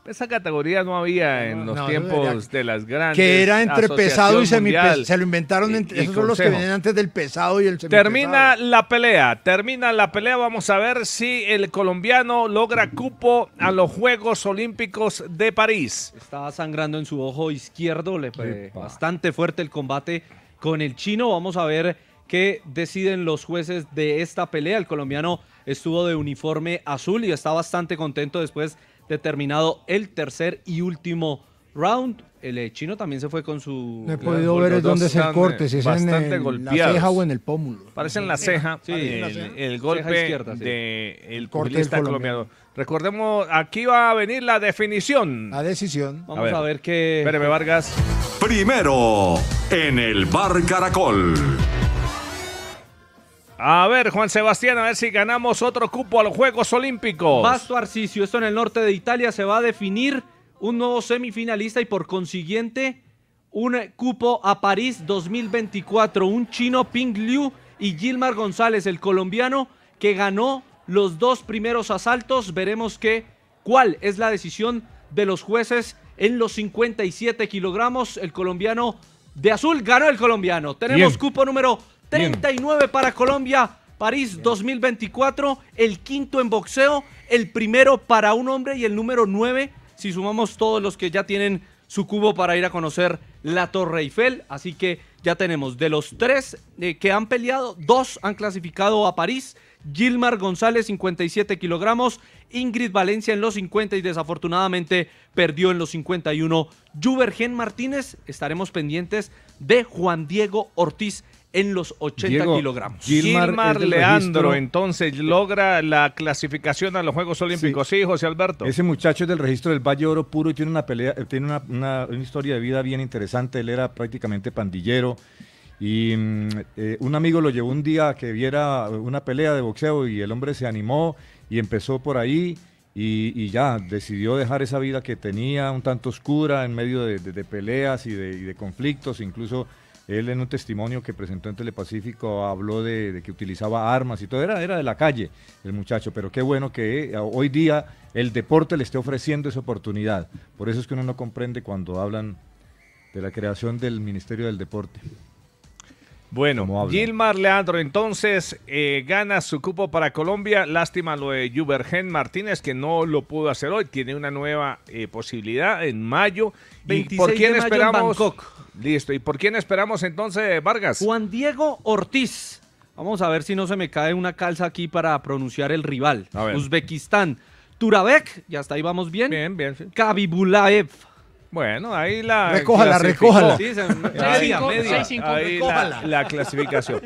Esa categoría no había en los tiempos de las grandes. Que era entre pesado y semipesado. Se lo inventaron. Entre, esos son los que vienen antes del pesado y el semipesado. Termina la pelea. Termina la pelea. Vamos a ver si el colombiano logra cupo a los Juegos Olímpicos de París. Estaba sangrando en su ojo izquierdo. Le fue bastante fuerte el combate con el chino. Vamos a ver qué deciden los jueces de esta pelea. El colombiano estuvo de uniforme azul y está bastante contento después determinado el tercer y último round. El eh, chino también se fue con su. No he podido ver dónde es el corte, si es en la ceja o en el pómulo. Parece en la eh, ceja, el, el, golpe de del colombiano. Recordemos, aquí va a venir la definición. La decisión. Vamos a ver, qué. Espéreme, Vargas. Primero, en el Bar Caracol. A ver, Juan Sebastián, a ver si ganamos otro cupo a los Juegos Olímpicos. Basto Arcisio, esto en el norte de Italia se va a definir un nuevo semifinalista y por consiguiente un cupo a París 2024. Un chino Ping Liu y Gilmar González, el colombiano que ganó los dos primeros asaltos. Veremos que, cuál es la decisión de los jueces en los 57 kilogramos. El colombiano de azul ganó el colombiano. Tenemos cupo número 39 para Colombia, París 2024, el quinto en boxeo, el primero para un hombre y el número 9 si sumamos todos los que ya tienen su cubo para ir a conocer la Torre Eiffel. Así que ya tenemos de los tres eh, que han peleado, dos han clasificado a París. Gilmar González, 57 kilogramos. Ingrid Valencia en los 50 y desafortunadamente perdió en los 51. Jubergen Martínez, estaremos pendientes de Juan Diego Ortiz en los 80 kilogramos. Gilmar, Leandro entonces logra la clasificación a los Juegos Olímpicos. Sí, José Alberto. Ese muchacho es del registro del Valle Oro Puro y tiene una pelea, tiene una, historia de vida bien interesante. Él era prácticamente pandillero. Y mm, eh, un amigo lo llevó un día a que viera una pelea de boxeo y el hombre se animó y empezó por ahí y, ya decidió dejar esa vida que tenía un tanto oscura en medio de, peleas y de, y de conflictos, incluso él en un testimonio que presentó en Telepacífico habló de, que utilizaba armas y todo, era, era de la calle el muchacho, pero qué bueno que eh, hoy día el deporte le esté ofreciendo esa oportunidad. Por eso es que uno no comprende cuando hablan de la creación del Ministerio del Deporte. Bueno, Gilmar Leandro entonces eh, gana su cupo para Colombia. Lástima lo de Jubergen Martínez que no lo pudo hacer hoy. Tiene una nueva eh, posibilidad en mayo. 26 por quién esperamos? Listo. ¿Y por quién esperamos entonces, Vargas? Juan Diego Ortiz. Vamos a ver si no se me cae una calza aquí para pronunciar el rival. Uzbekistán. Turabek, ya hasta ahí vamos bien. Bien, bien. Bueno, ahí la. Recójala, recójala. Sí, ahí la, la clasificación.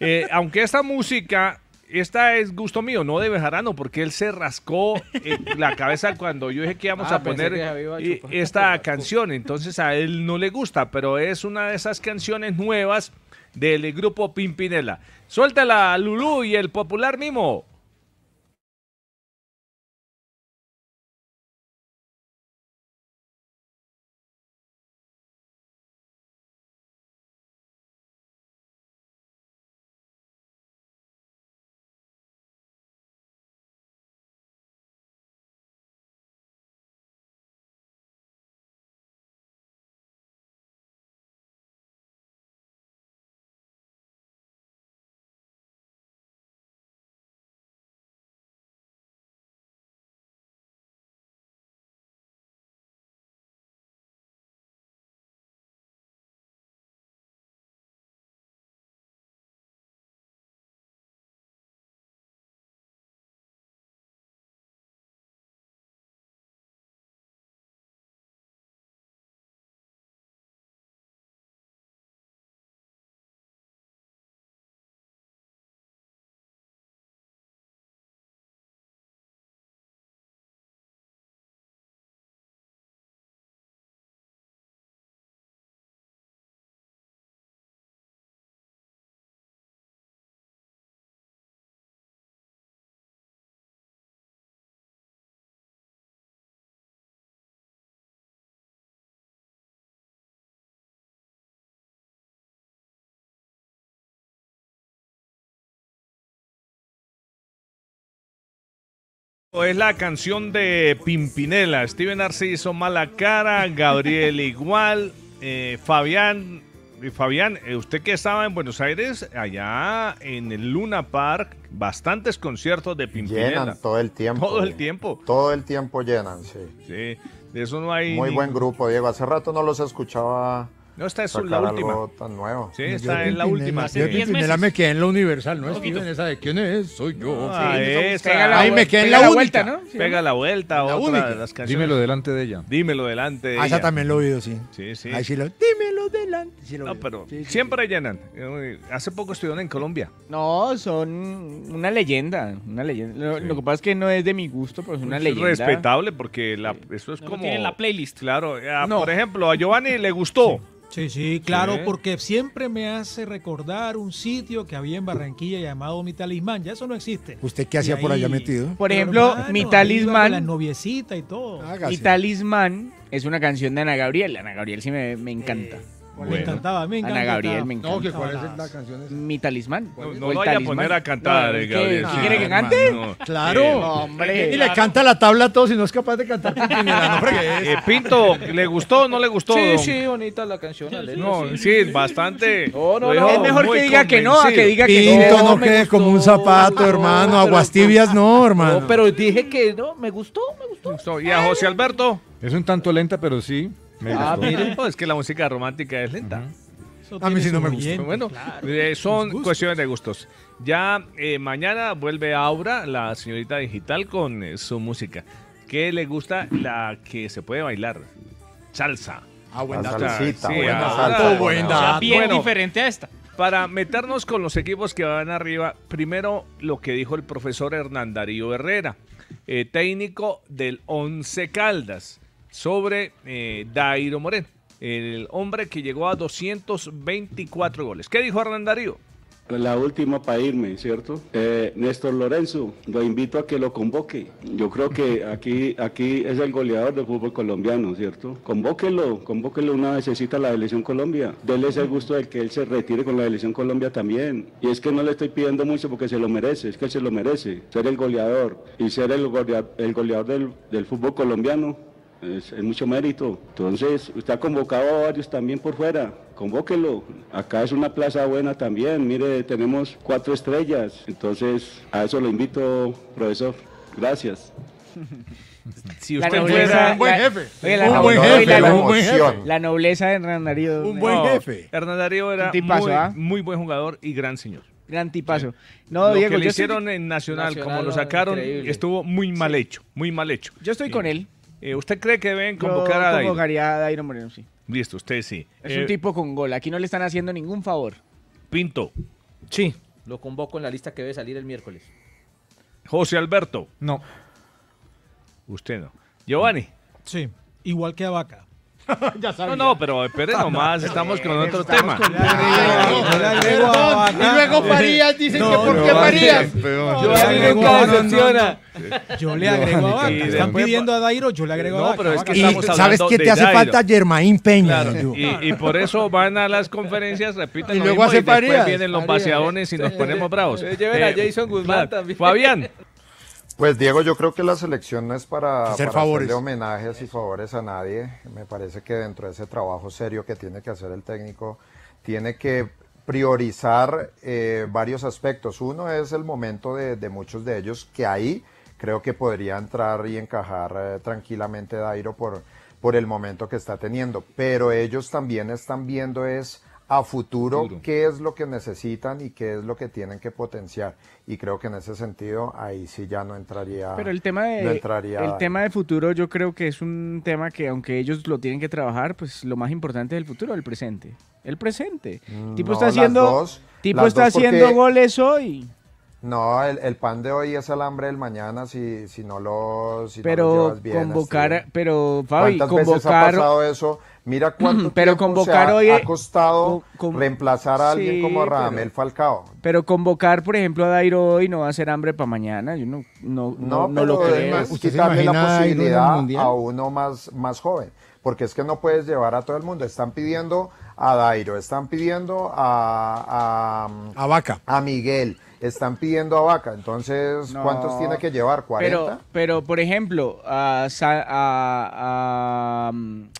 Eh, aunque esta música esta es gusto mío, no de Bejarano, porque él se rascó eh, la cabeza cuando yo dije que íbamos ah, a poner eh, esta canción. Entonces a él no le gusta, pero es una de esas canciones nuevas del grupo Pimpinela. Suéltala, Lulú y el popular Mimo. Es la canción de Pimpinela, Steven hizo Mala Cara, Gabriel Igual, eh, Fabián. Eh, Fabián, eh, usted que estaba en Buenos Aires, allá en el Luna Park, bastantes conciertos de Pimpinela. Llenan todo el tiempo. Todo el tiempo. Todo el tiempo llenan, sí. Sí, de eso no hay... Muy buen grupo, Diego. Hace rato no los escuchaba no, esta es la última. Tan nuevo. Sí, esta es la última. Hace yo me quedé en la universal, ¿no? Steven, esa de quién es, soy yo. Ah, Ahí me quedé en la, vuelta, ¿no? pega la vuelta, la otra de las canciones. Dímelo delante de ella. Dímelo delante de ah, ya también lo he oído, sí. Sí, sí. dímelo delante. no, pero siempre llenan. Hace poco estuvieron en Colombia. No, son una leyenda, una leyenda. Lo, que pasa es que no es de mi gusto, pero es una leyenda. Es respetable porque eso es como... Tienen la playlist. Claro. Por ejemplo, a Giovanni le gustó. Sí, sí, claro, porque siempre me hace recordar un sitio que había en Barranquilla llamado Mi Talismán. Ya eso no existe. ¿Usted qué hacía por allá metido? Por ejemplo, Mi Talismán. La noviecita y todo. Talismán es una canción de Ana Gabriel. Ana Gabriel sí me, encanta. Eh, me encantaba, me Ana Gabriel me encanta. No, que cuál es la canción Mi talismán. No, no lo vaya a poner a cantar, Gabriel. ¿Quiere que cante? Ah, *laughs* claro. hombre. Y le canta la tabla a todos y no es capaz de cantar *laughs* eh, Pinto, ¿le gustó o no le gustó? Sí, sí, bonita la canción. Sí, no, sí, bastante. Es mejor que diga que no a que diga que no. Pinto, no quede como un zapato, hermano. Aguastibias no, hermano. No, pero dije que no, me gustó, me gustó. ¿Y a José Alberto? Es un tanto lenta, pero sí. Ah, es pues, que la música romántica es lenta. A mí sí no me gusta. Bueno, eh, son cuestiones de gustos. Ya eh, mañana vuelve Aura, la señorita digital, con eh, su música. ¿Qué le gusta? La que se puede bailar. Salsa. Ah, buena sí, buena ah, salsa, bien diferente a esta. Para meternos con los equipos que van arriba, primero lo que dijo el profesor Hernán Darío Herrera, técnico del Once Caldas sobre eh, Dairo Moreno, el hombre que llegó a 224 goles. ¿Qué dijo Hernán Darío? La última para irme, ¿cierto? Eh, Néstor Lorenzo, lo invito a que lo convoque. Yo creo que *laughs* aquí, aquí es el goleador del fútbol colombiano, ¿cierto? Convóquelo, convóquelo una necesita la elección Colombia. Dele el gusto de que él se retire con la elección Colombia también. Y es que no le estoy pidiendo mucho porque se lo merece, es que se lo merece. Ser el goleador y ser el goleador, el goleador del fútbol colombiano es, mucho mérito. Entonces, usted ha convocado a varios también por fuera, convóquelo. Acá es una plaza buena también, mire, tenemos cuatro estrellas. Entonces, a eso lo invito, profesor. Gracias. *laughs* Si usted fuera un buen jefe. La, nobleza de Hernán Darío. Un buen jefe. Hernán Darío era ¿ah? muy, buen jugador y gran señor. Gran tipazo. No, lo que hicieron en Nacional, como lo sacaron, estuvo muy mal hecho, muy mal hecho. Yo estoy con él. Eh, ¿Usted cree que deben convocar a Dairo? convocaría a Dairo Moreno, sí. Listo, usted sí. Es eh, un tipo con gol. Aquí no le están haciendo ningún favor. Pinto, Sí. Lo convoco en la lista que debe salir el miércoles. José Alberto, No. usted no. Giovanni, Sí. Igual que a *laughs* ya saben, No, no, pero espere ah, nomás, estamos con otro tema. y luego Farías dicen que por qué Farías. Yo le agrego a Están pidiendo a Dairo, yo le agrego a No, pero es que ¿Sabes qué te hace falta Germain Peña? Y por eso van a las conferencias, repiten y luego hace después vienen los vaciadores y nos ponemos bravos. *laughs* Lleven a eh, Jason Guzmán también. Fabián, pues Diego, yo creo que la selección no es para, hacer hacerle homenajes y favores a nadie. Me parece que dentro de ese trabajo serio que tiene que hacer el técnico, tiene que priorizar eh, varios aspectos. Uno es el momento de, muchos de ellos, que ahí creo que podría entrar y encajar eh, tranquilamente Dairo por, por el momento que está teniendo. Pero ellos también están viendo es a futuro, qué es lo que necesitan y qué es lo que tienen que potenciar. Y creo que en ese sentido ahí sí ya no entraría. Pero el tema de, el tema de futuro yo creo que es un tema que aunque ellos lo tienen que trabajar, pues lo más importante es el futuro, el presente. El presente. Mm, tipo está haciendo, tipo está haciendo goles hoy. No, el, pan de hoy es el hambre del mañana si, si no lo pero no lo llevas bien. Convocar, este, pero Fabi, ¿Cuántas veces ha pasado eso? Mira cuánto *clears throat* pero convocar ha, hoy, ha eh, costado reemplazar a alguien como a Radamel Falcao. Pero convocar, por ejemplo, a Dairo hoy no va a ser hambre para mañana. Yo no, no, no, lo creo. Usted quitarle la posibilidad a uno más, más joven, porque es que no puedes llevar a todo el mundo. Están pidiendo a Dairo, están pidiendo a, a, Vaca. A Miguel, están pidiendo a Vaca. Entonces, ¿cuántos tiene que llevar? ¿40? Pero, pero por ejemplo, a, a,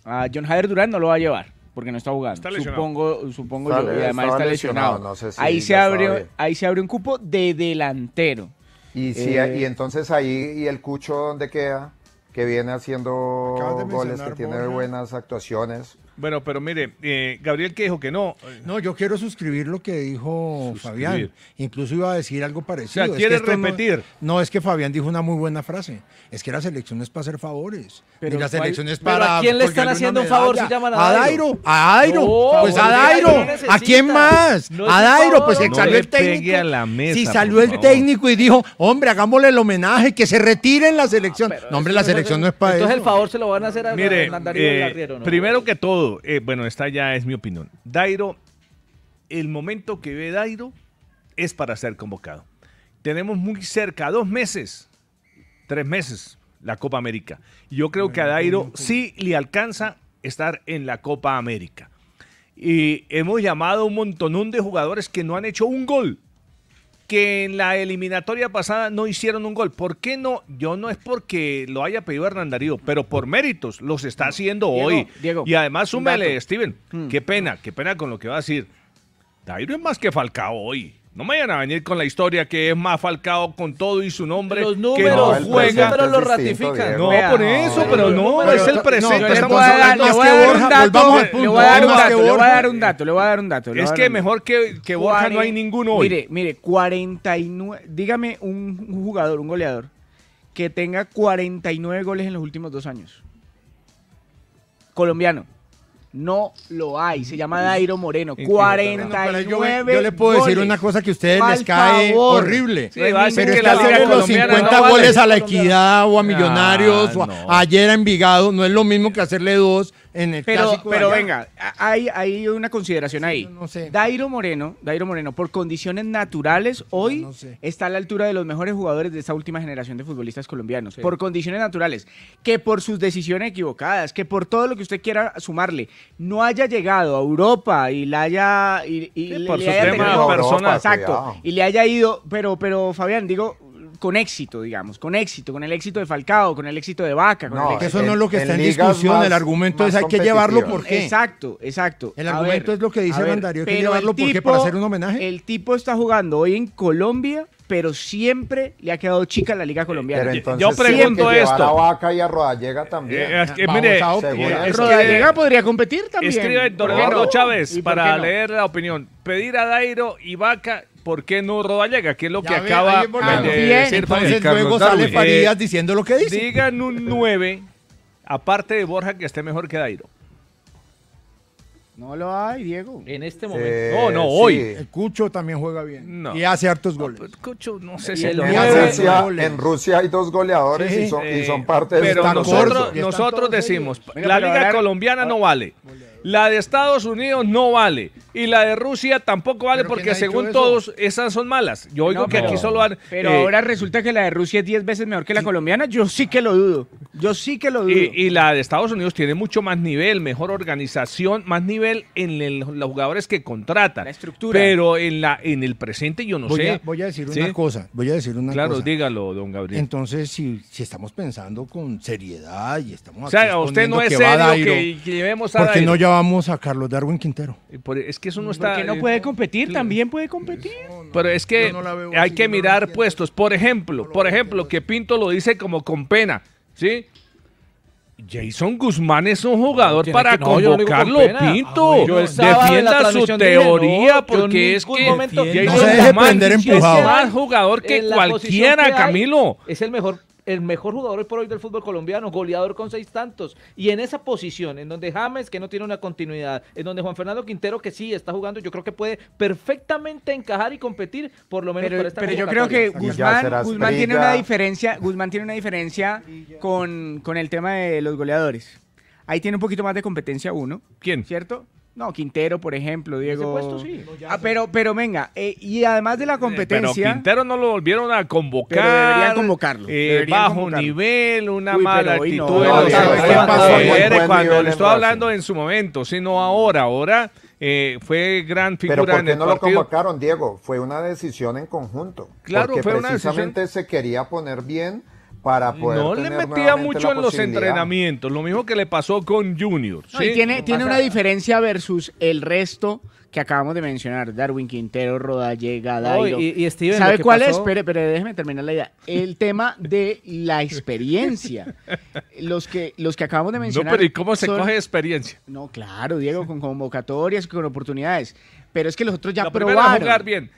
a John Javier Durán no lo va a llevar porque no está jugando. supongo, supongo yo, y además está lesionado. ahí, se abre, ahí se abre un cupo de delantero. Y, si, eh, y entonces ahí, ¿y el Cucho donde queda? Que viene haciendo goles, que tiene buenas actuaciones. Bueno, pero mire, eh, Gabriel que dijo que no. No, yo quiero suscribir lo que dijo Fabián. Incluso iba a decir algo parecido. O sea, no- repetir? No, es que Fabián dijo una muy buena frase. Es que la selección es para hacer favores. Pero y las para. ¿a quién le están haciendo un favor si a Dairo? A Dairo. pues a Dairo. ¿A quién más? a Dairo. Pues salió el técnico. a si salió el técnico y dijo, hombre, hagámosle el homenaje, que se retiren la selección. Ah, no, hombre, la selección no es para eso. Entonces el favor se lo van a hacer a Mire, eh, primero que todo, eh, bueno, esta ya es mi opinión. Dairo, el momento que ve Dairo es para ser convocado. Tenemos muy cerca, dos meses, tres meses, la Copa América. Yo creo que a Dairo sí le alcanza estar en la Copa América. Y hemos llamado un montonón de jugadores que no han hecho un gol que en la eliminatoria pasada no hicieron un gol. ¿Por qué no? Yo no es porque lo haya pedido Hernán Darío, pero por méritos los está haciendo hoy. Diego, y además, súmele, Steven, hmm. qué pena, qué pena con lo que va a decir. Dairo es más que Falcao hoy. No me vayan a venir con la historia que es más Falcao con todo y su nombre. Los números que juega. Pero lo ratifican. No, por eso, pero no, es el presente. Pues le voy a dar un dato. Le voy a dar un dato, le voy a dar un dato. Es que mejor que, que Borja no hay ninguno hoy. Mire, mire, 49. Dígame un jugador, un goleador, que tenga 49 goles en los últimos dos años. Colombiano. No lo hay. Se llama Dairo Moreno. 49 yo, yo, le puedo decir una cosa que a ustedes les cae horrible. pero está haciendo los 50 goles a la Equidad o a Millonarios o ayer a Envigado. No es lo mismo que hacerle dos pero, Pero venga, hay, una consideración ahí. Dairo Moreno, Dairo Moreno, por condiciones naturales, hoy está a la altura de los mejores jugadores de esta última generación de futbolistas colombianos. Por condiciones naturales. Que por sus decisiones equivocadas, que por todo lo que usted quiera sumarle, no haya llegado a Europa y la haya. le, por su haya Exacto. Y le haya ido. Pero, pero, Fabián, digo, con éxito, digamos, con éxito, con el éxito de Falcao, con el éxito de Vaca. no, eso no es lo que está en, discusión, el argumento es hay que llevarlo porque. Exacto, exacto. El argumento es lo que dice mandario. hay que llevarlo porque para hacer un homenaje. El tipo está jugando hoy en Colombia pero siempre le ha quedado chica la Liga Colombiana. Yo pregunto que esto. A Vaca y a Rodallega también. Eh, es que, mire, eh, Rodallega podría competir también. Escribe Don Chávez para leer la opinión. Pedir a Dairo y Vaca ¿por qué no Rodallega? ¿Qué es lo que acaba de decir Entonces luego sale Farías diciendo lo que dice. Digan un 9, aparte de Borja, que esté mejor que Dairo. No lo hay, Diego. En este momento. no, no, hoy. Cucho también juega bien. Y hace hartos goles. Pues, Cucho, no sé si lo en, Rusia, en Rusia hay dos goleadores y, son, eh, parte de Pero nosotros, nosotros decimos, la liga colombiana no vale. La de Estados Unidos no vale. Y la de Rusia tampoco vale porque según todos esas son malas. Yo oigo que aquí solo van... Pero eh, ahora resulta que la de Rusia es 10 veces mejor que la colombiana. Yo sí que lo dudo. Yo sí que lo dudo. Y, la de Estados Unidos tiene mucho más nivel, mejor organización, más nivel en los jugadores que contratan. La Pero en, la, en el presente yo no sé. voy a decir una cosa. Voy a decir una cosa. Claro, dígalo, don Gabriel. Entonces, si, estamos pensando con seriedad y estamos... O sea, usted no es serio que, llevemos a... Porque no vamos a Carlos Darwin Quintero. es que eso no está. no eh, puede competir, también puede competir. pero es que hay que mirar puestos. Por ejemplo, por ejemplo, que Pinto lo dice como con pena, ¿sí? Jason Guzmán es un jugador para convocarlo, Pinto. defienda su teoría porque es que Jason Guzmán es más jugador que cualquiera, Camilo. Es el mejor el mejor jugador por hoy del fútbol colombiano, goleador con seis tantos. Y en esa posición, en donde James, que no tiene una continuidad, en donde Juan Fernando Quintero, que sí está jugando, yo creo que puede perfectamente encajar y competir, por lo menos pero, por esta Pero yo creo que Guzmán, Guzmán tiene una diferencia, Guzmán tiene una diferencia con, con el tema de los goleadores. Ahí tiene un poquito más de competencia uno. ¿Quién? ¿Cierto? No, Quintero, por ejemplo, Diego. sí. ah, pero, pero venga, eh, y además de la eh, competencia. Pero Quintero no lo volvieron a convocar. Pero deberían convocarlo. Eh, bajo nivel, una mala actitud. No, no, no, cuando, cuando le estoy hablando en su momento, sino ahora, ahora fue gran figura pero ¿por qué no lo convocaron, Diego? Fue una decisión en conjunto. Claro, fue precisamente una decisión... se quería poner bien no le metía mucho en los entrenamientos, lo mismo que le pasó con Junior. ¿sí? tiene, tiene una diferencia versus el resto que acabamos de mencionar, Darwin Quintero, Rodalle, Gadairo. y, Steven, ¿Sabe cuál es? Pero, déjeme terminar la idea. El *laughs* tema de la experiencia. Los que, los que acabamos de mencionar. No, pero ¿y cómo se coge experiencia? No, claro, Diego, con convocatorias, con oportunidades. Pero es que los otros ya probaron.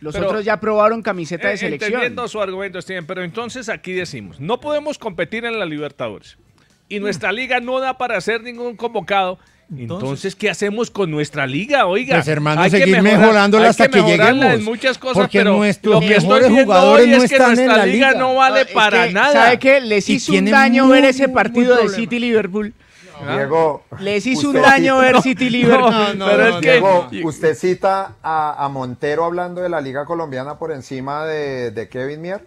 los otros ya probaron camiseta de eh, selección. Entendiendo su argumento, Steven, pero entonces aquí decimos, no podemos competir en la Libertadores. Y nuestra mm. liga no da para hacer ningún convocado. Entonces, ¿qué hacemos con nuestra liga? Oiga, pues, hay seguir que mejorándola hasta que, lleguemos. En muchas cosas, porque pero lo que mejores jugadores es no que están nuestra en la liga. no vale para nada. ¿Sabe qué? Les hizo un daño ver ese partido de City Liverpool. Diego, les hizo un daño ver City Liverpool. Diego, usted cita a, Montero hablando de la liga colombiana por encima de, de Kevin Mier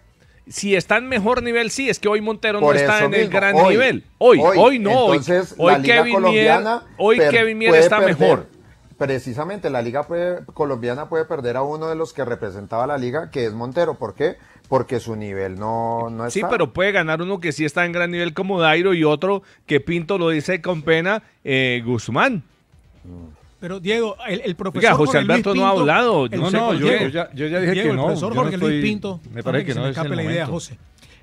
si está en mejor nivel, sí, es que hoy Montero no está en el gran nivel. Hoy, hoy, no. hoy, Kevin Mier, hoy Kevin Mier está mejor. Precisamente, la Liga colombiana puede perder a uno de los que representaba la Liga, que es Montero. ¿Por qué? Porque su nivel no, no está. Sí, pero puede ganar uno que sí está en gran nivel como Dairo y otro que Pinto lo dice con pena, eh, Guzmán. Mm. Pero Diego, el, profesor Oiga, José Alberto no ha hablado. No, no, yo, ya, dije que no. El profesor Jorge Luis Pinto. Me parece que, no es el la idea, José.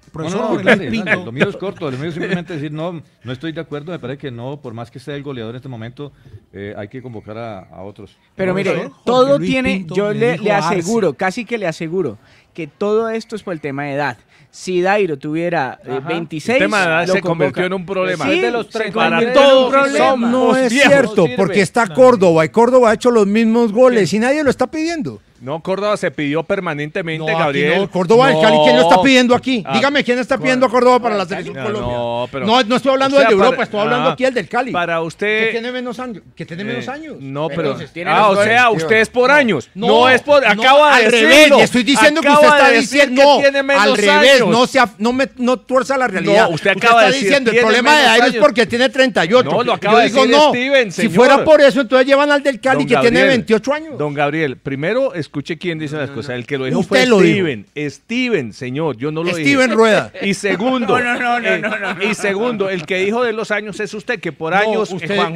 El profesor no, no, Jorge Luis Pinto. lo mío es corto. Lo mío es simplemente decir no, no estoy de acuerdo. Me parece que no, por más que sea el goleador en este momento, eh, hay que convocar a, otros. Pero mire, todo tiene. yo le, le aseguro, casi que le aseguro, que todo esto es por el tema de edad si Dairo tuviera 26. Eh, se convirtió en un problema. no es cierto, porque está Córdoba y Córdoba ha hecho los mismos goles y nadie lo está pidiendo. No, Córdoba se pidió permanentemente, no, Gabriel. No. Córdoba, no. Cali, ¿quién lo está pidiendo aquí? Ah. Dígame quién está pidiendo a Córdoba para la selección Colombia. No, pero, no, estoy hablando del de Europa, estoy hablando ah, aquí el del Cali. Para usted. Que tiene menos años. Que tiene menos eh, años. no, pero. ah, o sea, usted es por años. No, es por. Acaba de al Revés, estoy diciendo que usted está diciendo. al revés, no sea, no me no tuerza la realidad. No, usted acaba de decir. diciendo, el problema de Aires es porque tiene 38. No, lo acaba de decir Steven, Si fuera por eso, entonces llevan al del Cali que tiene 28 años. Don Gabriel, primero es escuche quién dice las cosas. El que lo dijo fue Steven. Steven, señor, yo no lo Steven dije. Steven Rueda. Y segundo. *laughs* Eh, no, y segundo, el que dijo de los años es usted, que por años. Eh, usted, para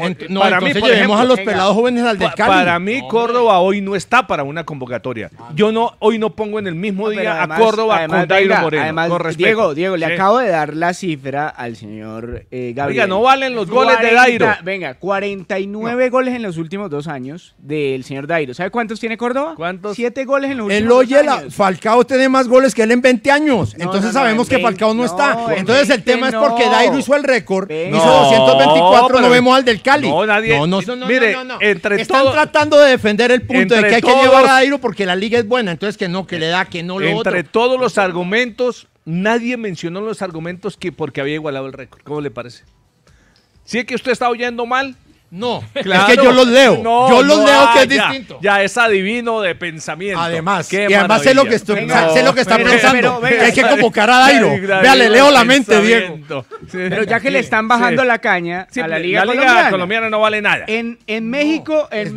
mí, por ejemplo, a los pelados jóvenes al Para mí, Córdoba hoy no está para una convocatoria. Ah, yo no, hoy no pongo en el mismo día a Córdoba con Dairo Moreno. Además, Diego, Diego, le acabo de dar la cifra al señor eh, Gabriel. Oiga, no valen los goles de Dairo. Venga, 49 goles en los últimos dos años del señor Dairo. ¿Sabe cuántos tiene Córdoba? ¿Cuántos? 7 Siete goles en los últimos oye Falcao tiene más goles que él en 20 años. entonces sabemos que Falcao no, está. Entonces el tema es porque Dairo hizo el récord. Hizo 224, no vemos al del Cali. No, nadie. No, no, mire, Están tratando de defender el punto de que hay que llevar a Dairo porque la liga es buena. Entonces que no, que le da, que no lo Entre todos los argumentos, nadie mencionó los argumentos que porque había igualado el récord. ¿Cómo le parece? Si es que usted está oyendo mal, no, *laughs* es que yo los leo. yo los leo que es distinto. Ya es adivino de pensamiento. Además, y además sé lo que, lo que está pensando. que hay que convocar a Dairo. *laughs* Vea, leo la mente, Diego. pero ya que le están bajando la caña a la Liga, la Liga colombiana, no vale nada. En, México, en,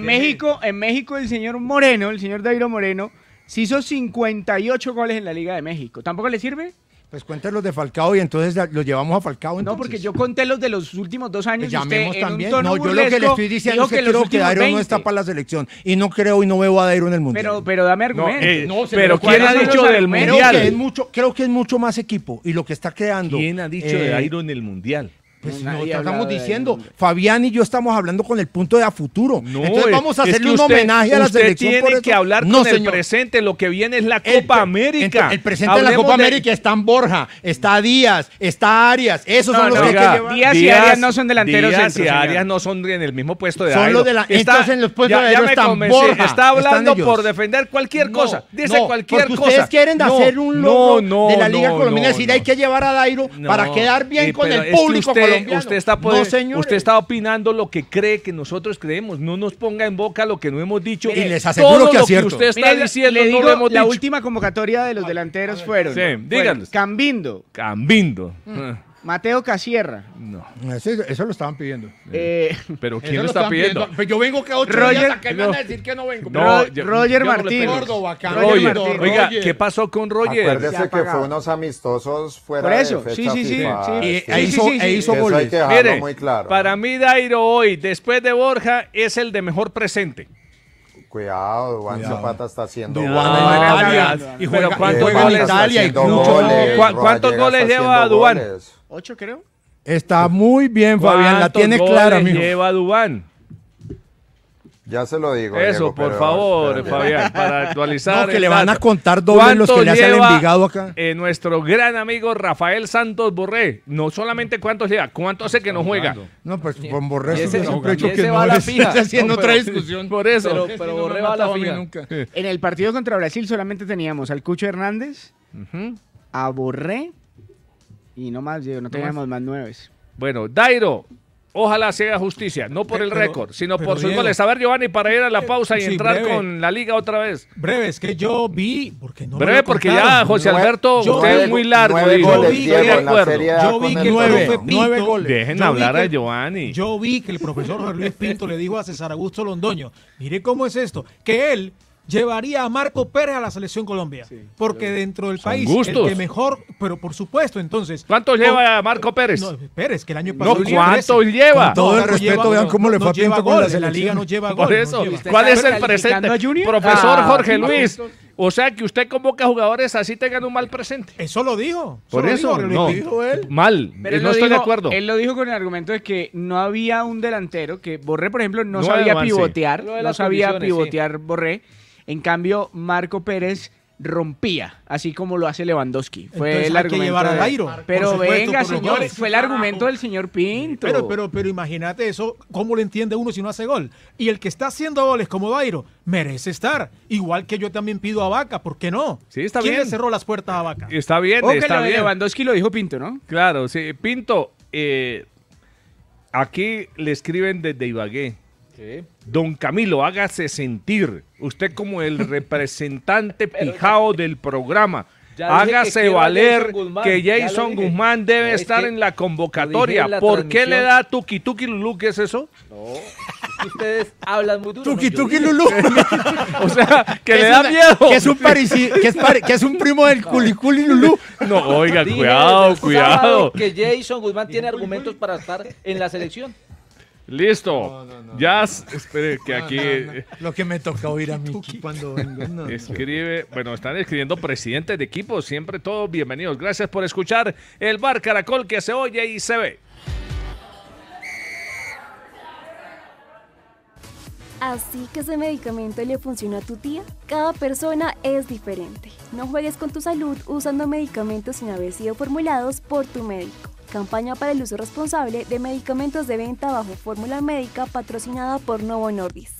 México, en México el señor Moreno, el señor Dairo Moreno se hizo 58 goles en la Liga de México. ¿Tampoco le sirve? Pues cuente los de Falcao y entonces los llevamos a Falcao. No, porque yo conté los de los últimos dos años. Pues llamemos también. no, yo lo que le estoy diciendo es que, creo que Dairo no está para la selección. Y no creo y no veo a Dairo en el mundial. Pero, eh, pero dame argumentos. No, pero ¿quién ha dicho del mundial? Creo que, es mucho, creo que es mucho más equipo y lo que está creando. ¿Quién ha dicho de eh, Dairo en el mundial? Pues no, estamos diciendo, Fabián y yo estamos hablando con el punto de a futuro. Entonces vamos a hacerle un homenaje a la usted selección. Tiene por que hablar con el presente, lo que viene es la Copa América. El, presente de la Copa América está en Borja, está Díaz, está Arias. Esos son los que, hay que Díaz, Díaz y Arias no son delanteros. Díaz y Arias no son en el mismo puesto de Arias. en los puestos de Arias. están Borja. Está hablando por defender cualquier cosa. Dice cualquier cosa. Ustedes quieren hacer un logro de la Liga Colombiana decir hay que llevar a Dairo para quedar bien eh, con el público Usted está, usted está opinando lo que cree que nosotros creemos. No nos ponga en boca lo que no hemos dicho. Y les aseguro Todo que lo que usted está diciendo la última convocatoria de los delanteros fueron, Cambindo. Cambindo. Mm. Ah. Mateo Casierra. No. Eso, lo estaban pidiendo. Eh, eh, pero ¿quién lo está pidiendo? Pues yo vengo que ocho Roger, días, ¿a qué no. me van a decir que no vengo? Roger Martínez. Roger, Oiga, ¿qué pasó con Roger? Acuérdese que fue unos amistosos fuera Por eso, de fecha sí, sí, sí, sí, hizo, e hizo goles. para mí Dairo hoy, después de Borja, es el de mejor presente. Cuidado, Dubán Zapata está haciendo Dubán en Italia. Y juega, ¿cuántos goles, Italia lleva Dubán? Ocho, creo. Está muy bien, Fabián. La tiene clara, mijo. lleva Dubán? Ya se lo digo. Eso, por favor, Fabián, para *laughs* actualizar. No, que le van a contar doble los que ya se han Envigado acá. Eh, nuestro gran amigo Rafael Santos Borré. No solamente cuántos lleva, cuánto hace que no juega. No, pues con Borré se ese, que va no, a la haciendo *laughs* otra discusión. Por eso. Pero, Borré va a la fila. Nunca. *laughs* En el partido contra Brasil solamente teníamos al Cucho Hernández, a Borré y no más, Diego, no teníamos más nueve. Bueno, Dairo, Ojalá sea justicia, no por el récord, sino por sus goles. A ver, Giovanni, para ir a la pausa y entrar con la liga otra vez. Breve, es que yo vi, porque Breve, porque ya José Alberto, usted es muy largo. yo vi, acuerdo. que el goles. Dejen hablar a Giovanni. Yo vi que el profesor Luis Pinto le dijo a César Augusto Londoño, mire cómo es esto, que él llevaría a Marco oh. Pérez a la selección Colombia. porque dentro del país, es el mejor, pero por supuesto, entonces. ¿Cuánto lleva a Marco Pérez? No, Pérez, que el año pasado. ¿cuánto lleva? Con todo el respeto, vean cómo le fue a Pinto la liga no lleva Por eso, ¿cuál es el presente? Profesor ah. Jorge Luis. Ah, o sea que usted convoca jugadores así tengan un mal presente. Eso lo dijo. Por eso, lo dijo, él. Mal. no estoy de acuerdo. Él lo dijo con el argumento de que no había un delantero que Borré, por ejemplo, no, sabía pivotear. No sabía pivotear Borré. En cambio, Marco Pérez rompía, así como lo hace Lewandowski. Fue el argumento. Llevar a pero venga, señor, fue el argumento del señor Pinto. Pero, pero, imagínate eso, ¿cómo lo entiende uno si no hace gol? Y el que está haciendo goles como Bairo, merece estar. Igual que yo también pido a Vaca, ¿por qué no? Sí, está ¿Quién bien. le cerró las puertas a Vaca? Está bien, o está Lewandowski lo dijo Pinto, ¿no? Claro, sí. Pinto, eh, aquí le escriben desde Ibagué. Don Camilo, hágase sentir. Usted como el *laughs* representante pijao del programa. Hágase valer que Jason Guzmán debe estar en la convocatoria. ¿Por qué le da tuki tuki lulú? ¿Qué es eso? No. ustedes hablan muy duro. Tuki *laughs* o sea, que le da miedo. Que es un primo del culiculi No, oiga, cuidado, cuidado. Que Jason Guzmán tiene argumentos para estar en la selección. Listo. No, Ya, espere que aquí. Lo que me toca oír a mí cuando *laughs* Escribe, bueno, están escribiendo presidentes de equipo, siempre todos bienvenidos. Gracias por escuchar el Bar Caracol que se oye y se ve. Así que ese medicamento le funciona a tu tía. Cada persona es diferente. No juegues con tu salud usando medicamentos sin haber sido formulados por tu médico campaña para el uso responsable de medicamentos de venta bajo fórmula médica patrocinada por Novo Nordisk.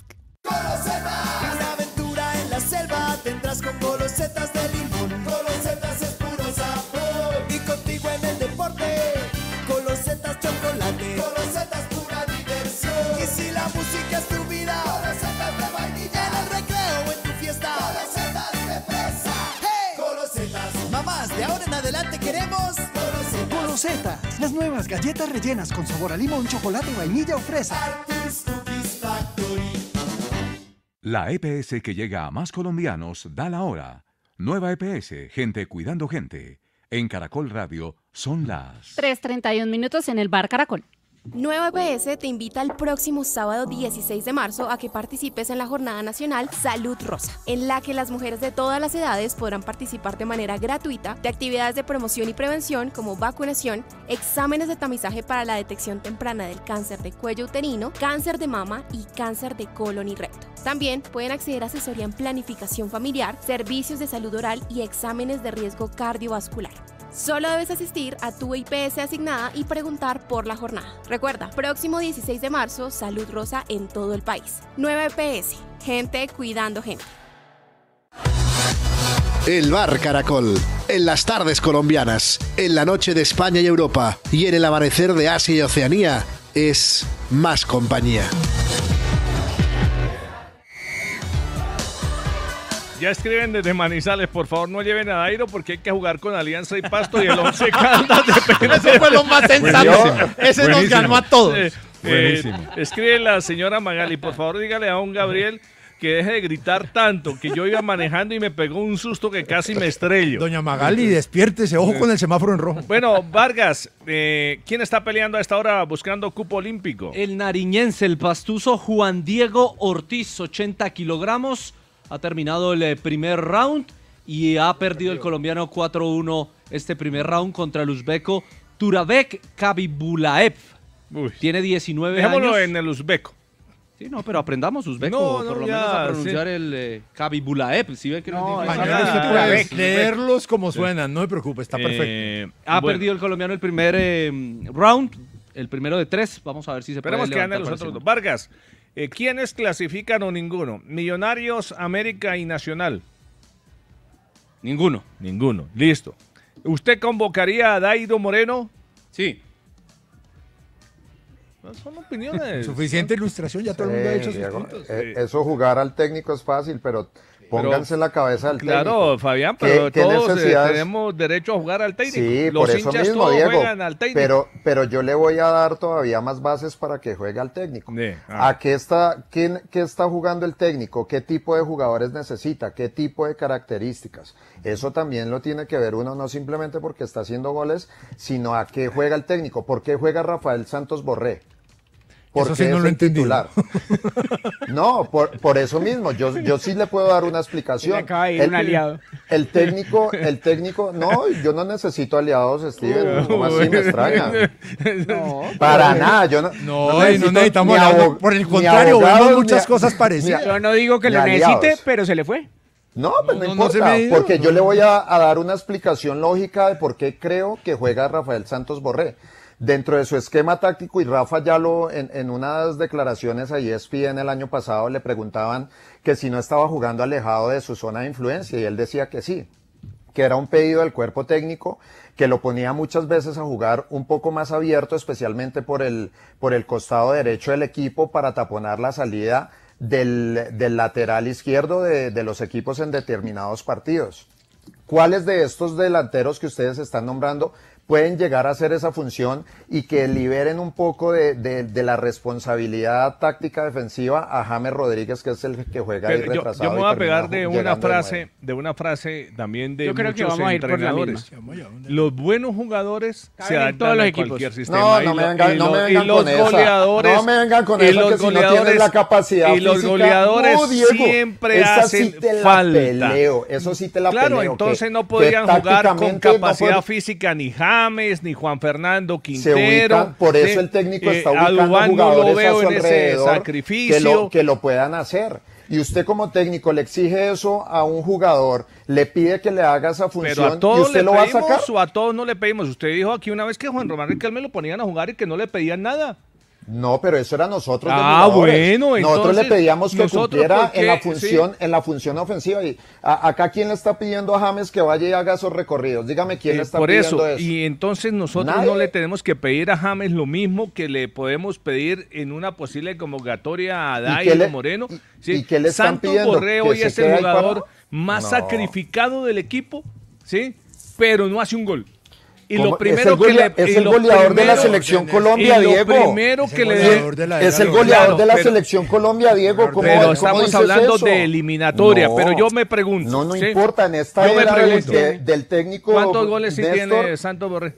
Colosetas, una aventura en la selva tendrás con colosetas de limón. Colosetas es puro sabor y contigo en el deporte. Colosetas chocolate, colosetas pura diversión. Y si la música es tu vida, colosetas de vainilla en el recreo en tu fiesta. Colosetas de fresa. Hey, colosetas. Mamás, de ahora en adelante queremos Golosetas. colosetas. Las nuevas galletas rellenas con sabor a limón, chocolate, vainilla o fresa. La EPS que llega a más colombianos da la hora. Nueva EPS, gente cuidando gente. En Caracol Radio son las 3.31 minutos en el Bar Caracol. Nueva EPS te invita el próximo sábado 16 de marzo a que participes en la Jornada Nacional Salud Rosa, en la que las mujeres de todas las edades podrán participar de manera gratuita de actividades de promoción y prevención como vacunación, exámenes de tamizaje para la detección temprana del cáncer de cuello uterino, cáncer de mama y cáncer de colon y recto. También pueden acceder a asesoría en planificación familiar, servicios de salud oral y exámenes de riesgo cardiovascular. Solo debes asistir a tu IPS asignada y preguntar por la jornada. Recuerda, próximo 16 de marzo, Salud Rosa en todo el país. 9 PS, gente cuidando gente. El Bar Caracol, en las tardes colombianas, en la noche de España y Europa y en el amanecer de Asia y Oceanía, es más compañía. Ya escriben desde Manizales, por favor, no lleven a Dairo porque hay que jugar con Alianza y Pasto y el Once *laughs* Caldas depende. Eso fue lo más sensato. Ese nos ganó a todos. Eh, eh, escribe la señora Magali, por favor, dígale a un Gabriel que deje de gritar tanto, que yo iba manejando y me pegó un susto que casi me estrello. Doña Magali, despiértese, ojo con el semáforo en rojo. Bueno, Vargas, eh, ¿quién está peleando a esta hora buscando cupo olímpico? El nariñense, el pastuso Juan Diego Ortiz, 80 kilogramos. Ha terminado el eh, primer round y ha perdido el colombiano 4-1 este primer round contra el uzbeco Turabek Kabibulaev. Tiene 19 años. años. en el uzbeco. Sí, no, pero aprendamos uzbeco, por lo menos a pronunciar el eh, Kabibulaev. Si ven que es leerlos como suenan, no te preocupes, está perfecto. Eh, ha perdido el colombiano el primer round, el primero de tres. Vamos a ver si se Esperemos puede que los otros dos. Vargas, eh, ¿Quiénes clasifican o ninguno? Millonarios, América y Nacional. Ninguno. Ninguno, listo. ¿Usted convocaría a Daido Moreno? Sí. Pues son opiniones. Suficiente ilustración, ya todo el mundo ha hecho sus puntos. Eh, eso jugar al técnico es fácil, pero Pónganse la cabeza al técnico. Claro, Fabián, pero todos eh, tenemos derecho a jugar al técnico. Sí, Los por eso hinchas todos juegan al técnico. Pero, pero yo le voy a dar todavía más bases para que juegue al técnico. Ah. ¿A qué está, qué está jugando el técnico? ¿Qué tipo de jugadores necesita? ¿Qué tipo de características? Eso también lo tiene que ver uno, no simplemente porque está haciendo goles, sino a qué juega el técnico. ¿Por qué juega Rafael Santos Borré? Porque eso sí no lo entendí. *laughs* No, por, eso mismo, yo, yo sí le puedo dar una explicación. Acaba de ir el, un aliado. El técnico, el técnico, no, yo no necesito aliados, Steven, *laughs* como así me extraña. *laughs* No, para nada, yo no. No, necesito, necesitamos aliados. Por el contrario, veo muchas cosas parecidas. Yo no digo que lo necesite, pero se le fue. No, pues no, importa, porque yo le voy a, a, dar una explicación lógica de por qué creo que juega Rafael Santos Borré dentro de su esquema táctico y Rafa ya lo en, en unas declaraciones a en el año pasado le preguntaban que si no estaba jugando alejado de su zona de influencia y él decía que sí, que era un pedido del cuerpo técnico que lo ponía muchas veces a jugar un poco más abierto, especialmente por el, por el costado derecho del equipo para taponar la salida del, del lateral izquierdo de, de los equipos en determinados partidos. ¿Cuáles de estos delanteros que ustedes están nombrando pueden llegar a hacer esa función y que liberen un poco de, de, de la responsabilidad táctica defensiva a James Rodríguez, que es el que juega Pero ahí retrasado. Yo, me voy a pegar de una frase, de una frase también de yo creo que vamos A ir por la misma. Los buenos jugadores Caben se adaptan todos los a cualquier equipos. sistema. No, no, me vengan, no me Y con goleadores, No me vengan con eso, que si no tienen la capacidad Y los goleadores siempre hacen sí Peleo, eso sí te la claro, peleo. Claro, entonces no podrían jugar con capacidad física ni James ni Juan Fernando Quintero. por eso el técnico está ubicando jugadores sacrificio. Que lo, puedan hacer y usted como técnico le exige eso a un jugador, le pide que le haga esa función a todos y usted lo va a sacar. O a todos no le pedimos. Usted dijo aquí una vez que Juan Román Riquelme lo ponían a jugar y que no le pedían nada. No, pero eso era nosotros. Ah, bueno, nosotros le pedíamos que cumpliera en la función, en la función ofensiva. Y acá quién le está pidiendo a James que vaya y haga esos recorridos. Dígame quién eh, le está pidiendo eso. eso. Y entonces nosotros no le tenemos que pedir a James lo mismo que le podemos pedir en una posible convocatoria a de Moreno. ¿Y, sí. ¿y qué le están Santos pidiendo? hoy es el jugador más sacrificado del equipo, sí, pero no hace un gol. Y lo primero es el, que le, es el goleador de la selección Colombia, Diego. primero que es el goleador de la selección Colombia, Diego. estamos hablando de eliminatoria, pero yo me pregunto. No, no importa, en esta yo del técnico. ¿Cuántos goles sí tiene Santos Borré?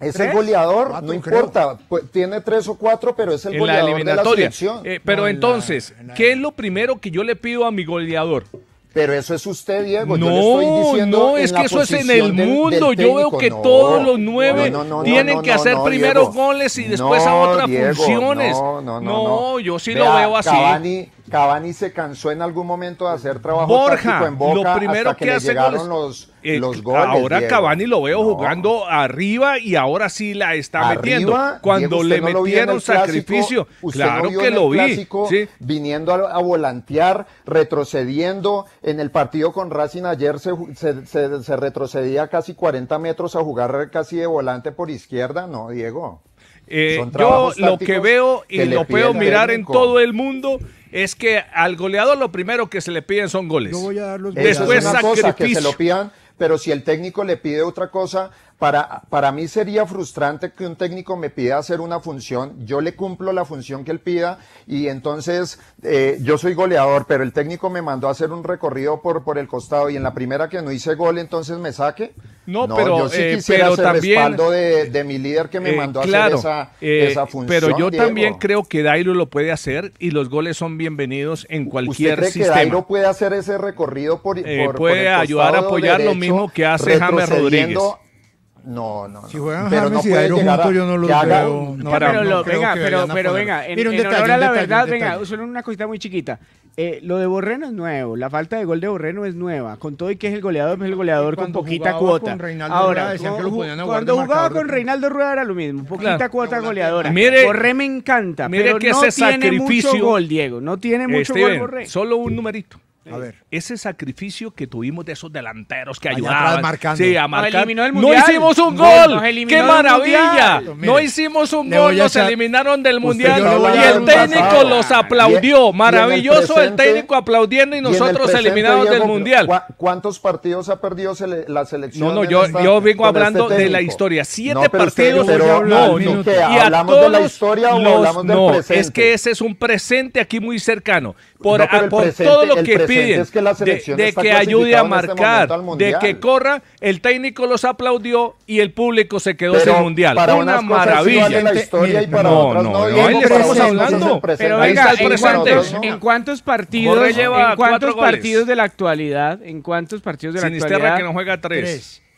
Es el goleador, no importa, pues, tiene tres o cuatro, pero es el goleador de la selección. Eh, pero entonces, ¿qué es lo primero que yo le pido a mi goleador? Pero eso es usted, Diego. No, yo le estoy diciendo no, es que eso es en el mundo. yo veo que todos los nueve tienen que hacer primero goles y después a otras funciones. No, no, no, yo sí lo veo así. Cavani se cansó en algún momento de hacer trabajo Borja, en Boca lo primero que, hace llegaron los, eh, los, goles. Ahora Cavani lo veo jugando arriba y ahora sí la está metiendo. Cuando le metieron sacrificio, claro que lo vi. Viniendo a, volantear, retrocediendo. En el partido con Racing ayer se, retrocedía casi 40 metros a jugar casi de volante por izquierda, ¿no, Diego? Eh, yo lo que veo y lo puedo mirar en todo el mundo es que al goleador lo primero que se le piden son goles. Yo voy a dar los Después es una cosa, se lo pero si el técnico le pide otra cosa, para, para mí sería frustrante que un técnico me pida hacer una función, yo le cumplo la función que él pida y entonces eh, yo soy goleador, pero el técnico me mandó a hacer un recorrido por, por el costado y en la primera que no hice gol, entonces me saque. No, pero, yo sí eh, quisiera pero también, respaldo de, mi líder que me eh, mandó a hacer esa, función. Eh, pero yo también creo que Dailo lo puede hacer y los goles son bienvenidos en cualquier ¿Usted cree sistema. Que puede hacer ese recorrido por, por puede ayudar a apoyar lo mismo que hace James Rodríguez no, no, no. Si juegan pero no y juntos, yo no lo veo. pero venga, pero, venga, en, la verdad, venga, solo una cosita muy chiquita. Eh, lo de Borreno es nuevo, la falta de gol de Borreno es nueva, con todo y que es el goleador, es el goleador con poquita cuota. Ahora, cuando jugaba con Reinaldo Rueda era lo mismo, poquita cuota goleadora. Mire, Borré me encanta, pero no tiene mucho gol, Diego, no tiene mucho gol Borré. Solo un numerito. Ese sacrificio que tuvimos de esos delanteros que ayudaron. Sí, a no hicimos un gol. ¡Qué maravilla! No hicimos un gol, nos eliminaron del Mundial. Y el técnico los aplaudió. Maravilloso el, técnico aplaudiendo y nosotros eliminados del Mundial. ¿Cuántos partidos ha perdido la selección? No, no, yo, yo vengo este hablando de la historia. Siete partidos. no, ¿Hablamos de la historia o hablamos del no, presente? Es que ese es un presente aquí muy cercano por, todo lo que piden, de, que ayude a este marcar, de que corra, el técnico los aplaudió y el público se quedó pero sin mundial. Para una maravilla. Sí vale historia y para no, no, no, estamos hablando. Pero venga, el presente. ¿en cuántos partidos, lleva en cuántos partidos de la actualidad, en cuántos partidos de la Sinisterra actualidad? que no juega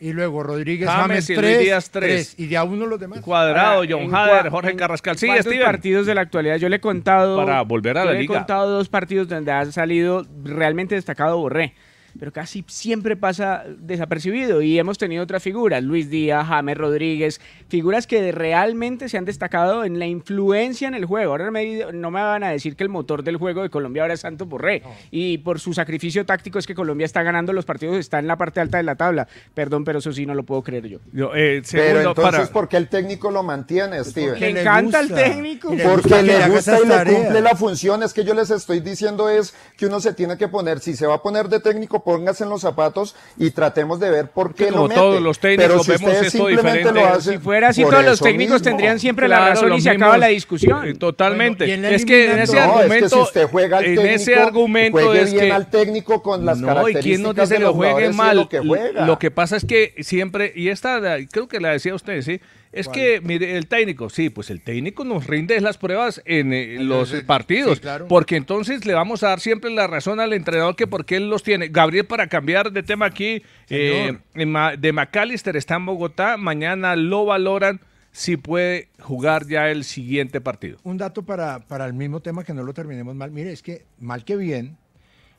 y luego Rodríguez James, y tres, Díaz, tres. Y de a uno los demás. Cuadrado, John Hader, Jorge Carrascal. Sí, Steven. partidos de la actualidad? Yo le he contado. Para volver a la liga. Le he contado dos partidos donde ha salido realmente destacado Borré pero casi siempre pasa desapercibido y hemos tenido otras figuras, Luis Díaz, James Rodríguez, figuras que realmente se han destacado en la influencia en el juego. Ahora no me van a decir que el motor del juego de Colombia ahora es Santo Borré y por su sacrificio táctico es que Colombia está ganando los partidos, está en la parte alta de la tabla. Perdón, pero eso sí no lo puedo creer yo. Eh, pero entonces, ¿por qué el técnico lo mantiene, pues Steven? le encanta el técnico. porque le gusta y le cumple la función. Es que yo les estoy diciendo es que uno se tiene que poner, si se va a poner de técnico, Póngase en los zapatos y tratemos de ver por qué lo no todos los técnicos Pero si vemos esto diferente. si fuera así, todos los técnicos tendrían siempre la razón y se acaba la discusión. Totalmente. es que en ese argumento, es si juega al técnico, ese argumento es que, al técnico con las no, características y quién no dice de lo juegue mal. Lo que, juega. lo que pasa es que siempre y esta creo que la decía usted, sí es que, mire, el técnico, sí, pues el técnico nos rinde las pruebas en eh, los partidos, claro. porque entonces le vamos a dar siempre la razón al entrenador que porque él los tiene. Gabriel, para cambiar de tema aquí, eh, de McAllister está en Bogotá, mañana lo valoran si puede jugar ya el siguiente partido. Un dato para, para el mismo tema, que no lo terminemos mal. Mire, es que, mal que bien,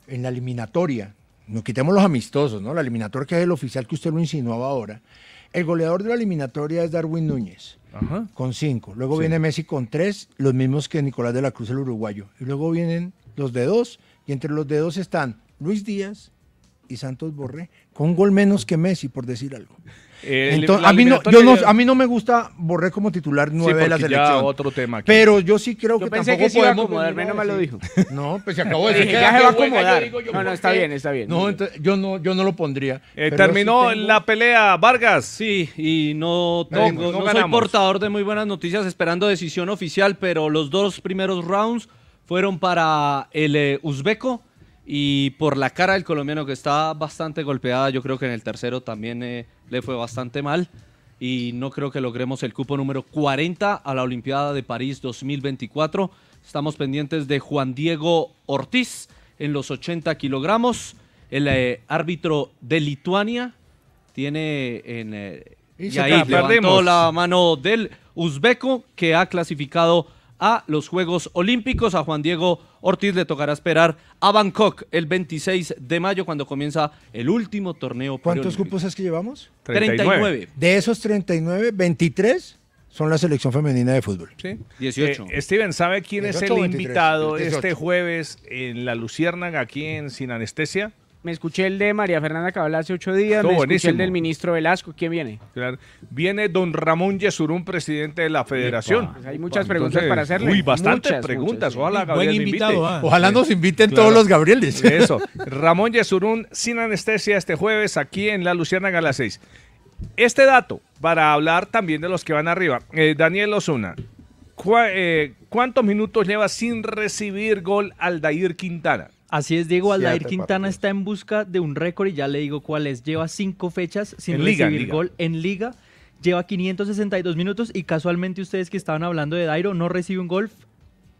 en la eliminatoria, no quitemos los amistosos, ¿no? La eliminatoria que es el oficial que usted lo insinuaba ahora, el goleador de la eliminatoria es Darwin Núñez, con cinco. Luego viene Messi con tres, los mismos que Nicolás de la Cruz, el uruguayo. Y luego vienen los de dos, y entre los de dos están Luis Díaz y Santos Borré, con un gol menos que Messi, por decir algo. Eh, a, mí no, a mí no me gusta Borré como titular nueve de la selección. otro tema Pero yo sí creo que pensé tampoco que se iba a Acomodar, menos me lo dijo. *laughs* No, pues se acabó de decir. ya se va a acomodar. Bueno, no, está bien, está bien. No, yo no, yo no lo pondría. Eh, terminó la pelea, Vargas. Sí, y no tengo, no, soy portador de muy buenas noticias esperando decisión oficial, pero los dos primeros rounds fueron para el Uzbeko. Eh, uzbeco y por la cara del colombiano que está bastante golpeada, yo creo que en el tercero también eh, le fue bastante mal y no creo que logremos el cupo número 40 a la Olimpiada de París 2024. Estamos pendientes de Juan Diego Ortiz en los 80 kilogramos, el eh, árbitro de Lituania tiene en... Eh, y, ahí levantó la mano del uzbeco que ha clasificado a los Juegos Olímpicos. A Juan Diego Ortiz le tocará esperar a Bangkok el 26 de mayo cuando comienza el último torneo. ¿Cuántos grupos es que llevamos? 39. De esos 39, 23 son la selección femenina de fútbol. Sí. 18. Eh, Steven, ¿sabe quién es el invitado este jueves en La Luciérnaga, aquí en Sin Anestesia? Me escuché el de María Fernanda Cabal hace ocho días, me escuché el del ministro Velasco. ¿Quién viene? Viene don Ramón Yesurún, presidente de la federación. Pues hay muchas preguntas para hacerle. Uy, bastantes preguntas. Ojalá invitado, ah. Ojalá nos inviten todos los Gabrieles. *laughs* Eso. Ramón Yesurún, sin anestesia, este jueves aquí en La Luciana Gala 6. Este dato, para hablar también de los que van arriba. Eh, Daniel Osuna, eh, ¿cuántos minutos lleva sin recibir gol Aldair Quintana? Así es, Diego. Aldair Quintana está en busca de un récord y ya le digo cuál es. Lleva cinco fechas sin recibir gol en liga. Lleva 562 minutos y casualmente ustedes que estaban hablando de Dairo no recibe un gol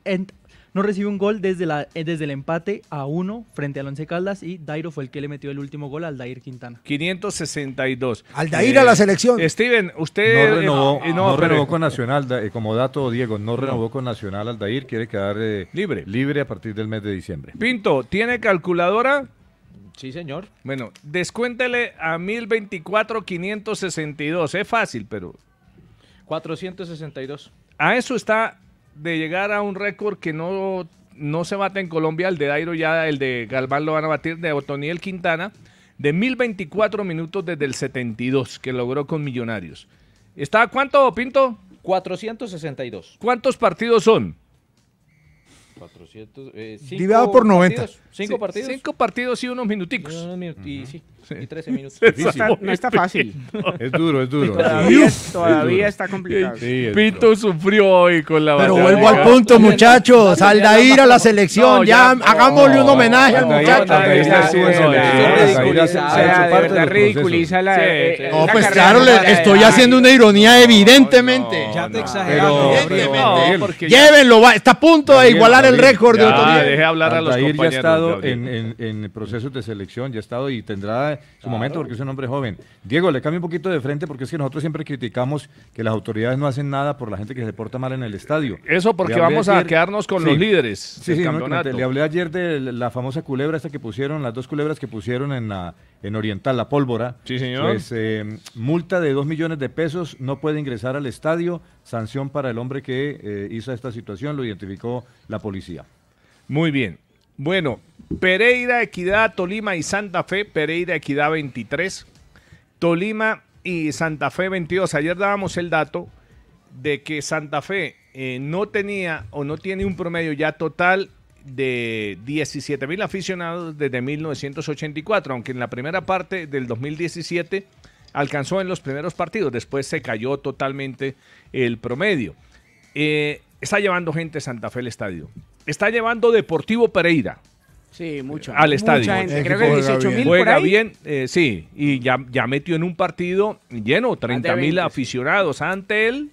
en no recibió un gol desde, la, eh, desde el empate a uno frente a Once Caldas y Dairo fue el que le metió el último gol a Aldair Quintana. 562. Aldair a eh, la selección. Steven, usted no renovó, eh, con Nacional, como dato Diego, no renovó con Nacional Aldair quiere quedar libre. libre a partir del mes de diciembre. Pinto, ¿tiene calculadora? Sí, señor. Bueno, descuéntele a 1024 562. Es fácil, pero 462. A eso está de llegar a un récord que no, no se bate en Colombia, el de Dairo ya, el de Galván lo van a batir, de Otoniel Quintana, de 1024 minutos desde el 72, que logró con Millonarios. ¿Está cuánto, Pinto? 462. ¿Cuántos partidos son? 400, eh, por 90. ¿Cinco partidos? Cinco partidos y unos minuticos. Y, unos 13 minutos. No está, fácil. *laughs* es duro, es duro. Todavía, está complicado. Pito sufrió hoy con la Pero vuelvo al punto, muchachos. Aldair a la selección. ya, hagámosle un homenaje al muchacho. Ridiculiza la. Eh, eh, no, pues claro, estoy haciendo una ironía, evidentemente. Ya te exageraste. Llévenlo, está a punto de igualar el récord de otro dejé hablar a los compañeros en, procesos de selección, ya ha estado y tendrá su momento porque es un hombre joven. Diego, le cambio un poquito de frente porque es que nosotros siempre criticamos que las autoridades no hacen nada por la gente que se porta mal en el estadio. Eso porque vamos a quedarnos con los líderes. Sí, le hablé ayer de la famosa culebra esta que pusieron, las dos culebras que pusieron en la en Oriental, la pólvora. Sí, señor. Pues em, multa de dos millones de pesos, no puede ingresar al estadio, sanción para el hombre que eh, hizo esta situación, lo identificó la policía. Muy bien. Bueno, Pereira, Equidad, Tolima y Santa Fe. Pereira, Equidad 23. Tolima y Santa Fe 22. Ayer dábamos el dato de que Santa Fe eh, no tenía o no tiene un promedio ya total de 17 mil aficionados desde 1984, aunque en la primera parte del 2017 alcanzó en los primeros partidos, después se cayó totalmente el promedio. Eh, está llevando gente Santa Fe al estadio. Está llevando Deportivo Pereira, Sí, mucho. Al estadio. Creo que 18 Juega bien, eh, sí. Y ya, ya metió en un partido lleno, 30 mil aficionados ante el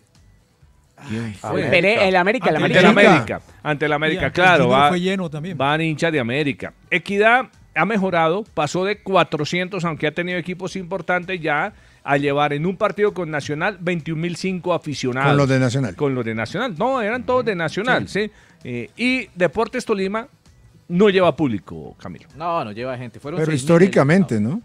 América, el América. Ante el América, ante el América claro. Va, fue lleno también. Van hinchas de América. Equidad ha mejorado, pasó de 400, aunque ha tenido equipos importantes ya, a llevar en un partido con Nacional 21.005 aficionados. Con los de Nacional. Con los de Nacional. No, eran todos de Nacional, ¿sí? Eh, y Deportes Tolima no lleva público, Camilo. No, no lleva gente. Pero históricamente, ¿no?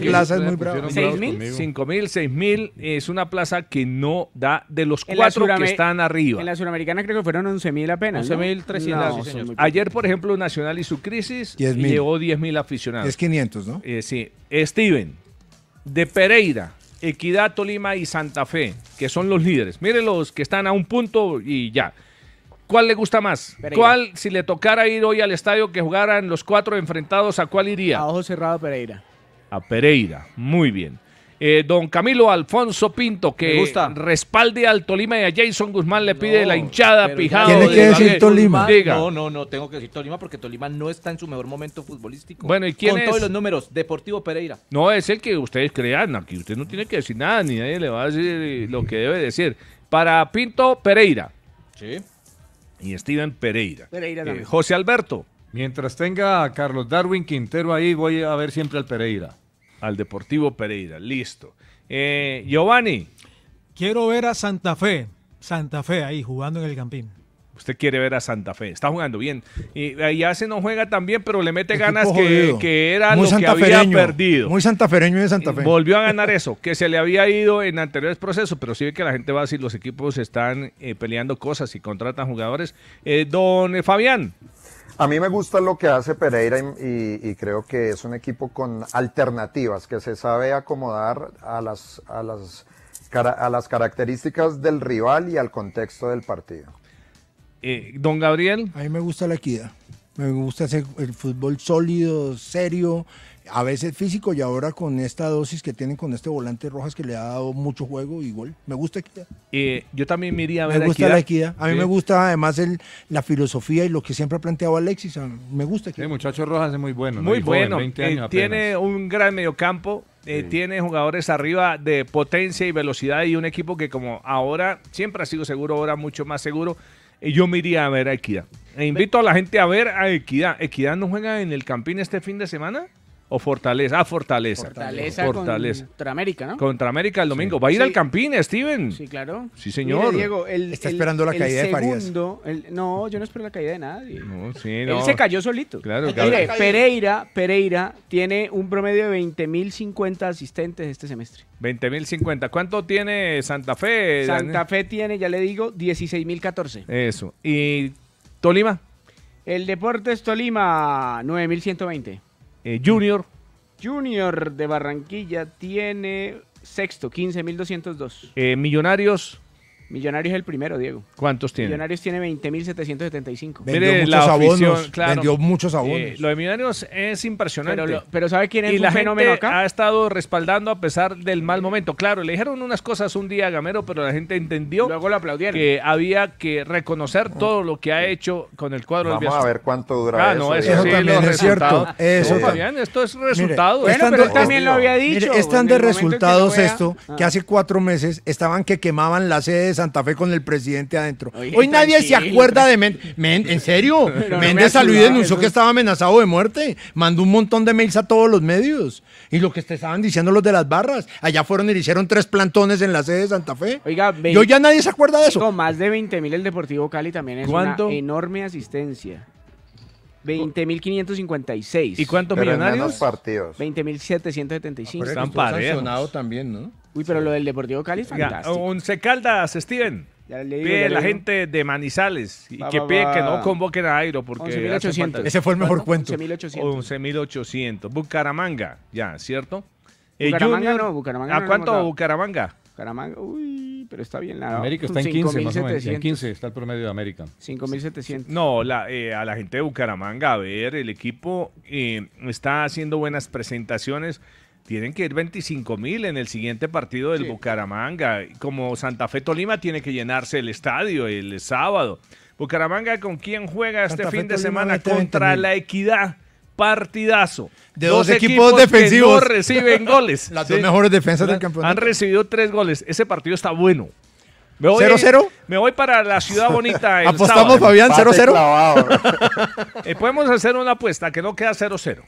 plaza es muy brava. ¿Seis mil? Cinco mil, seis mil. Es una plaza que no da de los cuatro que están arriba. En la sudamericana creo que fueron 11 mil apenas. Once mil trescientos. Ayer, por ejemplo, Nacional y su crisis y llevó diez mil aficionados. Es 500, ¿no? Eh, sí. Steven, de Pereira, Equidad, Tolima y Santa Fe, que son los líderes. Miren los que están a un punto y ya. ¿Cuál le gusta más? ¿Cuál, si le tocara ir hoy al estadio que jugaran los cuatro enfrentados, a cuál iría? A ojo cerrado Pereira. A Pereira, muy bien. Eh, don Camilo Alfonso Pinto, que respalde al Tolima y a Jason Guzmán le pide la hinchada pijado. Tiene que decir Tolima. No, no, no, tengo que decir Tolima porque Tolima no está en su mejor momento futbolístico. Bueno, ¿y quién Con todos los números, Deportivo Pereira. No, es el que ustedes crean aquí. Usted no tiene que decir nada, ni nadie le va a decir lo que debe decir. Para Pinto, Pereira. Sí y Steven Pereira. Eh, José Alberto. Mientras tenga a Carlos Darwin Quintero ahí, voy a ver siempre al Pereira. Al Deportivo Pereira, listo. Eh, Giovanni. Quiero ver a Santa Fe. Santa Fe ahí, jugando en el Campín. Usted quiere ver a Santa Fe. Está jugando bien. Y ya se no juega tan bien, pero le mete *laughs* ganas que, era lo que había perdido. Muy santafereño de Santa Fe. Volvió a ganar *laughs* eso, que se le había ido en anteriores procesos, pero sí ve que la gente va a los equipos están eh, peleando cosas y contratan jugadores. Eh, don Fabián. A mí me gusta lo que hace Pereira y, y, creo que es un equipo con alternativas, que se sabe acomodar a las, a las, a las características del rival y al contexto del partido. Eh, don Gabriel. A mí me gusta la equidad. Me gusta hacer el fútbol sólido, serio, a veces físico y ahora con esta dosis que tienen con este volante Rojas que le ha dado mucho juego y gol. Me gusta Equidad. Eh, yo también me iría a ver Me gusta la Equidad. A mí me gusta además el, la filosofía y lo que siempre ha planteado Alexis. Me gusta Equidad. El muchacho Rojas es muy bueno. Muy bueno. Eh, tiene un gran mediocampo. Tiene jugadores arriba de potencia y velocidad y un equipo que como ahora siempre ha sido seguro, ahora mucho más seguro. Y yo me iría a ver a Equidad. E invito a la gente a ver a Equidad. ¿Equidad no juega en el Campín este fin de semana? o Fortaleza. Ah, Fortaleza. Fortaleza, Fortaleza. contra América, ¿no? Contra América el domingo. ¿Va a ir al Campín, Steven? Sí, claro. Sí, señor. Diego, el, Está esperando la caída de París no, yo no espero la caída de nadie. No, sí, no. Él se cayó solito. Mire, Pereira, Pereira tiene un promedio de 20.050 asistentes este semestre. 20.050. ¿Cuánto tiene Santa Fe? Santa Fe tiene, ya le digo, 16.014. Eso. ¿Y Tolima? El Deportes Tolima, 9.120. Eh, Junior. Junior de Barranquilla tiene sexto, 15.202. Eh, millonarios. Millonarios es el primero, Diego. ¿Cuántos tiene? Millonarios tiene 20.775. Vendió, setecientos muchos abonos, vendió muchos abonos. lo de Millonarios es impresionante. Pero, ¿sabe quién es y la fenómeno gente ha estado respaldando a pesar del mal momento. Claro, le dijeron unas cosas un día a Gamero, pero la gente entendió Luego lo aplaudieron. que había que reconocer oh, todo lo que ha hecho con el cuadro Vamos del Vamos a ver cuánto dura ah, No, eso, también es cierto. esto es resultado. él también lo había dicho. Mire, de resultados esto que ah. hace cuatro meses estaban que quemaban las sedes Santa Fe con el presidente adentro. Hoy nadie se acuerda de Méndez. ¿En serio? Méndez Salud denunció que estaba amenazado de muerte. Mandó un montón de mails a todos los medios. Y lo que te estaban diciendo los de las barras. Allá fueron y le hicieron tres plantones en la sede de Santa Fe. Oiga, Yo ya nadie se acuerda de eso. Con más de 20.000 mil el Deportivo Cali también es una enorme asistencia. 20.556. ¿Y cuántos millonarios? 20.775. Están y también, ¿no? Uy, pero lo del Deportivo Cali es fantástico. Ya, once Caldas, Steven. pide a la gente de Manizales y que que no convoquen a Airo porque 11.800. Ese fue el mejor cuento. 11.800. Bucaramanga, ya, ¿cierto? Eh, no, Bucaramanga ¿A cuánto Bucaramanga? Bucaramanga, uy, pero está bien. La, América está en 15, más está el promedio de América. 5.700. No, la, eh, a la gente de Bucaramanga, a ver, el equipo eh, está haciendo buenas presentaciones tienen que ir 25 mil en el siguiente partido del Bucaramanga. Como Santa Fe Tolima tiene que llenarse el estadio el sábado. Bucaramanga, ¿con quién juega este fin de semana? Contra la Equidad. Partidazo. De dos, equipos, defensivos. Que reciben *laughs* goles. Las dos mejores defensas del campeonato. Han recibido tres goles. Ese partido está bueno. 0-0. Me voy para la ciudad bonita. El *laughs* Apostamos, Fabián, 0-0. Eh, podemos hacer una apuesta que no queda 0-0.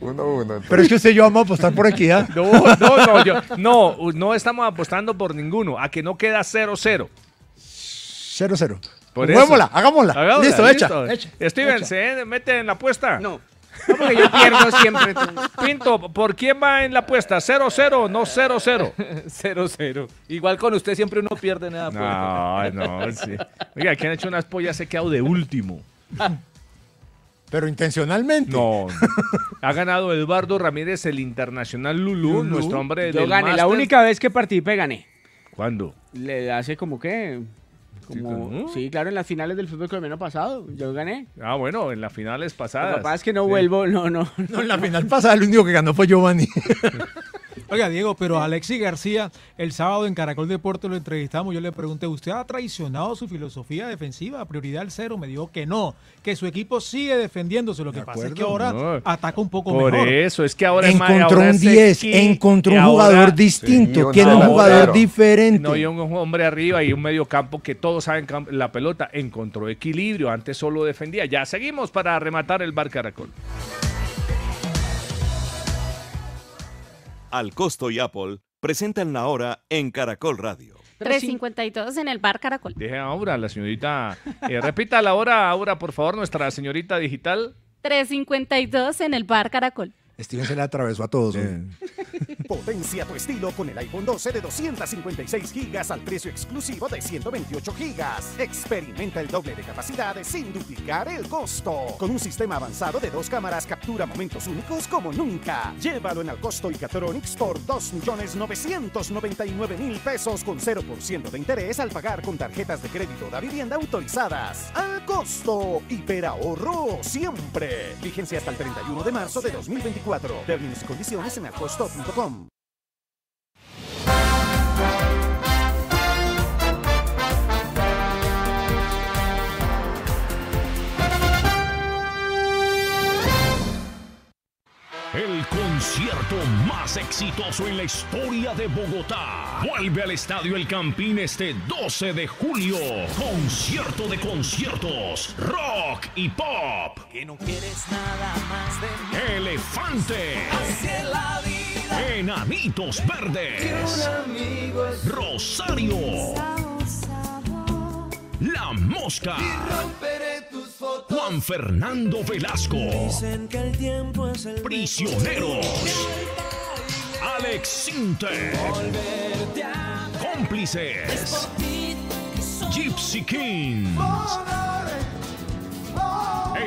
Uno Pero es que usted y yo vamos a apostar por equidad. *laughs* No, no, no, yo, no, no estamos apostando por ninguno. A que no queda 0-0. 0-0. Hagámosla, hagámosla, Listo, listo. Hecha, Steven, ¿se mete en la apuesta? No. No, porque yo pierdo siempre. Pinto, ¿por quién va en la apuesta? ¿0-0 no 0-0? 0-0. *laughs* Igual con usted siempre uno pierde nada. Pues. No, no, sí. Mira, aquí han hecho unas pollas, secao quedado de último. *laughs* Pero intencionalmente. No. ha ganado Eduardo Ramírez, el internacional Lulú, nuestro hombre de Yo gané. La única vez que participé gané. ¿Cuándo? Le hace como que. sí, claro, en las finales del fútbol colombiano pasado, yo gané. Ah, bueno, en las finales pasadas. Lo que es que no vuelvo, no, no, no. No, en la final pasada el único que ganó fue Giovanni. *laughs* Oiga, Diego, pero Alexi García, el sábado en Caracol Deporte lo entrevistamos. Yo le pregunté, ¿usted ha traicionado su filosofía defensiva? a Prioridad al cero. Me dijo que no, que su equipo sigue defendiéndose. Lo que pasa es que ahora ataca un poco mejor. Por eso, es que ahora Encontró un 10, encontró un jugador distinto, tiene un jugador diferente. No, y un hombre arriba y un medio campo que todos saben la pelota. Encontró equilibrio, antes solo defendía. Ya seguimos para rematar el Bar Caracol. Al Costo y Apple presentan la hora en Caracol Radio. 352 en el bar Caracol. Dije Aura, la señorita. Eh, repita la hora, Aura, por favor, nuestra señorita digital. 352 en el bar Caracol. Steven se la atravesó a todos. Potencia tu estilo con el iPhone 12 de 256 GB al precio exclusivo de 128 GB. Experimenta el doble de capacidades sin duplicar el costo. Con un sistema avanzado de dos cámaras captura momentos únicos como nunca. Llévalo en Alcosto y Catronics por 2.999.000 pesos con 0% de interés al pagar con tarjetas de crédito de vivienda autorizadas. costo. Alcosto, ahorro siempre. Fíjense hasta el 31 de marzo de 2024. 2024. Términos y condiciones en acosto.com. más exitoso en la historia de Bogotá. Vuelve al Estadio El Campín este 12 de julio. Concierto de conciertos, rock y pop. Elefante. Enanitos Verdes. Rosario. La mosca. Y Juan Fernando Velasco. Dicen que el tiempo es el Prisioneros. Alex a Cómplices. Gypsy King.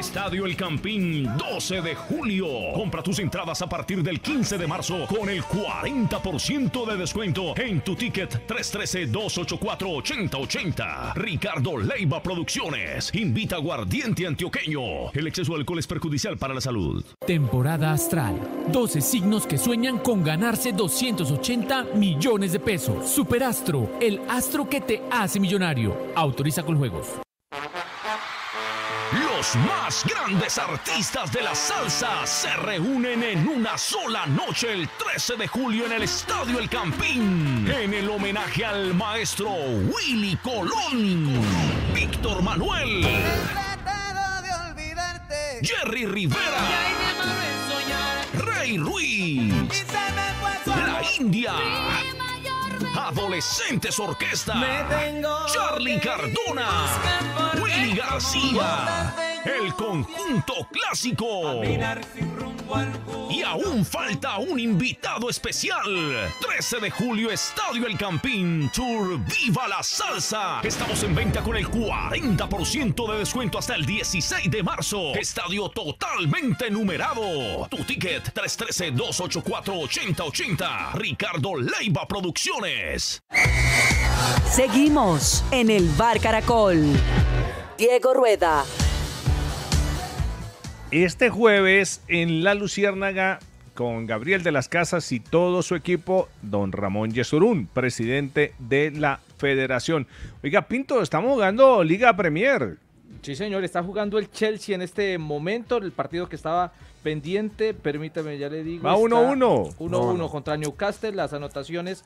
Estadio El Campín, 12 de julio. Compra tus entradas a partir del 15 de marzo con el 40% de descuento en tu ticket 313-284-8080. Ricardo Leiva Producciones invita a Guardiente Antioqueño. El exceso de alcohol es perjudicial para la salud. Temporada astral. 12 signos que sueñan con ganarse 280 millones de pesos. Superastro, el astro que te hace millonario. Autoriza con juegos los más grandes artistas de la salsa se reúnen en una sola noche el 13 de julio en el Estadio El Campín, en el homenaje al maestro Willy Colón, Víctor Manuel, Jerry Rivera, Rey Ruiz, La India. Adolescentes Orquesta, Charlie Cardona, Willy García, el conjunto clásico. Y aún falta un invitado especial. 13 de julio, Estadio El Campín, Tour Viva la Salsa. Estamos en venta con el 40% de descuento hasta el 16 de marzo. Estadio totalmente numerado. Tu ticket 313-284-8080. Ricardo Leiva Producciones. Seguimos en el Bar Caracol. Diego Rueda. Este jueves en La Luciérnaga con Gabriel de las Casas y todo su equipo, don Ramón Yesurún, presidente de la federación. Oiga, Pinto, estamos jugando Liga Premier. Sí, señor, está jugando el Chelsea en este momento, el partido que estaba pendiente. Permítame, ya le digo. Va 1-1. Uno, 1-1 uno. contra Newcastle. Las anotaciones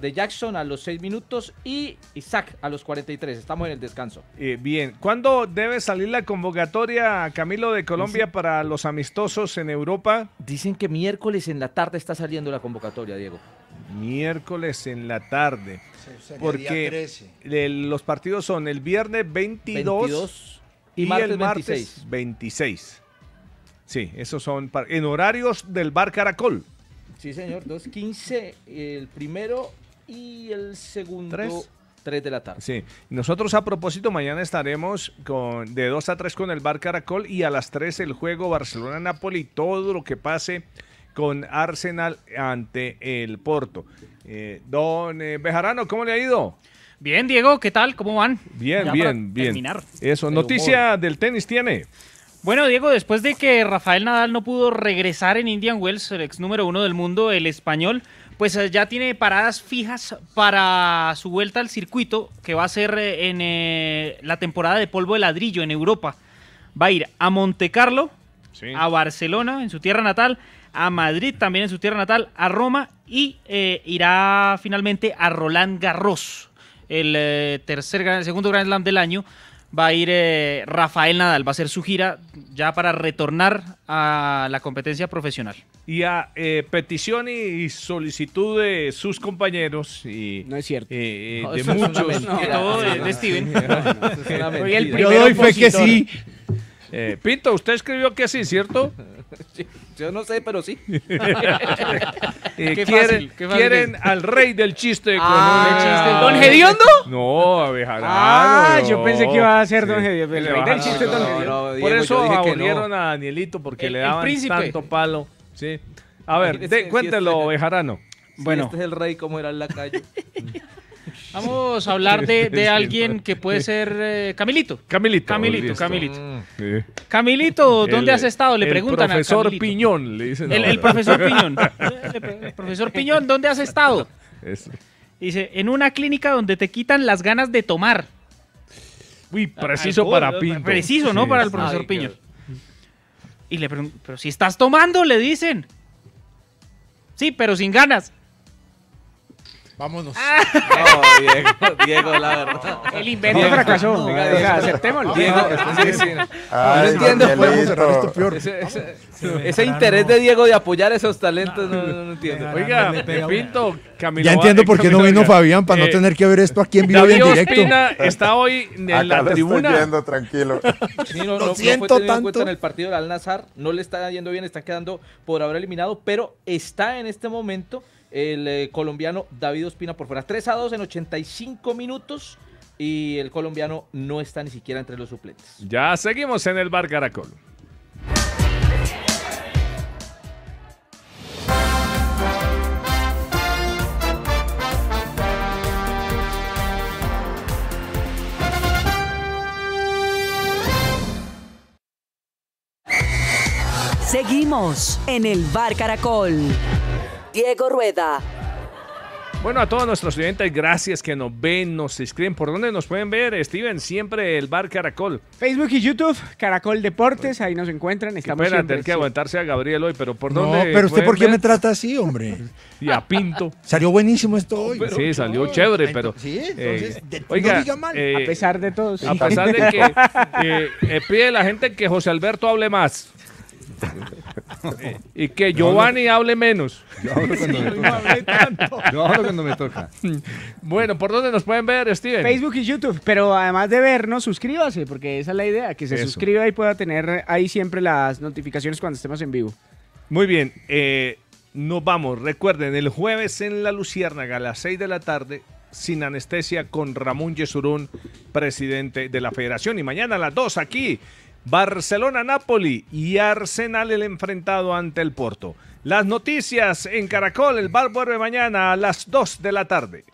de Jackson a los 6 minutos y Isaac a los 43. Estamos en el descanso. Eh, bien. ¿Cuándo debe salir la convocatoria, Camilo, de Colombia para los amistosos en Europa? Dicen que miércoles en la tarde está saliendo la convocatoria, Diego. Miércoles en la tarde. porque los partidos son el viernes 22, y, el martes 26. 26. Sí, esos son en horarios del bar Caracol. Sí, señor, 2.15, el primero y el segundo. ¿Tres? 3 de la tarde. Sí, nosotros a propósito, mañana estaremos con de 2 a 3 con el Bar Caracol y a las 3 el juego Barcelona-Napoli, todo lo que pase con Arsenal ante el Porto. Eh, don eh, Bejarano, ¿cómo le ha ido? Bien, Diego, ¿qué tal? ¿Cómo van? Bien, bien, bien. Eso, noticia del tenis tiene. Bueno, Diego, después de que Rafael Nadal no pudo regresar en Indian Wells, el ex número uno del mundo, el español, pues eh, ya tiene paradas fijas para su vuelta al circuito, que va a ser eh, en eh, la temporada de polvo de ladrillo en Europa. Va a ir a Monte Carlo, a Barcelona, en su tierra natal, a Madrid también en su tierra natal, a Roma y irá finalmente a Roland Garros, el, el segundo Grand Slam del año va a ir eh, Rafael Nadal, va a ser su gira ya para retornar a la competencia profesional. Y a eh, petición y solicitud de sus compañeros y no es cierto. Eh, de muchos, de, Steven. Yo doy fe que sí, eh, Pinto, usted escribió que sí, ¿cierto? *laughs* Yo no sé, pero sí. *laughs* Eh, qué quieren quieren al rey del chiste. con ah, ¿Don Gediondo? No, abejarano. Ah, yo pensé que iba a ser Don Gediondo. Por eso dije a Danielito porque le daban tanto palo. Sí. A ver, este cuéntelo, este abejarano. Bueno. Este es el rey como era en la calle. *laughs* Vamos a hablar de, alguien que puede ser eh, Camilito. Camilito. Camilito, Camilito. Camilito, ¿dónde has estado? Le preguntan al profesor Piñón, le El, profesor Piñón. *laughs* el profesor Piñón, ¿dónde has estado? Dice, en una clínica donde te quitan las ganas de tomar. Uy, preciso para Piñón. Preciso, ¿no? para el profesor Piñón. Y le preguntan, pero si estás tomando, le dicen. Sí, pero sin ganas. Vámonos. Ah. Diego, la verdad. El invento fracasó. No, o sea, aceptémoslo. Diego, sí, no entiendo. Podemos cerrar esto peor. Ese, interés de Diego de apoyar esos talentos, no, no, entiendo. Oiga, me pinto, Camilo. Ya entiendo por qué no vino Fabián, para no eh, tener que ver esto aquí en vivo y en directo. Ospina está hoy en la tribuna. viendo, tranquilo. no, lo siento tanto. En, el partido de Al-Nazar no le está yendo bien, está quedando por ahora eliminado, pero está en este momento el eh, colombiano David Ospina por fuera. 3 a 2 en 85 minutos y el colombiano no está ni siquiera entre los suplentes. Ya seguimos en el Bar Caracol. Seguimos en el Bar Caracol. Diego Rueda. Bueno, a todos nuestros estudiantes, gracias que nos ven, nos escriben. ¿Por dónde nos pueden ver, Steven? Siempre el bar Caracol. Facebook y YouTube, Caracol Deportes, ahí nos encuentran. Estamos Espera, tener que aguantarse a Gabriel hoy, pero ¿por dónde? No, pero usted, ¿por qué me trata así, hombre? *laughs* y a Pinto. Salió buenísimo esto hoy. sí, salió chévere, pero. Sí, entonces, eh, mal. Eh, a pesar de todo, sí. A pesar de que *laughs* eh, pide la gente que José Alberto hable más y que Giovanni hable menos. Yo hablo cuando me toca. Bueno, ¿por dónde nos pueden ver, Steven? Facebook y YouTube, pero además de vernos, suscríbase, porque esa es la idea, que se suscriba y pueda tener ahí siempre las notificaciones cuando estemos en vivo. Muy bien, eh, nos vamos. Recuerden, el jueves en La Luciérnaga a las 6 de la tarde, sin anestesia, con Ramón Yesurún, presidente de la federación. Y mañana a las 2 aquí Barcelona-Napoli y Arsenal el enfrentado ante el Porto. Las noticias en Caracol, el bar vuelve mañana a las 2 de la tarde.